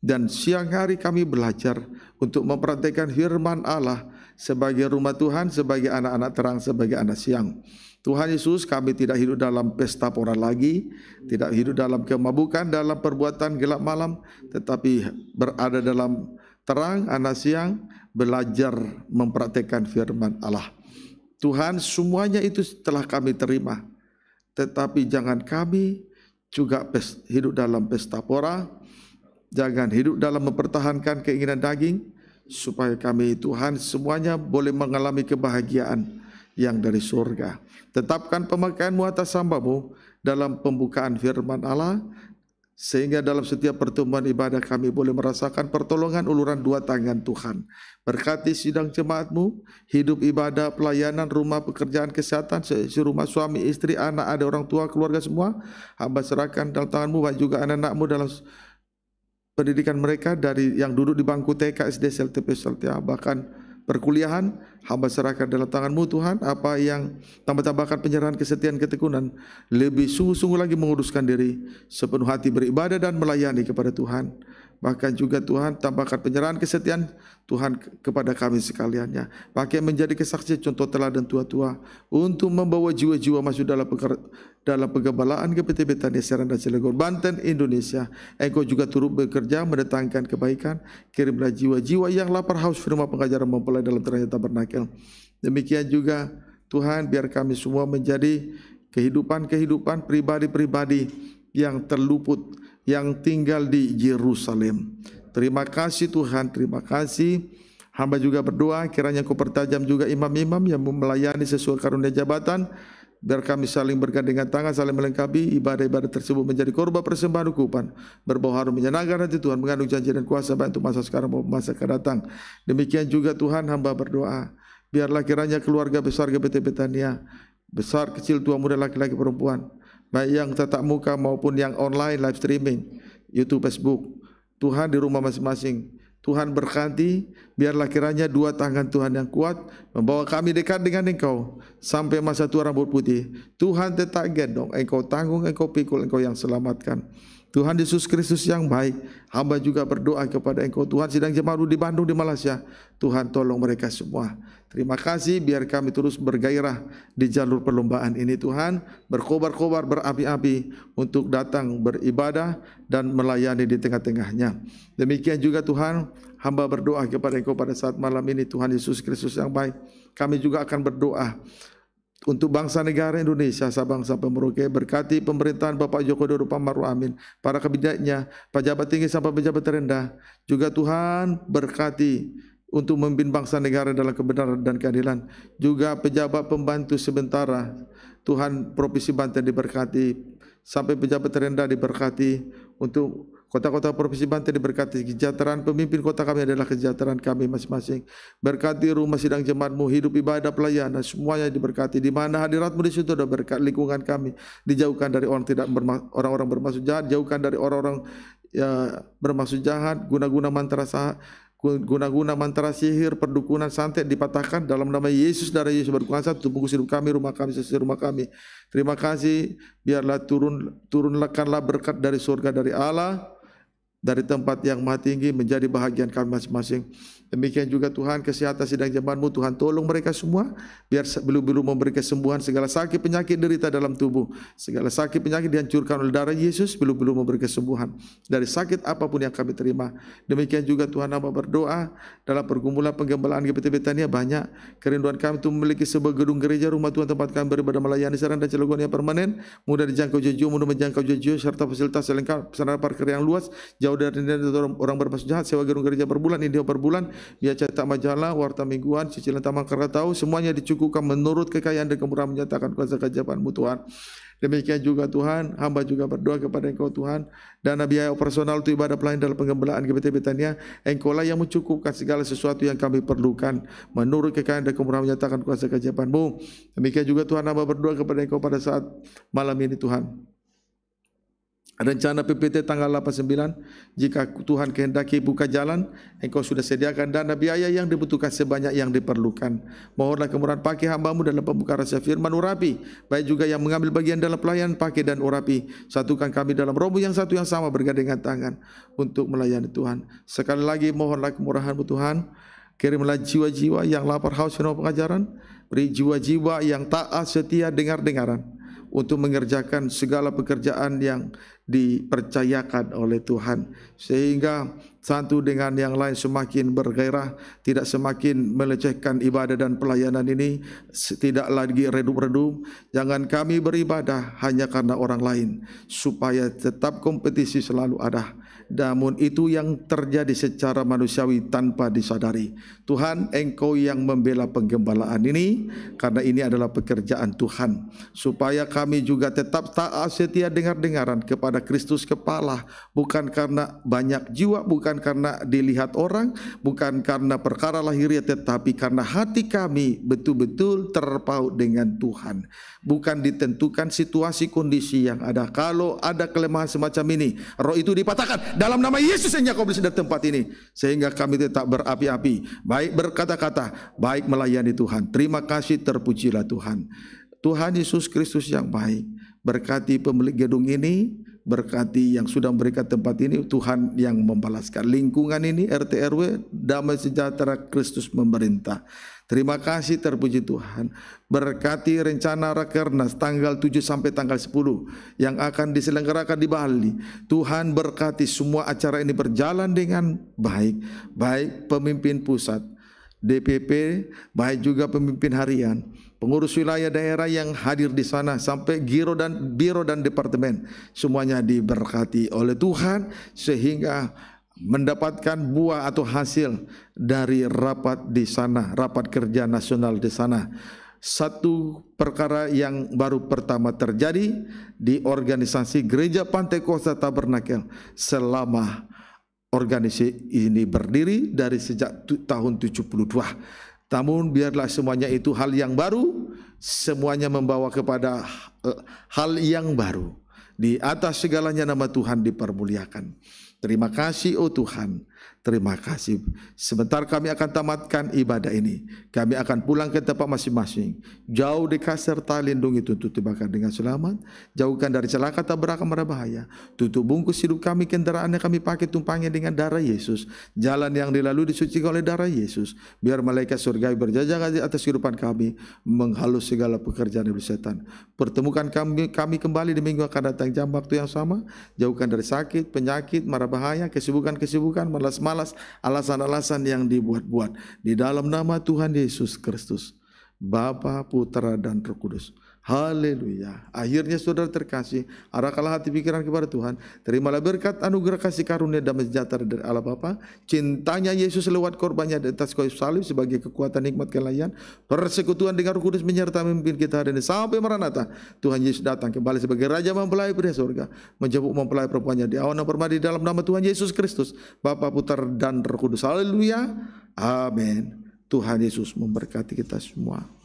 Speaker 1: Dan siang hari kami belajar untuk mempraktekkan firman Allah sebagai rumah Tuhan, sebagai anak-anak terang, sebagai anak siang. Tuhan Yesus, kami tidak hidup dalam pesta pora lagi, tidak hidup dalam kemabukan, dalam perbuatan gelap malam, tetapi berada dalam terang anak siang, belajar mempraktekkan firman Allah. Tuhan, semuanya itu telah kami terima. Tetapi jangan kami juga hidup dalam pesta pora, Jangan hidup dalam mempertahankan keinginan daging, supaya kami Tuhan semuanya boleh mengalami kebahagiaan yang dari surga. Tetapkan pemakaianmu atas hambamu dalam pembukaan firman Allah, sehingga dalam setiap pertemuan ibadah kami boleh merasakan pertolongan uluran dua tangan Tuhan. Berkati sidang jemaatmu, hidup ibadah, pelayanan, rumah, pekerjaan, kesehatan, si rumah suami, istri, anak, ada orang tua, keluarga semua. Hamba serahkan dalam tanganmu, baik juga anak-anakmu dalam pendidikan mereka dari yang duduk di bangku TK, SD, SLTP, SLTA bahkan perkuliahan hamba serahkan dalam tanganmu Tuhan apa yang tambah-tambahkan penyerahan kesetiaan ketekunan lebih sungguh-sungguh lagi menguduskan diri sepenuh hati beribadah dan melayani kepada Tuhan Bahkan juga Tuhan tambahkan penyerahan kesetiaan Tuhan kepada kami sekaliannya. Pakai menjadi kesaksian contoh teladan tua-tua untuk membawa jiwa-jiwa masuk dalam peker, dalam pegembalaan ke PT Betani Serang dan Cilegon, Banten, Indonesia. Engkau juga turut bekerja mendatangkan kebaikan. Kirimlah jiwa-jiwa yang lapar haus firman pengajaran mempelai dalam terangnya tabernakel. Demikian juga Tuhan biar kami semua menjadi kehidupan-kehidupan pribadi-pribadi yang terluput yang tinggal di Yerusalem. Terima kasih Tuhan, terima kasih. Hamba juga berdoa kiranya ku pertajam juga imam-imam yang melayani sesuai karunia jabatan. Biar kami saling bergandengan tangan, saling melengkapi ibadah-ibadah tersebut menjadi korban persembahan hukuman Berbau harum menyenangkan hati Tuhan, mengandung janji dan kuasa bantu masa sekarang maupun masa akan datang. Demikian juga Tuhan hamba berdoa. Biarlah kiranya keluarga besar GPT Betania, besar kecil tua muda laki-laki perempuan, baik yang tatap muka maupun yang online live streaming, YouTube, Facebook. Tuhan di rumah masing-masing. Tuhan berkati, biarlah kiranya dua tangan Tuhan yang kuat membawa kami dekat dengan Engkau sampai masa tua rambut putih. Tuhan tetap gendong, Engkau tanggung, Engkau pikul, Engkau yang selamatkan. Tuhan Yesus Kristus yang baik, hamba juga berdoa kepada Engkau. Tuhan sidang jemaat di Bandung, di Malaysia. Tuhan tolong mereka semua. Terima kasih biar kami terus bergairah di jalur perlombaan ini Tuhan, berkobar-kobar berapi-api untuk datang beribadah dan melayani di tengah-tengahnya. Demikian juga Tuhan, hamba berdoa kepada Engkau pada saat malam ini Tuhan Yesus Kristus yang baik. Kami juga akan berdoa untuk bangsa negara Indonesia, Sabang sampai Merauke, berkati pemerintahan Bapak Joko Widodo Pamaru Amin, para kabinetnya, pejabat tinggi sampai pejabat terendah, juga Tuhan berkati untuk memimpin bangsa negara dalam kebenaran dan keadilan. Juga pejabat pembantu sementara, Tuhan Provinsi Banten diberkati, sampai pejabat terendah diberkati untuk Kota-kota provinsi Banten diberkati kesejahteraan pemimpin kota kami adalah kesejahteraan kami masing-masing. Berkati rumah sidang jemaatmu, hidup ibadah pelayanan, semuanya diberkati. Di mana hadiratmu di situ ada berkat lingkungan kami. Dijauhkan dari orang tidak orang-orang bermaksud jahat, jauhkan dari orang-orang ya, bermaksud jahat, guna-guna mantra sahat, guna-guna mantra sihir, perdukunan, santet dipatahkan dalam nama Yesus, dari Yesus berkuasa tubuh hidup kami, rumah kami, sisi rumah kami. Terima kasih, biarlah turun turun lekanlah berkat dari surga dari Allah, dari tempat yang maha tinggi menjadi bahagian kami masing-masing. Demikian juga Tuhan kesehatan sidang jemaatmu Tuhan tolong mereka semua biar belum-belum memberi kesembuhan segala sakit penyakit derita dalam tubuh. Segala sakit penyakit dihancurkan oleh darah Yesus belum-belum memberi kesembuhan dari sakit apapun yang kami terima. Demikian juga Tuhan nama berdoa dalam pergumulan penggembalaan GPT Betania banyak kerinduan kami itu memiliki sebuah gedung gereja rumah Tuhan tempat kami beribadah melayani saran dan celogon yang permanen mudah dijangkau jauh mudah menjangkau jauh serta fasilitas yang lengkap sarana parkir yang luas jauh dari orang bermaksud jahat sewa gedung gereja per bulan ini per bulan biaya cetak majalah, warta mingguan, cicilan taman tahu semuanya dicukupkan menurut kekayaan dan kemurahan menyatakan kuasa kejabatanmu Tuhan. Demikian juga Tuhan, hamba juga berdoa kepada Engkau Tuhan, dana biaya operasional untuk ibadah pelayan dalam penggembalaan GBT Betania, Engkau lah yang mencukupkan segala sesuatu yang kami perlukan, menurut kekayaan dan kemurahan menyatakan kuasa kejabatanmu. Demikian juga Tuhan, hamba berdoa kepada Engkau pada saat malam ini Tuhan. Rencana PPT tanggal 89, jika Tuhan kehendaki buka jalan, engkau sudah sediakan dana biaya yang dibutuhkan sebanyak yang diperlukan. Mohonlah kemurahan pakai hambamu dalam pembukaan rahasia firman urapi, baik juga yang mengambil bagian dalam pelayanan pakai dan urapi. Satukan kami dalam rombu yang satu yang sama bergandengan tangan untuk melayani Tuhan. Sekali lagi mohonlah kemurahanmu Tuhan, kirimlah jiwa-jiwa yang lapar haus firman pengajaran, beri jiwa-jiwa yang taat setia dengar-dengaran untuk mengerjakan segala pekerjaan yang dipercayakan oleh Tuhan sehingga satu dengan yang lain semakin bergairah tidak semakin melecehkan ibadah dan pelayanan ini tidak lagi redup-redup jangan kami beribadah hanya karena orang lain supaya tetap kompetisi selalu ada namun itu yang terjadi secara manusiawi tanpa disadari. Tuhan, Engkau yang membela penggembalaan ini, karena ini adalah pekerjaan Tuhan, supaya kami juga tetap taat setia dengar-dengaran kepada Kristus Kepala, bukan karena banyak jiwa, bukan karena dilihat orang, bukan karena perkara lahirnya tetapi karena hati kami betul-betul terpaut dengan Tuhan. Bukan ditentukan situasi kondisi yang ada. Kalau ada kelemahan semacam ini, roh itu dipatahkan dalam nama Yesus yang kau dari tempat ini. Sehingga kami tetap berapi-api. Baik berkata-kata, baik melayani Tuhan. Terima kasih terpujilah Tuhan. Tuhan Yesus Kristus yang baik. Berkati pemilik gedung ini, berkati yang sudah memberikan tempat ini Tuhan yang membalaskan lingkungan ini RT RW damai sejahtera Kristus memerintah Terima kasih terpuji Tuhan. Berkati rencana Rakernas tanggal 7 sampai tanggal 10 yang akan diselenggarakan di Bali. Tuhan berkati semua acara ini berjalan dengan baik. Baik pemimpin pusat, DPP, baik juga pemimpin harian, pengurus wilayah daerah yang hadir di sana sampai giro dan biro dan departemen semuanya diberkati oleh Tuhan sehingga mendapatkan buah atau hasil dari rapat di sana, rapat kerja nasional di sana. Satu perkara yang baru pertama terjadi di organisasi Gereja Pantai Kosta Tabernakel selama organisasi ini berdiri dari sejak tahun 72. Namun biarlah semuanya itu hal yang baru, semuanya membawa kepada eh, hal yang baru. Di atas segalanya nama Tuhan dipermuliakan. Terima kasih oh Tuhan terima kasih. Sebentar kami akan tamatkan ibadah ini. Kami akan pulang ke tempat masing-masing. Jauh di serta lindungi tuntut dibakar dengan selamat. Jauhkan dari celaka tak berakam bahaya. Tutup bungkus hidup kami kendaraannya kami pakai tumpangnya dengan darah Yesus. Jalan yang dilalui disuci oleh darah Yesus. Biar malaikat surga berjajar di atas kehidupan kami. Menghalus segala pekerjaan dari setan. Pertemukan kami, kami kembali di minggu akan datang jam waktu yang sama. Jauhkan dari sakit, penyakit, marah bahaya, kesibukan-kesibukan, malas-malas malas, alasan-alasan yang dibuat-buat. Di dalam nama Tuhan Yesus Kristus, Bapa, Putra, dan Roh Kudus. Haleluya. Akhirnya saudara terkasih, arahkanlah hati pikiran kepada Tuhan. Terimalah berkat anugerah kasih karunia dan sejahtera dari Allah Bapa, cintanya Yesus lewat korbannya di atas kayu salib sebagai kekuatan nikmat kelayan, persekutuan dengan Roh Kudus menyertai memimpin kita hari ini sampai Maranatha. Tuhan Yesus datang kembali sebagai raja mempelai pria surga, menjemput mempelai perempuannya di awan permadi dalam nama Tuhan Yesus Kristus, Bapa putar dan Roh Kudus. Haleluya. Amin. Tuhan Yesus memberkati kita semua.